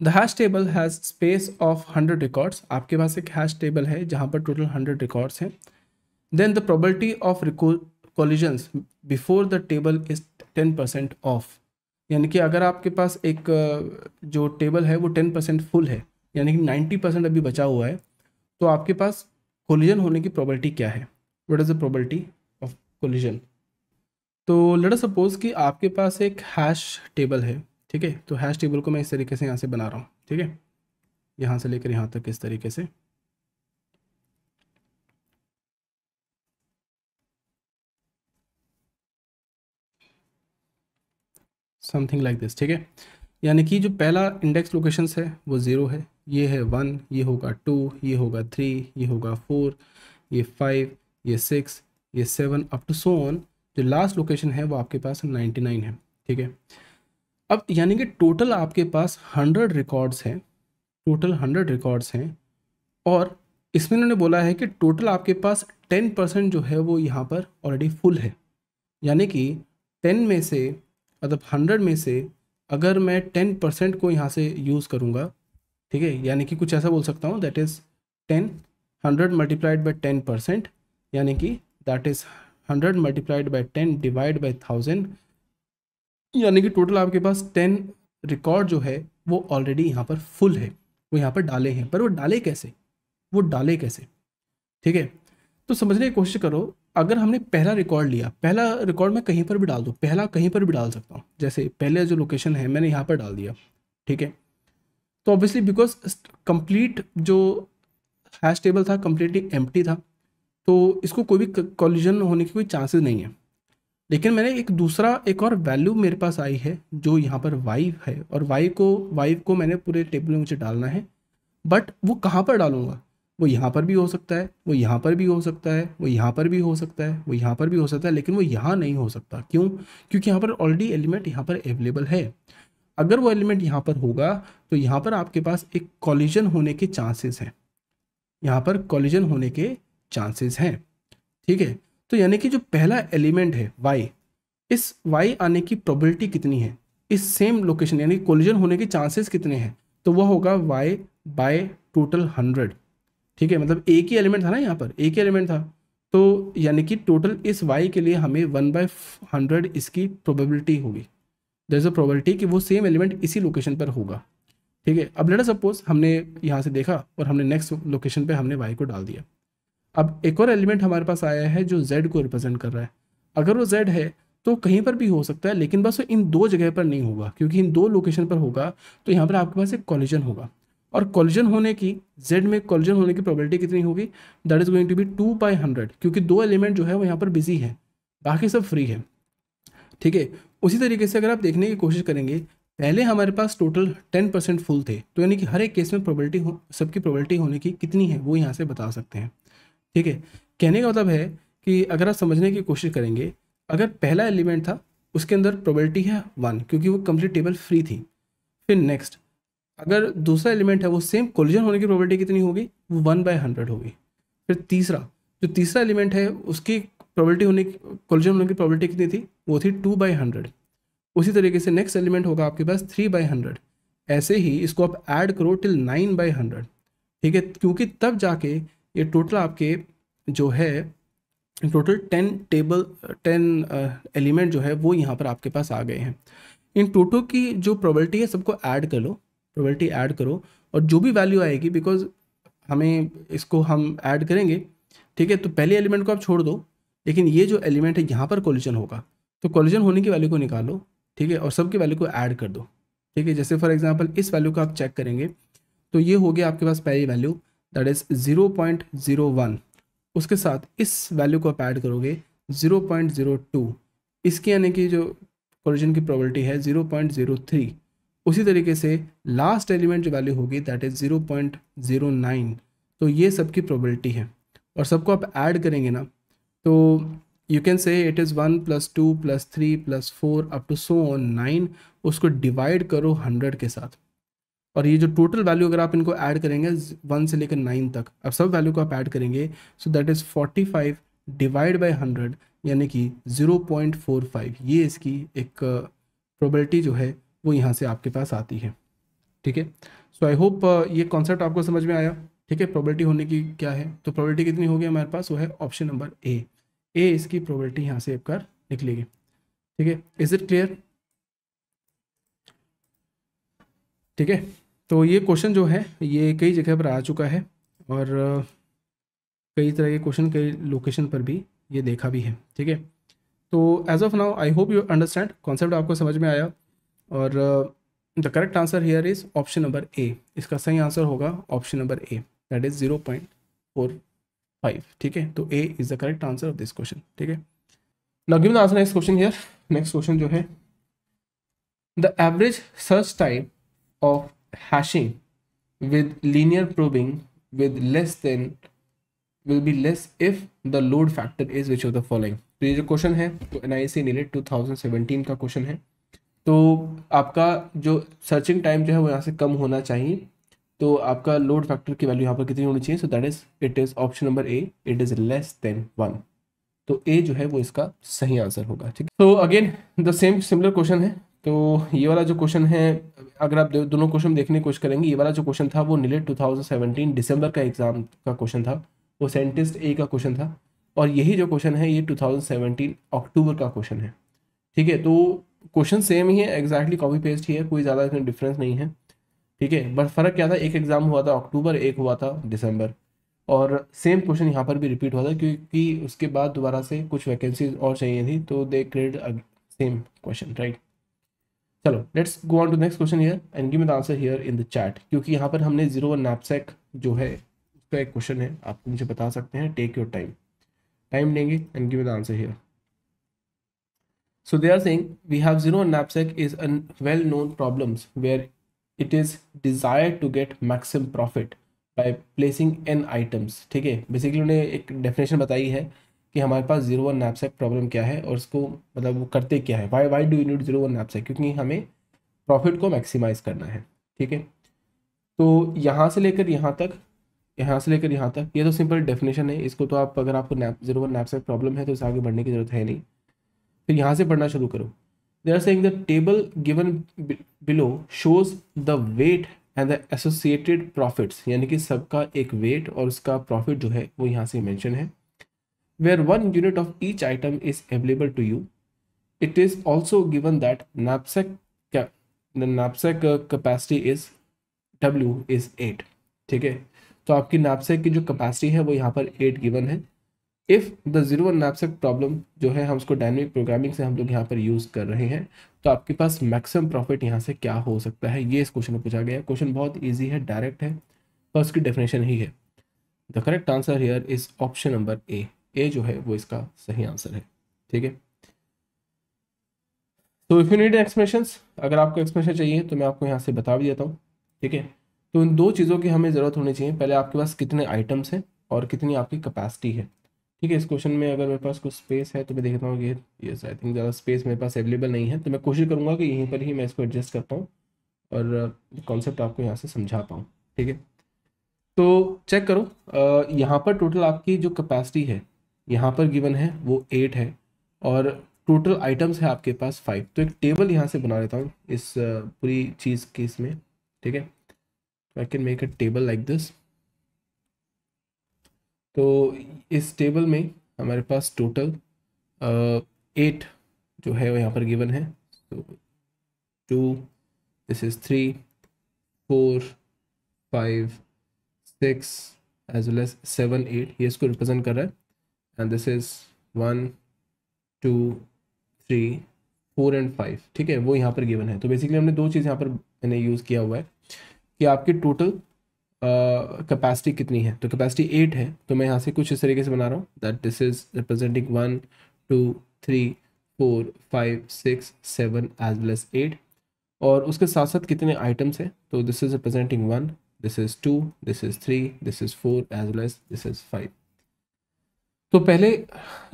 the hash table has space of hundred records आपके पास एक हैश टेबल है जहाँ पर टोटल हंड्रेड रिकॉर्ड्स हैं then the probability of before the table is ten percent of यानी कि अगर आपके पास एक जो टेबल है वो टेन परसेंट फुल है यानी कि नाइन्टी परसेंट अभी बचा हुआ है तो आपके पास कोलिजन होने की प्रॉबर्टी क्या है what is the probability of collision तो लेट अस सपोज कि आपके पास एक हैश टेबल है ठीक है तो हैश टेबल को मैं इस तरीके से यहाँ से बना रहा हूँ ठीक है यहाँ से लेकर यहाँ तक इस तरीके से समथिंग लाइक दिस ठीक है यानी कि जो पहला इंडेक्स लोकेशंस है वो ज़ीरो है ये है वन ये होगा टू ये होगा थ्री ये होगा फोर ये फाइव ये सिक्स ये seven up to so on जो लास्ट लोकेशन है वो आपके पास नाइन्टी नाइन है ठीक है अब यानी कि टोटल आपके पास हंड्रेड रिकॉर्ड्स हैं टोटल हंड्रेड रिकॉर्ड्स हैं और इसमें उन्होंने बोला है कि टोटल आपके पास टेन परसेंट जो है वो यहाँ पर ऑलरेडी फुल है यानी कि टेन में से मतलब हंड्रेड में से अगर मैं टेन परसेंट को यहाँ से यूज़ करूँगा ठीक है यानी कि कुछ ऐसा बोल सकता हूँ that is ten hundred multiplied by ten percent यानी कि that is hundred multiplied by ten divide by thousand यानी कि टोटल आपके पास टेन रिकॉर्ड जो है वो ऑलरेडी यहाँ पर फुल है वो यहाँ पर डाले हैं पर वो डाले कैसे वो डाले कैसे ठीक है तो समझने की कोशिश करो अगर हमने पहला रिकॉर्ड लिया पहला रिकॉर्ड मैं कहीं पर भी डाल दूँ पहला कहीं पर भी डाल सकता हूँ जैसे पहले जो लोकेशन है मैंने यहाँ पर डाल दिया ठीक है तो ऑब्वियसली बिकॉज कंप्लीट जो हैश टेबल था कम्प्लीटली एम था तो इसको कोई भी कॉलिजन होने की कोई चांसेस नहीं है लेकिन मैंने एक दूसरा एक और वैल्यू मेरे पास आई है जो यहाँ पर वाइव है और वाइव को वाइव को मैंने पूरे टेबल में मुझे डालना है बट वो कहाँ पर डालूंगा वो यहाँ पर भी हो सकता है वो यहाँ पर भी हो सकता है वो यहाँ पर भी हो सकता है वो यहाँ पर भी हो सकता है लेकिन वो यहाँ नहीं हो सकता क्यों क्योंकि यहाँ पर ऑलरेडी एलिमेंट यहाँ पर अवेलेबल है अगर वो एलिमेंट यहाँ पर होगा तो यहाँ पर आपके पास एक कॉलिजन होने के चांसेस हैं यहाँ पर कॉलिजन होने के चांसेस हैं ठीक है तो यानी कि जो पहला एलिमेंट है वाई इस वाई आने की प्रोबेबिलिटी कितनी है इस सेम लोकेशन यानी कॉलिजन होने के चांसेस कितने हैं तो वह होगा वाई बाय टोटल हंड्रेड ठीक है मतलब एक ही एलिमेंट था ना यहाँ पर एक ही एलिमेंट था तो यानी कि टोटल इस वाई के लिए हमें वन बाई हंड्रेड इसकी प्रोबेबिलिटी होगी देर इज़ अ प्रोबेबिलिटी कि वो सेम एलिमेंट इसी लोकेशन पर होगा ठीक है अब लेटर सपोज हमने यहाँ से देखा और हमने नेक्स्ट लोकेशन पर हमने वाई को डाल दिया अब एक और एलिमेंट हमारे पास आया है जो जेड को रिप्रेजेंट कर रहा है अगर वो जेड है तो कहीं पर भी हो सकता है लेकिन बस इन दो जगह पर नहीं होगा क्योंकि इन दो लोकेशन पर होगा तो यहाँ पर आपके पास एक कॉलिजन होगा और कॉलिजन होने की जेड में कॉलिजन होने की प्रोबेबिलिटी कितनी होगी that is going to be two by hundred क्योंकि दो एलिमेंट जो है वो यहाँ पर बिजी है बाकी सब फ्री है ठीक है उसी तरीके से अगर आप देखने की कोशिश करेंगे पहले हमारे पास टोटल टेन परसेंट फुल थे तो यानी कि हर एक केस में प्रोबेबिलिटी हो सबकी प्रोबेबिलिटी होने की कितनी है वो यहाँ से बता सकते हैं ठीक है कहने का मतलब है कि अगर आप समझने की कोशिश करेंगे अगर पहला एलिमेंट था उसके अंदर प्रोबेबिलिटी है वन क्योंकि वो कंप्लीट टेबल फ्री थी फिर नेक्स्ट अगर दूसरा एलिमेंट है वो सेम कोलिजन होने की प्रोबेबिलिटी कितनी होगी वो वन बाय हंड्रेड होगी फिर तीसरा जो तीसरा एलिमेंट है उसकी प्रोबेबिलिटी होने की कोलिजन होने की प्रोबेबिलिटी कितनी थी वो थी टू बाई हंड्रेड उसी तरीके से नेक्स्ट एलिमेंट होगा आपके पास थ्री बाई हंड्रेड ऐसे ही इसको आप ऐड करो टिल नाइन बाई हंड्रेड ठीक है क्योंकि तब जाके ये टोटल आपके जो है total ten table ten element जो है वो यहाँ पर आपके पास आ गए हैं इन टोटो की जो प्रॉबर्टी है सबको ऐड कर लो प्रोबेबिलिटी ऐड करो और जो भी वैल्यू आएगी बिकॉज हमें इसको हम ऐड करेंगे ठीक है तो पहले एलिमेंट को आप छोड़ दो लेकिन ये जो एलिमेंट है यहाँ पर कोलिजन होगा तो कोलिजन होने की वैल्यू को निकालो ठीक है और सबके वैल्यू को ऐड कर दो ठीक है जैसे फॉर एग्जाम्पल इस वैल्यू को आप चेक करेंगे तो ये हो गया आपके पास पहली value that is zero point zero one उसके साथ इस वैल्यू को आप ऐड करोगे ज़ीरो पॉइंट ज़ीरो टू इसकी यानी कि जो कोलिजन की प्रॉबलिटी है ज़ीरो पॉइंट ज़ीरो थ्री उसी तरीके से लास्ट एलिमेंट जो वैल्यू होगी that is zero point zero nine तो ये सबकी प्रोबेबिलिटी है और सबको आप ऐड करेंगे ना तो you can say it is one plus two plus three plus four up to so on nine उसको डिवाइड करो हंड्रेड के साथ और ये जो टोटल वैल्यू अगर आप इनको ऐड करेंगे वन से लेकर नाइन तक अब सब वैल्यू को आप ऐड करेंगे so that is forty five divide by hundred यानी कि ज़ीरो पॉइंट फोर फाइव ये इसकी एक प्रोबेबिलिटी uh, जो है वो यहाँ से आपके पास आती है ठीक है सो आई होप ये कॉन्सेप्ट आपको समझ में आया ठीक है प्रोबेबिलिटी होने की क्या है तो प्रोबेबिलिटी कितनी होगी हमारे पास वो है ऑप्शन नंबर ए ए इसकी प्रोबेबिलिटी यहाँ से आपका निकलेगी ठीक है इज इट क्लियर ठीक है तो ये क्वेश्चन जो है ये कई जगह पर आ चुका है और uh, कई तरह के क्वेश्चन कई लोकेशन पर भी ये देखा भी है ठीक है तो as of now I hope you understand concept आपको समझ में आया और the correct answer here is option number A इसका सही आंसर होगा option number A that is zero point four five ठीक है तो A is the correct answer of this question ठीक है लगे answer next question here next question जो है the average search time of hashing with linear probing with less than will be less if the load factor is which of the following तो ये जो question है तो N I C NIELIT two thousand seventeen का question है तो आपका जो सर्चिंग टाइम जो है वो यहाँ से कम होना चाहिए तो आपका लोड फैक्टर की वैल्यू यहाँ पर कितनी होनी चाहिए so that is it is option number A it is less than one तो ए जो है वो इसका सही आंसर होगा ठीक है तो again the same similar question है तो ये वाला जो क्वेश्चन है अगर आप दोनों क्वेश्चन देखने की कोशिश करेंगे ये वाला जो क्वेश्चन था वो नीले 2017 दिसंबर का एग्जाम का क्वेश्चन था वो साइंटिस्ट ए का क्वेश्चन था और यही जो क्वेश्चन है ये 2017 अक्टूबर का क्वेश्चन है ठीक है तो क्वेश्चन सेम ही है एग्जैक्टली कॉपी पेस्ट ही है कोई ज़्यादा इसमें डिफरेंस नहीं है ठीक है बट फ़र्क क्या था एक एग्ज़ाम हुआ था अक्टूबर एक हुआ था दिसंबर और सेम क्वेश्चन यहाँ पर भी रिपीट हुआ था क्योंकि उसके बाद दोबारा से कुछ वैकेंसीज और चाहिए थी तो they create same question right चलो let's go on to next question here and give me the answer here in the chat क्योंकि यहाँ पर हमने जीरो वन नैपसेक जो है उसका एक क्वेश्चन है आप मुझे बता सकते हैं टेक योर टाइम टाइम लेंगे and give me the answer here So they are saying we have zero knapsack is a well-known problems where it is desired to get maximum profit by placing n items ठीक है basically उन्हें एक definition बताई है कि हमारे पास zero one knapsack problem क्या है और उसको मतलब वो करते क्या है why why do you need zero one knapsack क्योंकि हमें प्रॉफिट को मैक्सिमाइज करना है ठीक है तो यहाँ से लेकर यहाँ तक यहाँ से लेकर यहाँ तक ये तो सिंपल डेफिनेशन है इसको तो आप अगर आपको जीरो वन नैपसेक प्रॉब्लम है तो इसे आगे बढ़ने की जरूरत है नहीं फिर यहाँ से पढ़ना शुरू करो they are saying the table given below shows the weight and the associated profits यानी कि सबका एक वेट और उसका प्रॉफिट जो है वो यहाँ से मैंशन है where one unit of each item is available to you it is also given that knapsack knapsack capacity is W is eight ठीक है तो आपकी knapsack की जो कैपेसिटी है वो यहाँ पर एट गिवन है if the zero one knapsack problem जो है हम उसको डायनेमिक प्रोग्रामिंग से हम लोग यहाँ पर यूज़ कर रहे हैं तो आपके पास मैक्सिमम प्रॉफिट यहाँ से क्या हो सकता है ये इस क्वेश्चन में पूछा गया क्वेश्चन बहुत ईजी है डायरेक्ट है पर उसकी डेफिनेशन ही है the correct answer here is option number A A जो है वो इसका सही आंसर है ठीक है तो इफ़ यू नीड एक्सप्रेशन अगर आपको एक्सप्रेशन चाहिए तो मैं आपको यहाँ से बता भी देता हूँ ठीक है तो इन दो चीज़ों की हमें ज़रूरत होनी चाहिए पहले आपके पास कितने आइटम्स हैं और कितनी आपकी कैपेसिटी है ठीक है इस क्वेश्चन में अगर मेरे पास कुछ स्पेस है तो मैं देखता हूँ कि यस आई थिंक ज़्यादा स्पेस मेरे पास अवेलेबल नहीं है तो मैं कोशिश करूँगा कि यहीं पर ही मैं इसको एडजस्ट करता हूँ और कॉन्सेप्ट uh, आपको यहाँ से समझा पाऊँ ठीक है तो चेक करो uh, यहाँ पर टोटल आपकी जो कैपेसिटी है यहाँ पर गिवन है वो एट है और टोटल आइटम्स है आपके पास फाइव तो एक टेबल यहाँ से बना लेता हूँ इस uh, पूरी चीज़ के इसमें ठीक है I can make a table like this तो इस टेबल में हमारे पास टोटल एट जो है वो यहाँ पर गिवन है तो two this is three four five six as well as seven eight ये इसको रिप्रेजेंट कर रहा है and this is one two three four and five ठीक है वो यहाँ पर गिवन है तो बेसिकली हमने दो चीज़ यहाँ पर मैंने यूज़ किया हुआ है कि आपके टोटल कैपेसिटी uh, कितनी है तो कैपेसिटी एट है तो मैं यहाँ से कुछ इस तरीके से बना रहा हूँ that this is representing one two three four five six seven as well as eight और उसके साथ साथ कितने आइटम्स हैं तो this is representing one this is two this is three this is four as well as this is five तो पहले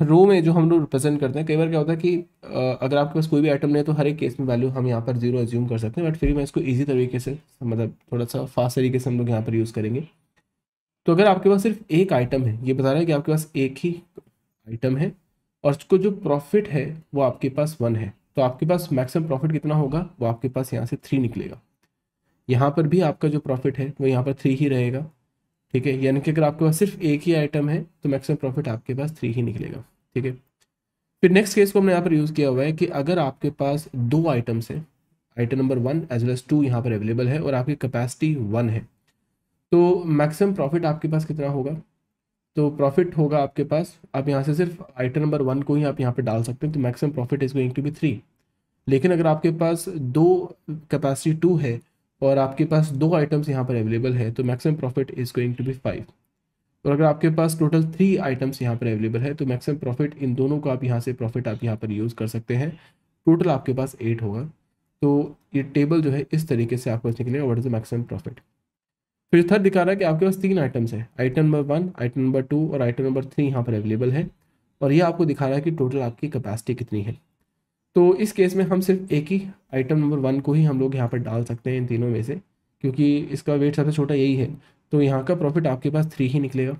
रो में जो हम लोग रिप्रेजेंट करते हैं कई बार क्या होता है कि अगर आपके पास कोई भी आइटम नहीं है तो हर एक केस में वैल्यू हम यहाँ पर जीरो एज्यूम कर सकते हैं बट फिर मैं इसको ईजी तरीके से मतलब थोड़ा सा फास्ट तरीके से हम लोग यहाँ पर यूज़ करेंगे तो अगर आपके पास सिर्फ एक आइटम है ये बता रहा है कि आपके पास एक ही आइटम है और उसको जो प्रॉफिट है वो आपके पास वन है तो आपके पास मैक्सिमम प्रॉफिट कितना होगा वो आपके पास यहाँ से थ्री निकलेगा यहाँ पर भी आपका जो प्रॉफिट है वो यहाँ पर थ्री ही रहेगा ठीक है यानी कि अगर आपके पास सिर्फ एक ही आइटम है तो मैक्सिमम प्रॉफिट आपके पास थ्री ही निकलेगा ठीक है फिर नेक्स्ट केस को हमने यहाँ पर यूज़ किया हुआ है कि अगर आपके पास दो आइटम्स हैं item number one as well as two यहाँ पर अवेलेबल है और आपकी कैपेसिटी वन है तो मैक्सिमम प्रॉफिट आपके पास कितना होगा तो प्रॉफिट होगा आपके पास आप यहाँ से सिर्फ आइटम नंबर वन को ही आप यहाँ पर डाल सकते हैं तो maximum profit is going to be three लेकिन अगर आपके पास दो कैपेसिटी टू है और आपके पास दो आइटम्स यहाँ पर अवेलेबल है तो maximum profit is going to be five और अगर आपके पास टोटल थ्री आइटम्स यहाँ पर अवेलेबल है तो मैक्सिमम प्रॉफिट इन दोनों को आप यहाँ से प्रॉफिट आप यहाँ पर यूज़ कर सकते हैं टोटल आपके पास एट होगा तो ये टेबल जो है इस तरीके से आपको निकलेगा what is the maximum profit फिर थर्ड दिखा रहा है कि आपके पास तीन आइटम्स हैं item number one item number two और आइटम नंबर थ्री यहाँ पर अवेलेबल है और ये आपको दिखा रहा है कि टोटल आपकी कैपेसिटी कितनी है तो इस केस में हम सिर्फ एक ही आइटम नंबर वन को ही हम लोग यहाँ पर डाल सकते हैं इन तीनों में से क्योंकि इसका वेट सबसे छोटा यही है तो यहाँ का प्रॉफिट आपके पास थ्री ही निकलेगा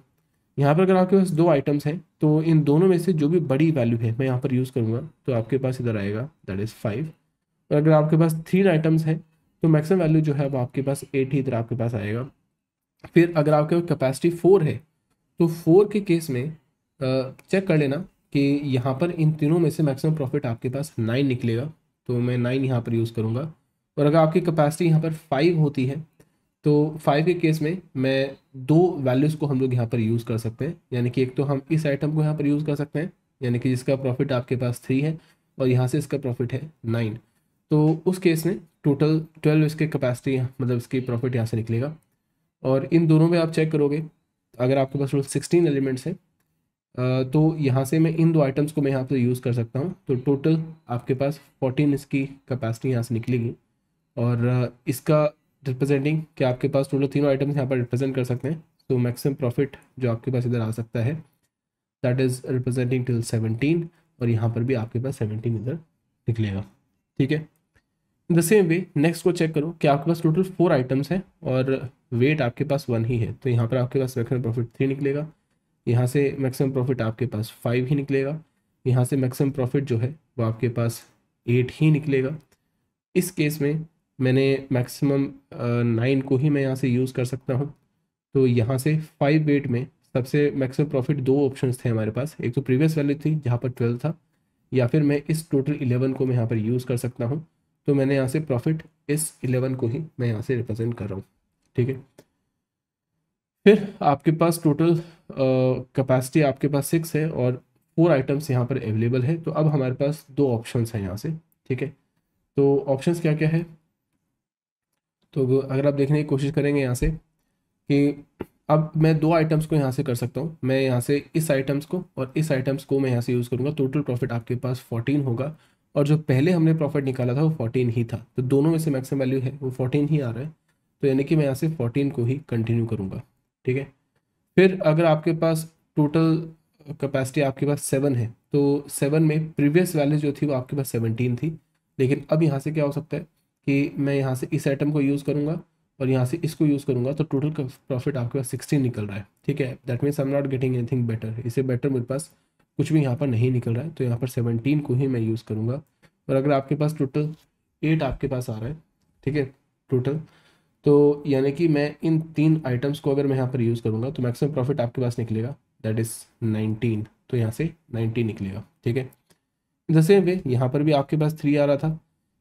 यहाँ पर अगर आपके पास दो आइटम्स हैं तो इन दोनों में से जो भी बड़ी वैल्यू है मैं यहाँ पर यूज़ करूँगा तो आपके पास इधर आएगा दैट इज़ फाइव और अगर आपके पास थ्री आइटम्स हैं तो मैक्सिमम वैल्यू जो है वो आपके पास एट ही इधर आपके पास आएगा फिर अगर आपके पास कैपेसिटी फोर है तो फोर के केस में चेक कर लेना कि यहाँ पर इन तीनों में से मैक्सिमम प्रॉफिट आपके पास नाइन निकलेगा तो मैं नाइन यहाँ पर यूज़ करूँगा और अगर आपकी कैपेसिटी यहाँ पर फाइव होती है तो फाइव के केस में मैं दो वैल्यूज़ को हम लोग यहाँ पर यूज़ कर सकते हैं यानी कि एक तो हम इस आइटम को यहाँ पर यूज़ कर सकते हैं यानी कि जिसका प्रॉफिट आपके पास थ्री है और यहाँ से इसका प्रॉफिट है नाइन तो उस केस में टोटल ट्वेल्व इसके कैपेसिटी मतलब इसकी प्रॉफिट यहाँ से निकलेगा और इन दोनों में आप चेक करोगे अगर आपके पास टोटल सिक्सटीन एलिमेंट्स हैं तो यहाँ से मैं इन दो आइटम्स को मैं यहाँ पर यूज़ कर सकता हूँ तो टोटल आपके पास फोर्टीन इसकी कैपेसिटी यहाँ से निकलेगी और इसका रिप्रेजेंटिंग कि आपके पास टोटल तीनों आइटम्स यहाँ पर रिप्रेजेंट कर सकते हैं तो मैक्सिमम प्रॉफिट जो आपके पास इधर आ सकता है that is representing till seventeen और यहाँ पर भी आपके पास सेवनटीन इधर निकलेगा ठीक है द सेम वे नेक्स्ट को चेक करो कि आपके पास टोटल फोर आइटम्स हैं और वेट आपके पास वन ही है तो यहाँ पर आपके पास मैक्सिमम प्रॉफिट थ्री निकलेगा यहाँ से मैक्सिमम प्रॉफिट आपके पास फाइव ही निकलेगा यहाँ से मैक्सिमम प्रॉफिट जो है वो आपके पास एट ही निकलेगा इस केस में मैंने मैक्सिमम नाइन को ही मैं यहाँ से यूज़ कर सकता हूँ तो यहाँ से फाइव एट में सबसे मैक्सिमम प्रॉफिट दो ऑप्शन थे हमारे पास एक तो प्रीवियस वैल्यू थी जहाँ पर ट्वेल्व था या फिर मैं इस टोटल इलेवन को मैं यहाँ पर यूज़ कर सकता हूँ तो मैंने यहाँ से प्रॉफिट इस इलेवन को ही मैं यहाँ से रिप्रेजेंट कर रहा हूँ ठीक है फिर आपके पास टोटल कैपेसिटी आपके पास सिक्स है और फोर आइटम्स यहाँ पर अवेलेबल है तो अब हमारे पास दो ऑप्शंस हैं यहाँ से ठीक है तो ऑप्शंस क्या क्या है तो अगर आप देखने की कोशिश करेंगे यहाँ से कि अब मैं दो आइटम्स को यहाँ से कर सकता हूँ मैं यहाँ से इस आइटम्स को और इस आइटम्स को मैं यहाँ से यूज़ करूँगा टोटल प्रॉफिट आपके पास फोर्टीन होगा और जो पहले हमने प्रॉफिट निकाला था वो फोर्टीन ही था तो दोनों में से मैक्सिमम वैल्यू है वो फोर्टीन ही आ रहा है तो यानी कि मैं यहाँ से फोर्टीन को ही कंटिन्यू करूँगा ठीक है फिर अगर आपके पास टोटल कैपेसिटी आपके पास सेवन है तो सेवन में प्रीवियस वैल्यू जो थी वो आपके पास सेवनटीन थी लेकिन अब यहाँ से क्या हो सकता है कि मैं यहाँ से इस आइटम को यूज़ करूँगा और यहाँ से इसको यूज़ करूँगा तो टोटल प्रॉफिट आपके पास सिक्सटीन निकल रहा है ठीक है that means I am not getting anything better इसे बेटर मेरे पास कुछ भी यहाँ पर नहीं निकल रहा है तो यहाँ पर सेवनटीन को ही मैं यूज़ करूँगा और अगर आपके पास टोटल एट आपके पास आ रहा है ठीक है टोटल तो यानी कि मैं इन तीन आइटम्स को अगर मैं यहाँ पर यूज़ करूँगा तो मैक्सिमम प्रॉफिट आपके पास निकलेगा दैट इज़ नाइनटीन तो यहाँ से नाइनटीन निकलेगा ठीक है द सेम वे यहाँ पर भी आपके पास थ्री आ रहा था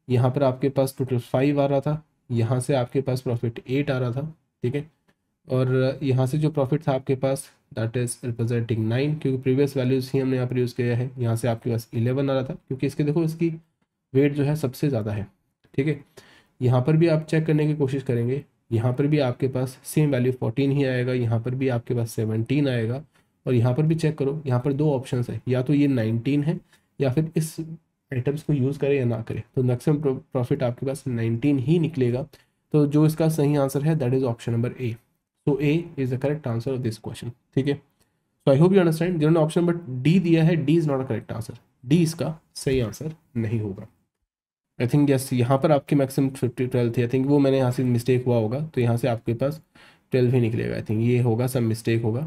यहाँ पर आपके पास टोटल फाइव आ रहा था यहाँ से आपके पास प्रॉफिट एट आ रहा था ठीक है और यहाँ से जो प्रॉफिट था आपके पास दैट इज़ रिप्रेजेंटिंग नाइन क्योंकि प्रीवियस वैल्यूज़ ही हमने यहाँ पर यूज़ किया है यहाँ से आपके पास इलेवन आ रहा था क्योंकि इसके देखो इसकी वेट जो है सबसे ज़्यादा है ठीक है यहाँ पर भी आप चेक करने की कोशिश करेंगे यहाँ पर भी आपके पास सेम वैल्यू फोर्टीन ही आएगा यहाँ पर भी आपके पास सेवनटीन आएगा और यहाँ पर भी चेक करो यहाँ पर दो ऑप्शन है या तो ये नाइनटीन है या फिर इस आइटम्स को यूज़ करें या ना करें तो मैक्सिमम प्रॉफिट आपके पास नाइनटीन ही निकलेगा तो जो इसका सही आंसर है that is option number A so A is the correct answer of this question ठीक है so I hope you understand जिन्होंने ऑप्शन नंबर डी दिया है D is not a correct answer D इसका सही आंसर नहीं होगा आई थिंक यस यहाँ पर आपकी मैक्सिमम फिफ्टी ट्वेल्व थी आई थिंक वो मैंने यहाँ से मिस्टेक हुआ होगा तो यहाँ से आपके पास ट्वेल्व ही निकलेगा आई थिंक ये होगा सम मिस्टेक होगा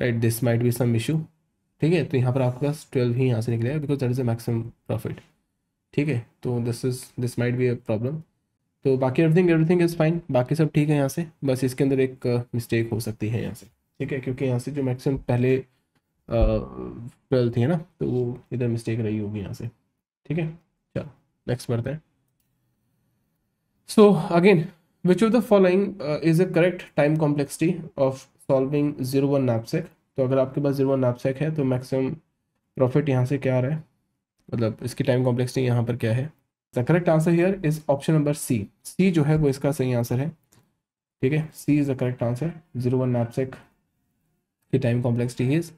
right this might be some issue ठीक है तो यहाँ पर आपके पास ट्वेल्व ही यहाँ से निकलेगा because that is a maximum profit ठीक है तो this is this might be a problem तो बाकी एवरीथिंग एवरीथिंग इज़ फाइन बाकी सब ठीक है यहाँ से बस इसके अंदर एक मिस्टेक uh, हो सकती है यहाँ से ठीक है क्योंकि यहाँ से जो मैक्सिमम पहले ट्वेल्व uh, थी है ना तो वो इधर मिस्टेक रही होगी यहाँ से ठीक है नेक्स्ट बढ़ते हैं so again which of the following is a correct time complexity of solving zero one knapsack तो अगर आपके पास जीरो वन नैपसेक है तो मैक्सिमम प्रॉफिट यहाँ से क्या आ रहा है मतलब इसकी टाइम कॉम्प्लेक्सिटी यहाँ पर क्या है the correct answer here is option number C C जो है वो इसका सही आंसर है ठीक है C is the correct answer zero one knapsack की time complexity is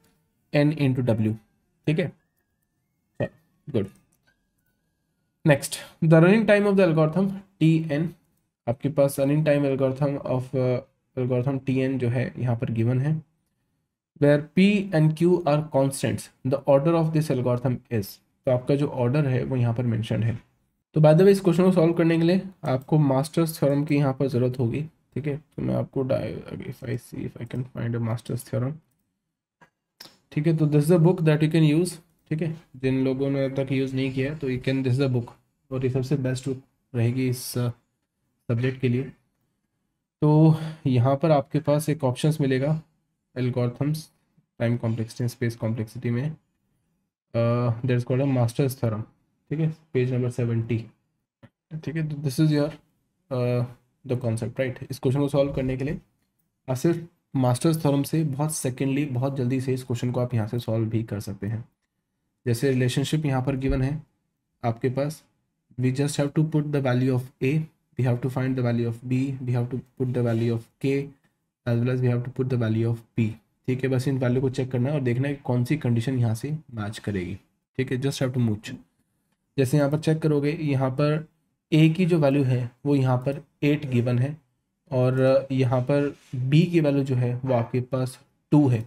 N into W ठीक है good next the running time of the algorithm T N आपके पास running time algorithm of algorithm T N जो है यहाँ पर given है where P and Q are constants the order of this algorithm is तो आपका जो ऑर्डर है वो यहाँ पर मैंशन है तो बाय द वे इस क्वेश्चन को सॉल्व करने के लिए आपको मास्टर्स थ्योरम की यहाँ पर ज़रूरत होगी ठीक है तो मैं आपको if I see if I can find a master's theorem ठीक है तो this is a book that you can use ठीक है जिन लोगों ने अब तक यूज़ नहीं किया है तो you can this the book और ये सबसे बेस्ट बुक रहेगी इस सब्जेक्ट uh, के लिए तो यहाँ पर आपके पास एक ऑप्शन मिलेगा algorithms time complexity space complexity में there is called a master's theorem ठीक है पेज नंबर सेवेंटी ठीक है this is your the concept right इस क्वेश्चन को सॉल्व करने के लिए आप सिर्फ मास्टर्स थर्म से बहुत सेकेंडली बहुत जल्दी से इस क्वेश्चन को आप यहाँ से सॉल्व भी कर सकते हैं जैसे रिलेशनशिप यहाँ पर गिवन है आपके पास we just have to put the value of A we have to find the value of B we have to put the value of K as well as we have to put the value of P ठीक है बस इन value को check करना है और देखना है कौन सी कंडीशन यहाँ से मैच करेगी ठीक है जस्ट हैव टू मूच जैसे यहाँ पर चेक करोगे यहाँ पर ए की जो वैल्यू है वो यहाँ पर एट गिवन है और यहाँ पर बी की वैल्यू जो है वो आपके पास टू है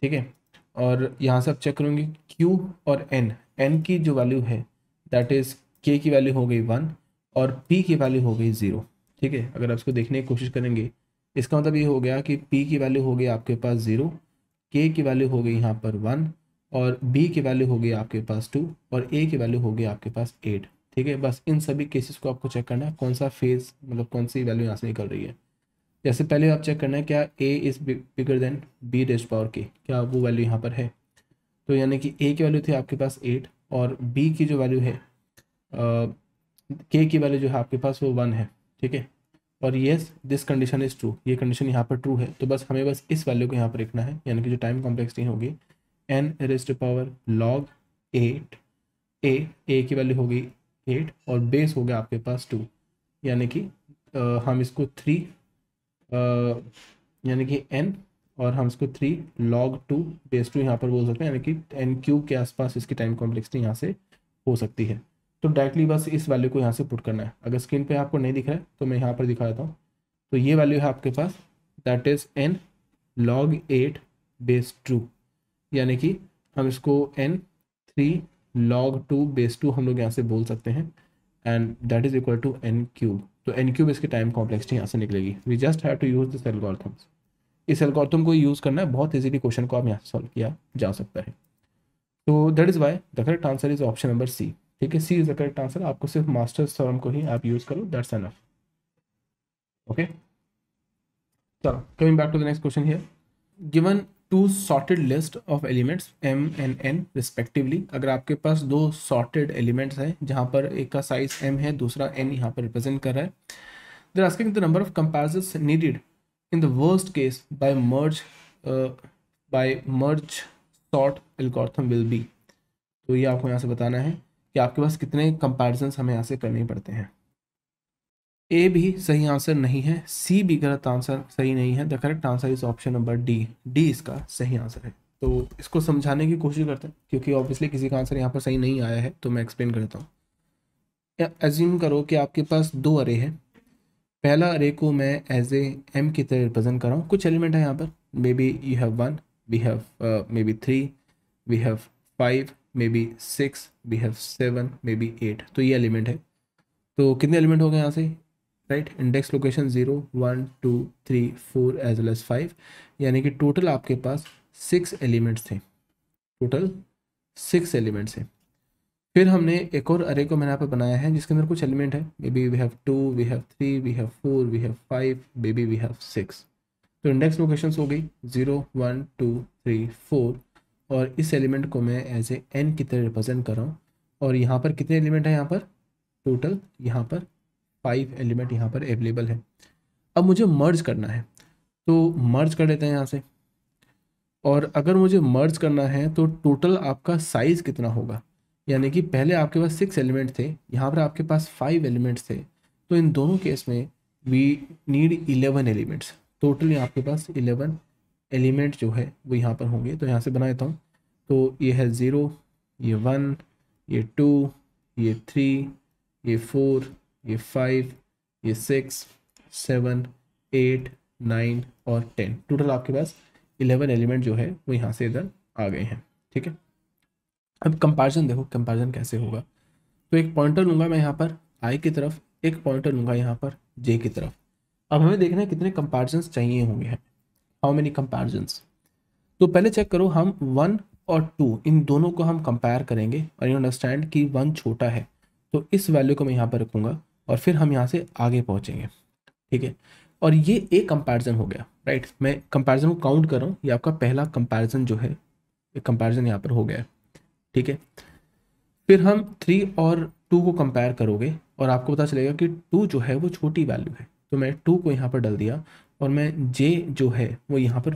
ठीक है और यहाँ से आप चेक करेंगे Q और N N की जो वैल्यू है दैट इज़ K की वैल्यू हो गई वन और P की वैल्यू हो गई ज़ीरो ठीक है अगर आप इसको देखने की कोशिश करेंगे इसका मतलब ये हो गया कि P की वैल्यू हो गई आपके पास ज़ीरो K की वैल्यू हो गई यहाँ पर वन और B की वैल्यू हो गई आपके पास टू और A की वैल्यू हो गई आपके पास एट ठीक है बस इन सभी केसेस को आपको चेक करना है कौन सा फेज़ मतलब कौन सी वैल्यू यहाँ से निकल रही है जैसे पहले आप चेक करना है क्या A is bigger than B raise power के क्या वो वैल्यू यहाँ पर है तो यानी कि ए की वैल्यू थी आपके पास एट और बी की जो वैल्यू है के की वैल्यू जो है आपके पास वो वन है ठीक है और yes this condition is true ये कंडीशन यहाँ पर ट्रू है तो बस हमें बस इस वैल्यू को यहाँ पर रखना है यानी कि जो टाइम कॉम्प्लेक्सिटी होगी N raise to power log eight A A की वैल्यू हो गई एट और बेस हो गया आपके पास टू यानी कि आ, हम इसको थ्री यानी कि एन और हम इसको three log two base two यहाँ पर बोल सकते हैं यानी कि एन क्यूब के आसपास इसकी टाइम कॉम्प्लेक्सिटी यहाँ से हो सकती है तो डायरेक्टली बस इस वैल्यू को यहाँ से पुट करना है अगर स्क्रीन पे आपको नहीं दिख रहा है तो मैं यहाँ पर दिखा देता हूँ तो ये वैल्यू है आपके पास that is N log eight base two यानी कि हम इसको N three log two base two हम लोग यहाँ से बोल सकते हैं and that is equal to N cube तो एन क्यूब इसकी टाइम कॉम्प्लेक्सिटी यहाँ से निकलेगी we just have to use this algorithms इस एल्गोरिथम को यूज़ करना है बहुत ईजिली क्वेश्चन को आप यहाँ सॉल्व किया जा सकता है तो that is why the correct answer is option number C ठीक है C is the correct answer आपको सिर्फ मास्टर थ्योरम को ही आप यूज़ करो दैट्स एनफ ओके चलो coming back to the next question here given two sorted list of elements M and N respectively अगर आपके पास दो सॉर्टेड एलिमेंट्स हैं जहाँ पर एक का साइज एम है दूसरा एन यहाँ पर रिप्रेजेंट कर रहा है they're asking the number of comparison needed in the worst case by merge by merge sort algorithm will be तो ये आपको यहाँ से बताना है कि आपके पास कितने कंपेरिजन हमें यहाँ से करने पड़ते हैं ए भी सही आंसर नहीं है सी भी गलत आंसर सही नहीं है the correct answer is option number D D इसका सही आंसर है तो इसको समझाने की कोशिश करते हैं क्योंकि ऑब्वियसली किसी का आंसर यहाँ पर सही नहीं आया है तो मैं एक्सप्लेन करता हूँ एज्यूम करो कि आपके पास दो अरे हैं पहला अरे को मैं एज ए एम की तरह रिप्रेजेंट कर रहा हूँ कुछ एलिमेंट है यहाँ पर maybe you have one we have maybe three we have five maybe six we have seven maybe eight तो ये एलिमेंट है तो कितने एलिमेंट हो गए यहाँ से right index location zero one two three four as well as five यानी कि टोटल आपके पास सिक्स एलिमेंट्स थे टोटल सिक्स एलिमेंट्स हैं फिर हमने एक और अरे को मैंने यहाँ पर बनाया है जिसके अंदर कुछ एलिमेंट है maybe we have two we have three we have four we have five maybe we have six तो इंडेक्स लोकेशन हो गई zero one two three four और इस एलिमेंट को मैं एज ए एन की तरह रिप्रेजेंट कर रहा हूँ और यहाँ पर कितने एलिमेंट हैं यहाँ पर टोटल यहाँ पर फाइव एलिमेंट यहाँ पर अवेलेबल है अब मुझे मर्ज करना है तो मर्ज कर लेते हैं यहाँ से और अगर मुझे मर्ज करना है तो टोटल आपका साइज़ कितना होगा यानी कि पहले आपके पास सिक्स एलिमेंट थे यहाँ पर आपके पास फाइव एलिमेंट्स थे तो इन दोनों केस में we need eleven elements totally आपके पास इलेवन एलिमेंट जो है वो यहाँ पर होंगे तो यहाँ से बना देता हूँ तो ये है ज़ीरो ये वन ये टू ये थ्री ये फोर ये फाइव ये सिक्स सेवन एट नाइन और टेन टोटल आपके पास इलेवन एलिमेंट जो है वो यहाँ से इधर आ गए हैं ठीक है अब कंपैरिजन देखो कंपैरिजन कैसे होगा तो एक पॉइंटर लूँगा मैं यहाँ पर आई की तरफ एक पॉइंटर लूँगा यहाँ पर जे की तरफ अब हमें देखना है कितने कंपेरिजन चाहिए होंगे हैं हाउ मेनी कंपेरिजन तो पहले चेक करो हम वन और टू इन दोनों को हम कंपेयर करेंगे और यू अंडरस्टैंड कि वन छोटा है तो इस वैल्यू को मैं यहाँ पर रखूँगा और फिर हम यहाँ से आगे पहुँचेंगे ठीक है और ये एक कंपैरिजन हो गया राइट मैं कंपैरिजन को काउंट कर रहा हूँ ये आपका पहला कंपैरिजन जो है कंपैरिजन यहाँ पर हो गया ठीक है फिर हम थ्री और टू को कंपेयर करोगे और आपको पता चलेगा कि टू जो है वो छोटी वैल्यू है तो मैं टू को यहाँ पर डल दिया और मैं जे जो है वो यहाँ पर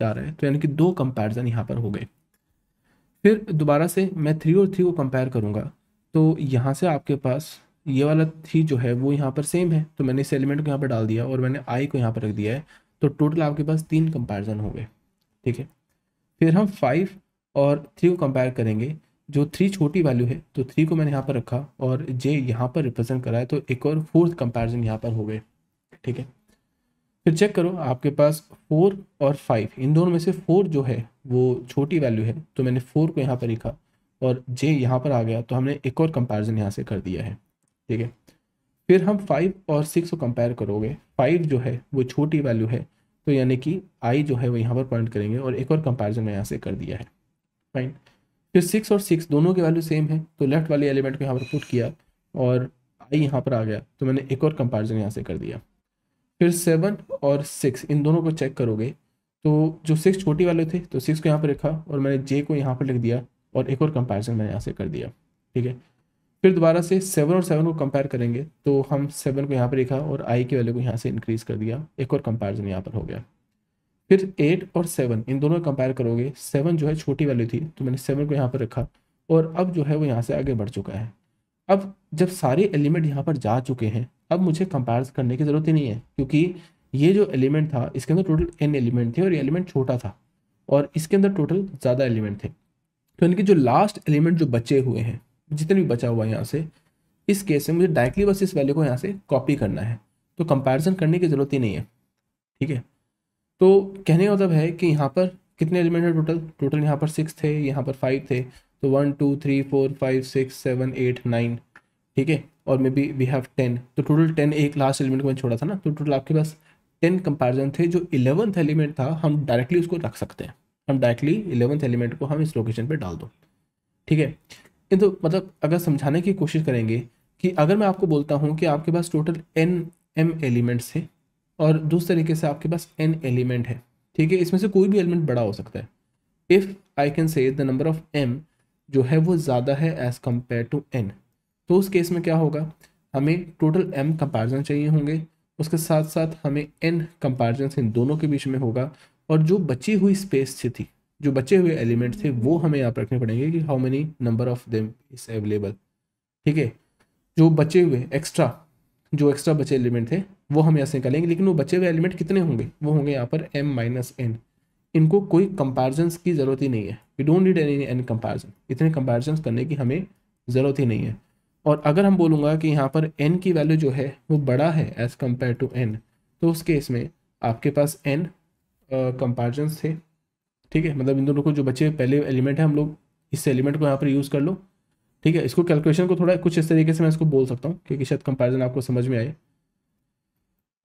जा रहा है तो यानी कि दो कंपेरिजन यहाँ पर हो गए फिर दोबारा से मैं थ्री और थ्री को कंपेयर करूँगा तो यहाँ से आपके पास ये वाला थ्री जो है वो यहाँ पर सेम है तो मैंने इस एलिमेंट को यहाँ पर डाल दिया और मैंने आई को यहाँ पर रख दिया है तो टोटल आपके पास तीन कंपैरिजन हो गए ठीक है फिर हम फाइव और थ्री को कंपेयर करेंगे जो थ्री छोटी वैल्यू है तो थ्री को मैंने यहाँ पर रखा और जे यहाँ पर रिप्रेजेंट करा है तो एक और फोर्थ कंपेरिज़न यहाँ पर हो गए ठीक है फिर चेक करो आपके पास फोर और फाइव इन दोनों में से फोर जो है वो छोटी वैल्यू है तो मैंने फोर को यहाँ पर लिखा और जे यहाँ पर आ गया तो हमने एक और कंपैरिजन यहाँ से कर दिया है ठीक है फिर हम फाइव और सिक्स को कंपेयर करोगे फाइव जो है वो छोटी वैल्यू है तो यानी कि आई जो है वो यहाँ पर पॉइंट करेंगे और एक और कंपेरिजन मैं यहाँ से कर दिया है फाइन फिर सिक्स और सिक्स दोनों की वैल्यू सेम है तो लेफ्ट वाले एलिमेंट को यहाँ पर पुट किया और आई यहाँ पर आ गया तो मैंने एक और कंपेरिजन यहाँ से कर दिया फिर सेवन और सिक्स इन दोनों को चेक करोगे तो जो सिक्स छोटी वाले थे तो सिक्स को यहाँ पर रखा और मैंने जे को यहाँ पर लिख दिया और एक और कंपेरिजन मैंने यहाँ से कर दिया ठीक है फिर दोबारा से सेवन और सेवन को कंपेयर करेंगे तो हम सेवन को यहाँ पर लिखा और आई की वैल्यू को यहाँ से इंक्रीज कर दिया एक और कंपेरिजन यहाँ पर हो गया फिर एट और सेवन इन दोनों को कंपेयर करोगे सेवन जो है छोटी वैल्यू थी तो मैंने सेवन को यहाँ पर रखा और अब जो है वो यहाँ से आगे बढ़ चुका है अब जब सारे एलिमेंट यहाँ पर जा चुके हैं अब मुझे कंपेयर करने की ज़रूरत ही नहीं है क्योंकि ये जो एलिमेंट था इसके अंदर टोटल एन एलिमेंट थे और ये एलिमेंट छोटा था और इसके अंदर टोटल ज़्यादा एलिमेंट थे तो इनके जो लास्ट एलिमेंट जो बचे हुए हैं जितने भी बचा हुआ है यहाँ से इस केस में मुझे डायरेक्टली बस इस वैल्यू को यहाँ से कॉपी करना है तो कंपैरिजन करने की ज़रूरत ही नहीं है ठीक है तो कहने का मतलब है कि यहाँ पर कितने एलिमेंट है टोटल टोटल यहाँ पर सिक्स थे यहाँ पर फाइव थे तो one two three four five six seven eight nine ठीक है और maybe we have ten तो टोटल टेन एक लास्ट एलिमेंट को मैंने छोड़ा था ना तो टोटल आपके पास टेन कंपेरिजन थे जो इलेवंथ एलिमेंट था हम डायरेक्टली उसको रख सकते हैं हम डायरेक्टली इलेवंथ एलिमेंट को हम इस लोकेशन पर डाल दो ठीक है तो मतलब अगर समझाने की कोशिश करेंगे कि अगर मैं आपको बोलता हूँ कि आपके पास टोटल एन एम एलिमेंट्स है और दूसरे तरीके से आपके पास एन एलिमेंट है ठीक है इसमें से कोई भी एलिमेंट बड़ा हो सकता है if I can say the number of M जो है वो ज़्यादा है एज़ कम्पेयर टू एन तो उस केस में क्या होगा हमें टोटल एम कंपेरिजन चाहिए होंगे उसके साथ साथ हमें एन कंपेरिजन इन दोनों के बीच में होगा और जो बची हुई स्पेस थी जो बचे हुए एलिमेंट थे वो हमें यहाँ पर रखने पड़ेंगे कि how many number of them is available ठीक है जो बचे हुए एक्स्ट्रा जो एक्स्ट्रा बचे एलिमेंट थे वो हम यहाँ से निकालेंगे लेकिन वो बचे हुए एलिमेंट कितने होंगे वो होंगे यहाँ पर एम माइनस एन इनको कोई कंपेरिजन की ज़रूरत ही नहीं है we don't need any N comparison इतने कंपेरिजन करने की हमें ज़रूरत ही नहीं है और अगर हम बोलूँगा कि यहाँ पर एन की वैल्यू जो है वो बड़ा है एज़ कम्पेयर टू एन तो उस केस में आपके पास एन कंपैरिजन थे ठीक है मतलब इन दोनों को जो बचे पहले एलिमेंट है हम लोग इस एलिमेंट को यहाँ पर यूज़ कर लो ठीक है इसको कैलकुलेशन को थोड़ा कुछ इस तरीके से मैं इसको बोल सकता हूँ क्योंकि शायद कंपैरिजन आपको समझ में आए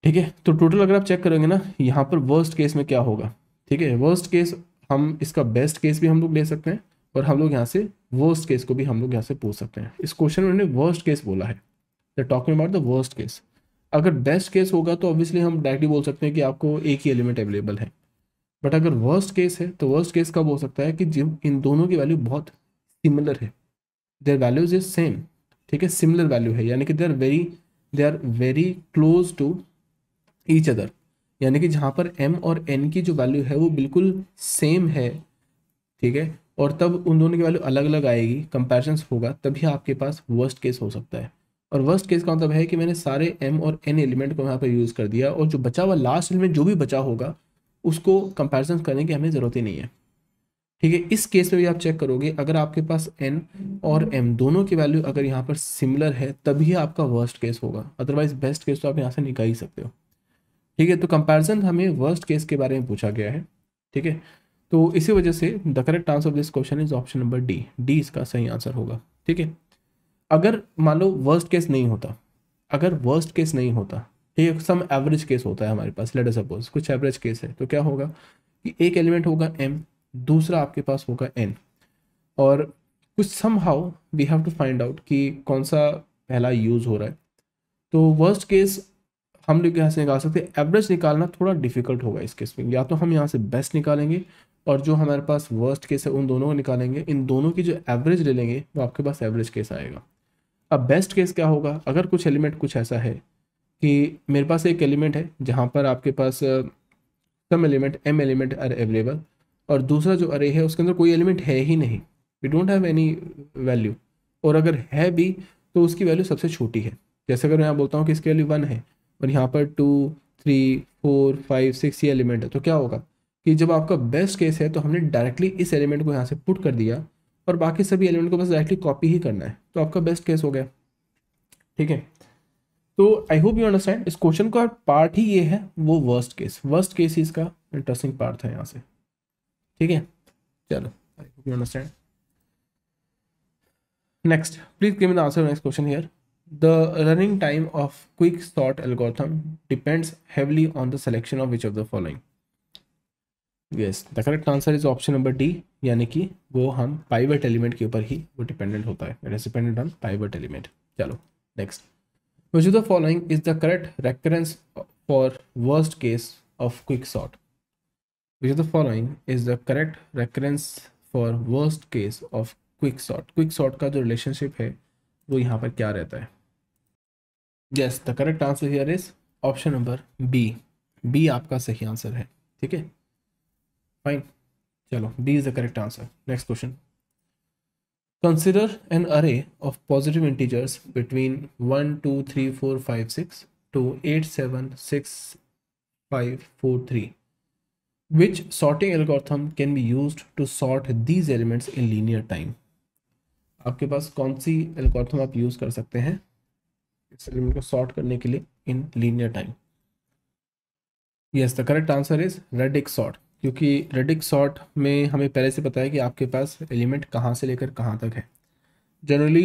ठीक है तो टोटल अगर आप चेक करेंगे ना यहाँ पर वर्स्ट केस में क्या होगा ठीक है वर्स्ट केस हम इसका बेस्ट केस भी हम लोग ले सकते हैं और हम लोग यहाँ से वर्स्ट केस को भी हम लोग यहाँ से पूछ सकते हैं इस क्वेश्चन में वर्स्ट केस बोला है the talking about the worst case अगर बेस्ट केस होगा तो ऑब्वियसली हम डायरेक्टली बोल सकते हैं कि आपको एक ही एलिमेंट अवेलेबल है बट अगर वर्स्ट केस है तो वर्स्ट केस कब हो सकता है कि जिम इन दोनों की वैल्यू बहुत सिमिलर है देयर वैल्यूज इज सेम ठीक है सिमिलर वैल्यू है यानी कि they are very they are very close to each other यानी कि जहाँ पर m और n की जो वैल्यू है वो बिल्कुल सेम है ठीक है और तब उन दोनों की वैल्यू अलग अलग आएगी कंपेरिजन होगा तभी आपके पास वर्स्ट केस हो सकता है और वर्स्ट केस का मतलब है कि मैंने सारे m और n एलिमेंट को यहाँ पर यूज़ कर दिया और जो बचा हुआ लास्ट एलिमेंट जो भी बचा होगा उसको कंपेरिजन करने की हमें ज़रूरत ही नहीं है ठीक है इस केस में भी आप चेक करोगे अगर आपके पास एन और एम दोनों की वैल्यू अगर यहाँ पर सिमिलर है तभी आपका वर्स्ट केस होगा अदरवाइज बेस्ट केस तो आप यहाँ से निकाल ही सकते हो ठीक है तो कंपेरिजन हमें वर्स्ट केस के बारे में पूछा गया है ठीक है तो इसी वजह से the correct answer of this question is option number D D इसका सही आंसर होगा ठीक है अगर मान लो वर्स्ट केस नहीं होता अगर वर्स्ट केस नहीं होता ये सम एवरेज केस होता है हमारे पास लेट सपोज कुछ एवरेज केस है तो क्या होगा कि एक एलिमेंट होगा एम दूसरा आपके पास होगा एन और कुछ somehow we have to find out कि कौन सा पहला यूज़ हो रहा है तो वर्स्ट केस हम लोग यहाँ से निकाल सकते हैं एवरेज निकालना थोड़ा डिफिकल्ट होगा इस केस में या तो हम यहाँ से बेस्ट निकालेंगे और जो हमारे पास वर्स्ट केस है उन दोनों को निकालेंगे इन दोनों की जो एवरेज ले लेंगे वो आपके पास एवरेज केस आएगा अब बेस्ट केस क्या होगा अगर कुछ एलिमेंट कुछ ऐसा है कि मेरे पास एक एलिमेंट है जहाँ पर आपके पास some element M element are available और दूसरा जो अरे है उसके अंदर कोई एलिमेंट है ही नहीं we don't have any value और अगर है भी तो उसकी वैल्यू सबसे छोटी है जैसे अगर मैं यहाँ बोलता हूँ कि इसकी वैल्यू वन है और यहाँ पर two three four five six ये एलिमेंट है तो क्या होगा कि जब आपका बेस्ट केस है तो हमने डायरेक्टली इस एलिमेंट को यहाँ से पुट कर दिया और बाकी सभी एलिमेंट को बस डायरेक्टली कॉपी ही करना है तो आपका बेस्ट केस हो गया ठीक है तो आई होप यू अंडरस्टैंड इस क्वेश्चन का पार्ट ही ये है वो वर्स्ट केस वर्स्ट केस ही इसका इंटरेस्टिंग पार्ट है यहाँ से ठीक है चलो I hope you understand next please give me the answer next question here the running time of quick sort algorithm depends heavily on the selection of which of the following yes the correct answer is option number D यानी कि वो हम pivot element के ऊपर ही वो dependent होता है it is dependent on pivot element चलो next Which of the following is the correct recurrence for worst case of quicksort? Which of the following is the correct recurrence for worst case of quicksort? Quicksort का जो relationship है वो यहाँ पर क्या रहता है yes the correct answer here is option number B B आपका सही आंसर है ठीक है फाइन चलो B is the correct answer next question Consider an array of positive integers between 1, 2, 3, 4, 5, 6 to 8, 7, 6, 5, 4, 3. Which sorting algorithm can be used to sort these elements in linear time? आपके पास कौन सी algorithm आप use कर सकते हैं इस element को sort करने के लिए in linear time yes the correct answer is radix sort क्योंकि रेडिक सॉर्ट में हमें पहले से पता है कि आपके पास एलिमेंट कहाँ से लेकर कहाँ तक है जनरली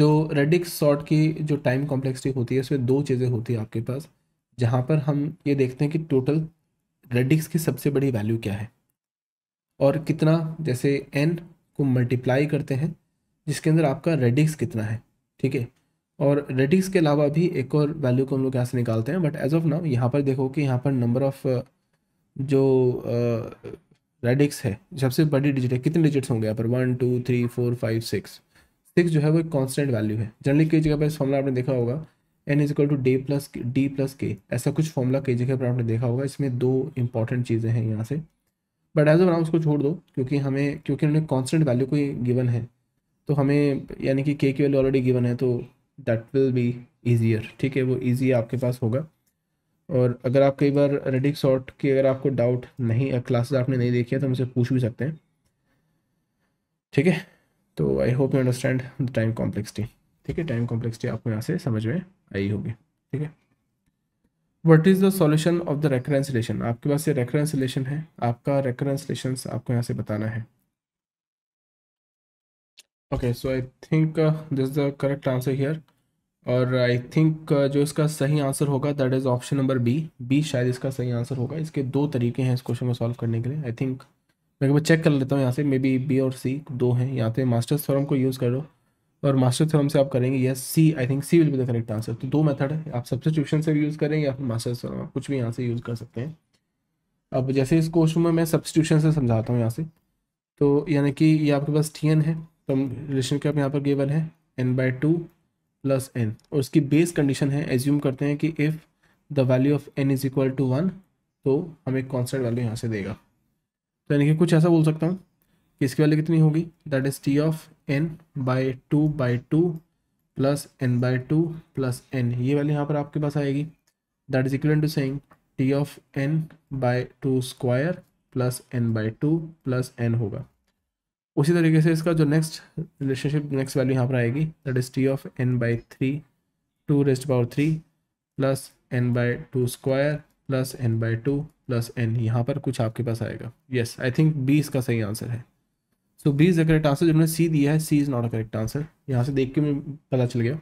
जो रेडिक सॉर्ट की जो टाइम कॉम्प्लेक्सिटी होती है उसमें दो चीज़ें होती है आपके पास जहाँ पर हम ये देखते हैं कि टोटल रेडिक्स की सबसे बड़ी वैल्यू क्या है और कितना जैसे एन को मल्टीप्लाई करते हैं जिसके अंदर आपका रेडिक्स कितना है ठीक है और रेडिक्स के अलावा भी एक और वैल्यू को हम लोग यहाँ से निकालते हैं बट एज ऑफ नाउ यहाँ पर देखो कि यहाँ पर नंबर ऑफ़ जो रेडिक्स है सबसे बड़ी डिजिट है कितने डिजिट्स होंगे यहाँ पर one two three four five six six जो है वो एक कॉन्स्टेंट वैल्यू है जनरली कई जगह पर इस फॉर्मूला आपने देखा होगा N is equal to D plus D plus K ऐसा कुछ फॉर्मूला कई जगह पर आपने देखा होगा इसमें दो इंपॉर्टेंट चीज़ें हैं यहाँ से बट एज ऑफ नाउ उसको छोड़ दो क्योंकि हमें क्योंकि उन्होंने कॉन्स्टेंट वैल्यू कोई गिवन है तो हमें यानी कि के की वैल्यू ऑलरेडी गिवन है तो दैट विल बी ईजियर ठीक है वो ईजी आपके पास होगा और अगर आप कई बार रेडिक शॉर्ट की अगर आपको डाउट नहीं क्लासेस आपने नहीं देखी है तो मुझसे पूछ भी सकते हैं ठीक है तो I hope you understand the time complexity ठीक है टाइम कॉम्प्लेक्सिटी आपको यहाँ से समझ में आई होगी ठीक है what is the solution of the recurrence relation आपके पास ये रेकरेंस रिलेशन है आपका रेकरेंस रिलेशन आपको यहाँ से बताना है okay so I think this the correct answer here और आई थिंक uh, जो इसका सही आंसर होगा that is option number B B शायद इसका सही आंसर होगा इसके दो तरीके हैं इस क्वेश्चन को सॉल्व करने के लिए आई थिंक मैं कभी चेक कर लेता हूँ यहाँ से मे बी बी और सी दो हैं यहाँ पे मास्टर्स थ्योरम को यूज़ करो और मास्टर्स थ्योरम से आप करेंगे yes C I think C will be the correct answer तो दो मेथड है आप सबसे ट्यूशन से भी यूज़ करें या फिर मास्टर्स थ्योरम कुछ भी यहाँ से यूज़ कर सकते हैं अब जैसे इस क्वेश्चन में मैं सब्सटीट्यूशन से समझाता हूँ यहाँ से तो यानी कि ये आपके पास टी है तो रिलेशन आप यहाँ पर गेवन है n by two plus n और उसकी बेस कंडीशन है एज्यूम करते हैं कि if the value of n is equal to one तो हमें कॉन्स्टेंट वैल्यू यहाँ से देगा तो यानी कि कुछ ऐसा बोल सकता हूँ कि इसकी वैल्यू कितनी होगी that is T of n by two by two plus n by two plus n ये वैल्यू यहाँ पर आपके पास आएगी that is equal to saying T of n by two square plus n by two plus n होगा उसी तरीके से इसका जो नेक्स्ट रिलेशनशिप नेक्स्ट वैल्यू यहाँ पर आएगी that is T of n by three two raised power three plus n by two square plus n by two plus n यहाँ पर कुछ आपके पास आएगा येस आई थिंक बी इसका सही आंसर है so B is the correct answer जिन्होंने सी दिया है C is not a correct answer यहाँ से देख के मैं पता चल गया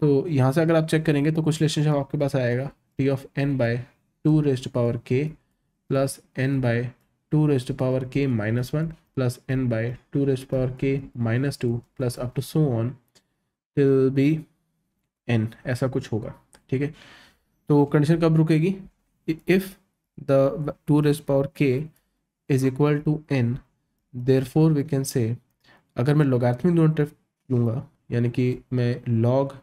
तो यहाँ से अगर आप चेक करेंगे तो कुछ रिलेशनशिप आपके पास आएगा T of n by two raised power k plus n by two raised power k minus one plus n by two raised power k minus two plus up to so on on be n ऐसा कुछ होगा ठीक है तो condition कब रुकेगी if the two raise power k is equal to n therefore we can say अगर मैं लोगार्थमिक यूनिट लूँगा यानी कि मैं log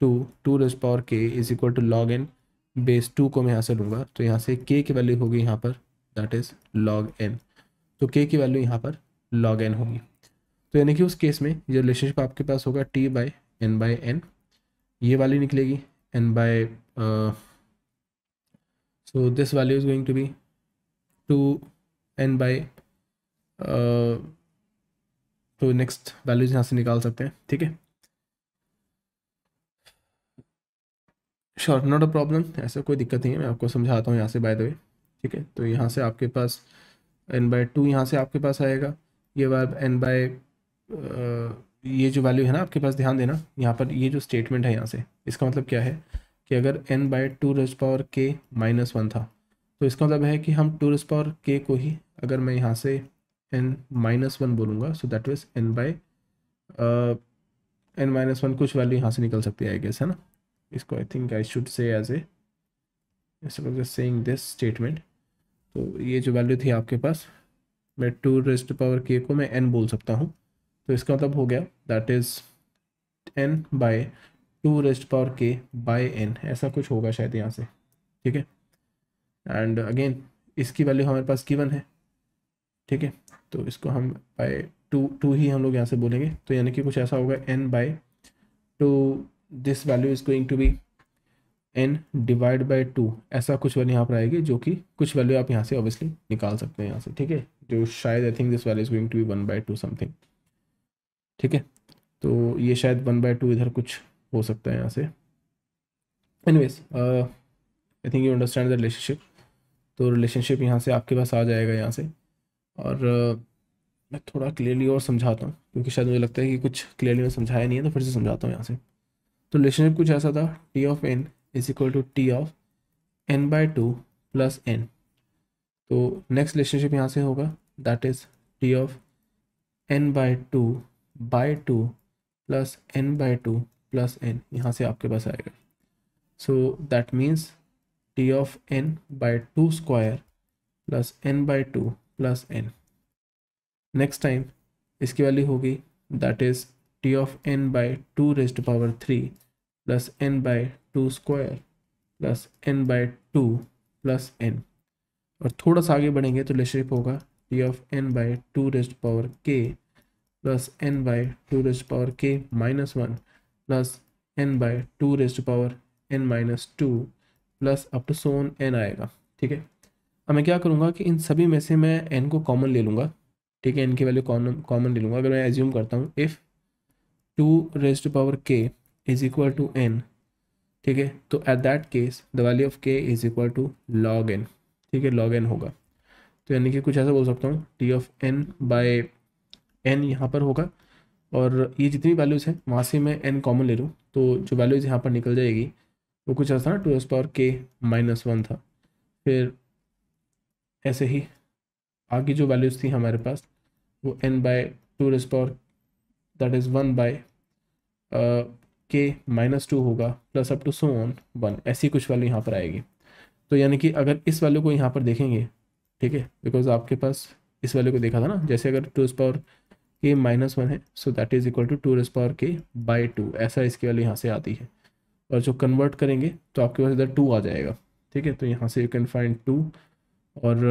two two raise power k is equal to log n base two को मैं यहाँ से लूँगा तो यहाँ से के की वैल्यू होगी यहाँ पर दैट इज लॉग एन तो के की वैल्यू यहाँ पर लॉग एन होगी तो यानी कि उस केस में ये रिलेशनशिप आपके पास होगा T by n by n ये वाली निकलेगी n by so this value is going to be two n by तो नेक्स्ट वैल्यूज यहाँ से निकाल सकते हैं ठीक है श्योर नॉट अ प्रॉब्लम ऐसा कोई दिक्कत नहीं है मैं आपको समझाता हूँ यहाँ से बाय द वे ठीक है तो यहाँ से आपके पास एन बाय टू यहाँ से आपके पास आएगा ये बार एन बाय ये जो वैल्यू है ना आपके पास ध्यान देना यहाँ पर ये जो स्टेटमेंट है यहाँ से इसका मतलब क्या है कि अगर n by two raise power k minus one था तो इसका मतलब है कि हम टू रेज पावर के को ही अगर मैं यहाँ से एन माइनस वन बोलूँगा so that means n by n minus one कुछ वैल्यू यहाँ से निकल सकती है आई गेस है ना इसको I think I should say as a saying this statement तो ये जो वैल्यू थी आपके पास मैं टू रेस्ट पावर के को मैं एन बोल सकता हूँ तो इसका मतलब हो गया that is n by two raised power k by n ऐसा कुछ होगा शायद यहाँ से ठीक है एंड अगेन इसकी वैल्यू हमारे पास गिवन है ठीक है तो इसको हम बाय टू टू ही हम लोग यहाँ से बोलेंगे तो यानी कि कुछ ऐसा होगा n by two this value is going to be n divide by two ऐसा कुछ वैल्यू यहाँ पर आएगी जो कि कुछ वैल्यू आप यहाँ से ऑब्वियसली निकाल सकते हैं यहाँ से ठीक है जो शायद I think this value is going to be one by two something ठीक है तो ये शायद वन बाई टू इधर कुछ हो सकता है यहाँ से anyways I think you understand the relationship तो रिलेशनशिप यहाँ से आपके पास आ जाएगा यहाँ से और uh, मैं थोड़ा क्लियरली और समझाता हूँ क्योंकि शायद मुझे लगता है कि कुछ क्लियरली मैं समझाया नहीं है तो फिर से समझाता हूँ यहाँ से तो रिलेशनशिप कुछ ऐसा था T of n is equal to T of n by two plus n तो नेक्स्ट रिलेशनशिप यहाँ से होगा that is T of n by two by two plus n by two plus n यहाँ से आपके पास आएगा so that means T of n by two square plus n by two plus n next time इसकी value होगी that is T of n by two raised power three plus n by two square plus n by two plus n और थोड़ा सा आगे बढ़ेंगे तो relationship होगा T of n by two raised power k plus n by two raise power k minus one plus n by two raise to power n minus two plus up to so on n आएगा ठीक है अब मैं क्या करूँगा कि इन सभी में से मैं एन को कॉमन ले लूँगा ठीक है एन की वैल्यू कॉमन कॉमन ले लूँगा अगर मैं एज्यूम करता हूँ if two raise to power k is equal to n ठीक है तो at that case the value of k is equal to log n ठीक है लॉग एन होगा तो यानी कि कुछ ऐसा बोल सकता हूँ T of n by n यहाँ पर होगा और ये जितनी वैल्यूज़ हैं वहाँ से मैं एन कॉमन ले लूँ तो जो वैल्यूज़ यहाँ पर निकल जाएगी वो कुछ ऐसा ना two's power k minus one था फिर ऐसे ही आगे जो वैल्यूज़ थी हमारे पास वो n by two's power that is one by k minus two होगा plus up to so on one ऐसी कुछ वैल्यू यहाँ पर आएगी तो यानी कि अगर इस वैल्यू को यहाँ पर देखेंगे ठीक है बिकॉज आपके पास इस वैल्यू को देखा था ना जैसे अगर टू इस पावर के माइनस वन है so that is equal to two इस पावर के बाई टू ऐसा इसकी वैल्यू यहाँ से आती है और जो कन्वर्ट करेंगे तो आपके पास इधर टू आ जाएगा ठीक है तो यहाँ से यू कैन फाइंड टू और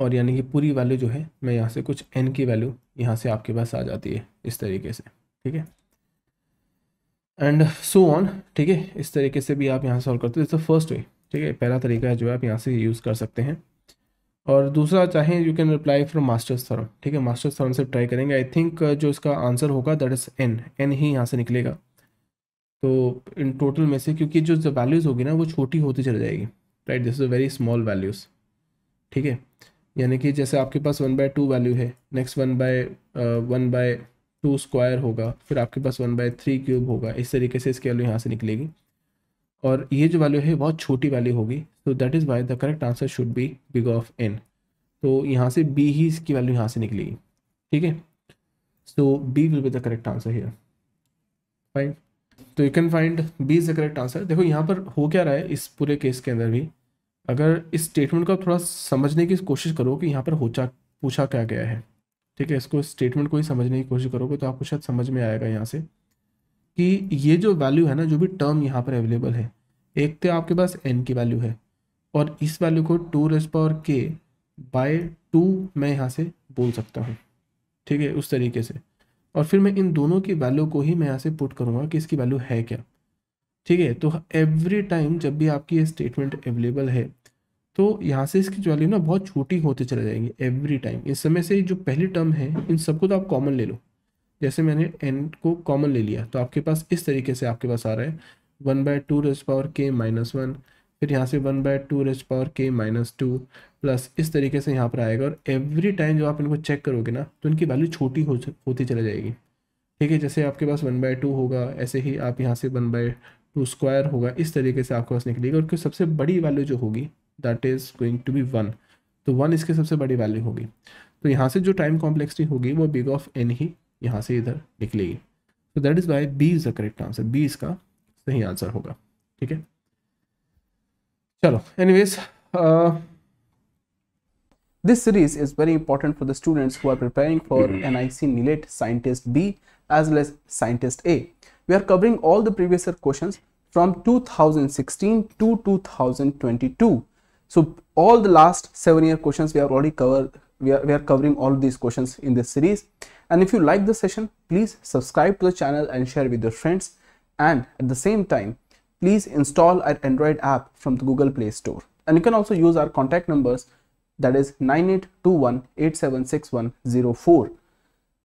और यानी कि पूरी वैल्यू जो है मैं यहाँ से कुछ एन की वैल्यू यहाँ से आपके पास आ जाती है इस तरीके से ठीक है एंड सो ऑन ठीक है इस तरीके से भी आप यहाँ सॉल्व करते हो इट्स द फर्स्ट वे ठीक है पहला तरीका है जो आप यहाँ से यूज़ कर सकते हैं और दूसरा चाहें you can apply from masters theorem ठीक है मास्टर्स थर्म से ट्राई करेंगे आई थिंक uh, जो इसका आंसर होगा दैट इज़ एन एन ही यहाँ से निकलेगा तो इन टोटल में से क्योंकि जो वैल्यूज़ होगी ना वो छोटी होती चली जाएगी right this is very small values ठीक है यानी कि जैसे आपके पास वन बाय टू वैल्यू है next one by one by two square होगा फिर आपके पास वन बाई थ्री क्यूब होगा इस तरीके से इसकी वैल्यू यहाँ से निकलेगी और ये जो वैल्यू है बहुत छोटी वैल्यू होगी तो that is why the correct answer should be big of n तो यहाँ से बी ही इसकी वैल्यू यहाँ से निकलेगी ठीक है so B will be the correct answer here fine तो you can find B is the correct answer देखो यहाँ पर हो क्या रहा है इस पूरे केस के अंदर भी अगर इस स्टेटमेंट को थोड़ा समझने की कोशिश करो कि यहाँ पर होचा पूछा क्या गया है ठीक है इसको स्टेटमेंट को ही समझने की कोशिश करोगे तो आपको शायद समझ में आएगा यहाँ से कि ये जो वैल्यू है ना जो भी टर्म यहाँ पर अवेलेबल है एक तो आपके पास एन की वैल्यू है और इस वैल्यू को two raise power k by two मैं यहाँ से बोल सकता हूँ ठीक है उस तरीके से और फिर मैं इन दोनों की वैल्यू को ही मैं यहाँ से पुट करूँगा कि इसकी वैल्यू है क्या ठीक है तो एवरी टाइम जब भी आपकी ये स्टेटमेंट अवेलेबल है तो यहाँ से इसकी वैल्यू ना बहुत छोटी होते चले जाएंगी एवरी टाइम इस समय से जो पहली टर्म है इन सबको तो आप कॉमन ले लो जैसे मैंने एन को कॉमन ले लिया तो आपके पास इस तरीके से आपके पास आ रहा है one by two raise power k minus one फिर यहाँ से one by two raise power k minus two plus इस तरीके से यहाँ पर आएगा और एवरी टाइम जब आप इनको चेक करोगे ना तो इनकी वैल्यू छोटी हो होती चले जाएगी ठीक है जैसे आपके पास वन बाय टू होगा ऐसे ही आप यहाँ से वन बाय टू स्क्वायर होगा इस तरीके से आपके पास निकलेगी और सबसे बड़ी वैल्यू जो होगी that is going to be one तो वन इसकी सबसे बड़ी वैल्यू होगी तो यहाँ से जो टाइम कॉम्प्लेक्सिटी होगी वो बिग ऑफ एन ही यहाँ से इधर निकलेगी तो that is why B is the correct answer B इसका सही आंसर होगा ठीक है चलो anyways This series is very important for the students who are preparing for NIC NILET Scientist B as well as Scientist A. We are covering all the previous year questions from 2016 to 2022. So all the last seven year questions we have already covered. We are, we are covering all these questions in this series. And if you like this session, please subscribe to the channel and share with your friends. And at the same time, please install our Android app from the Google Play Store. And you can also use our contact numbers that is 9821876104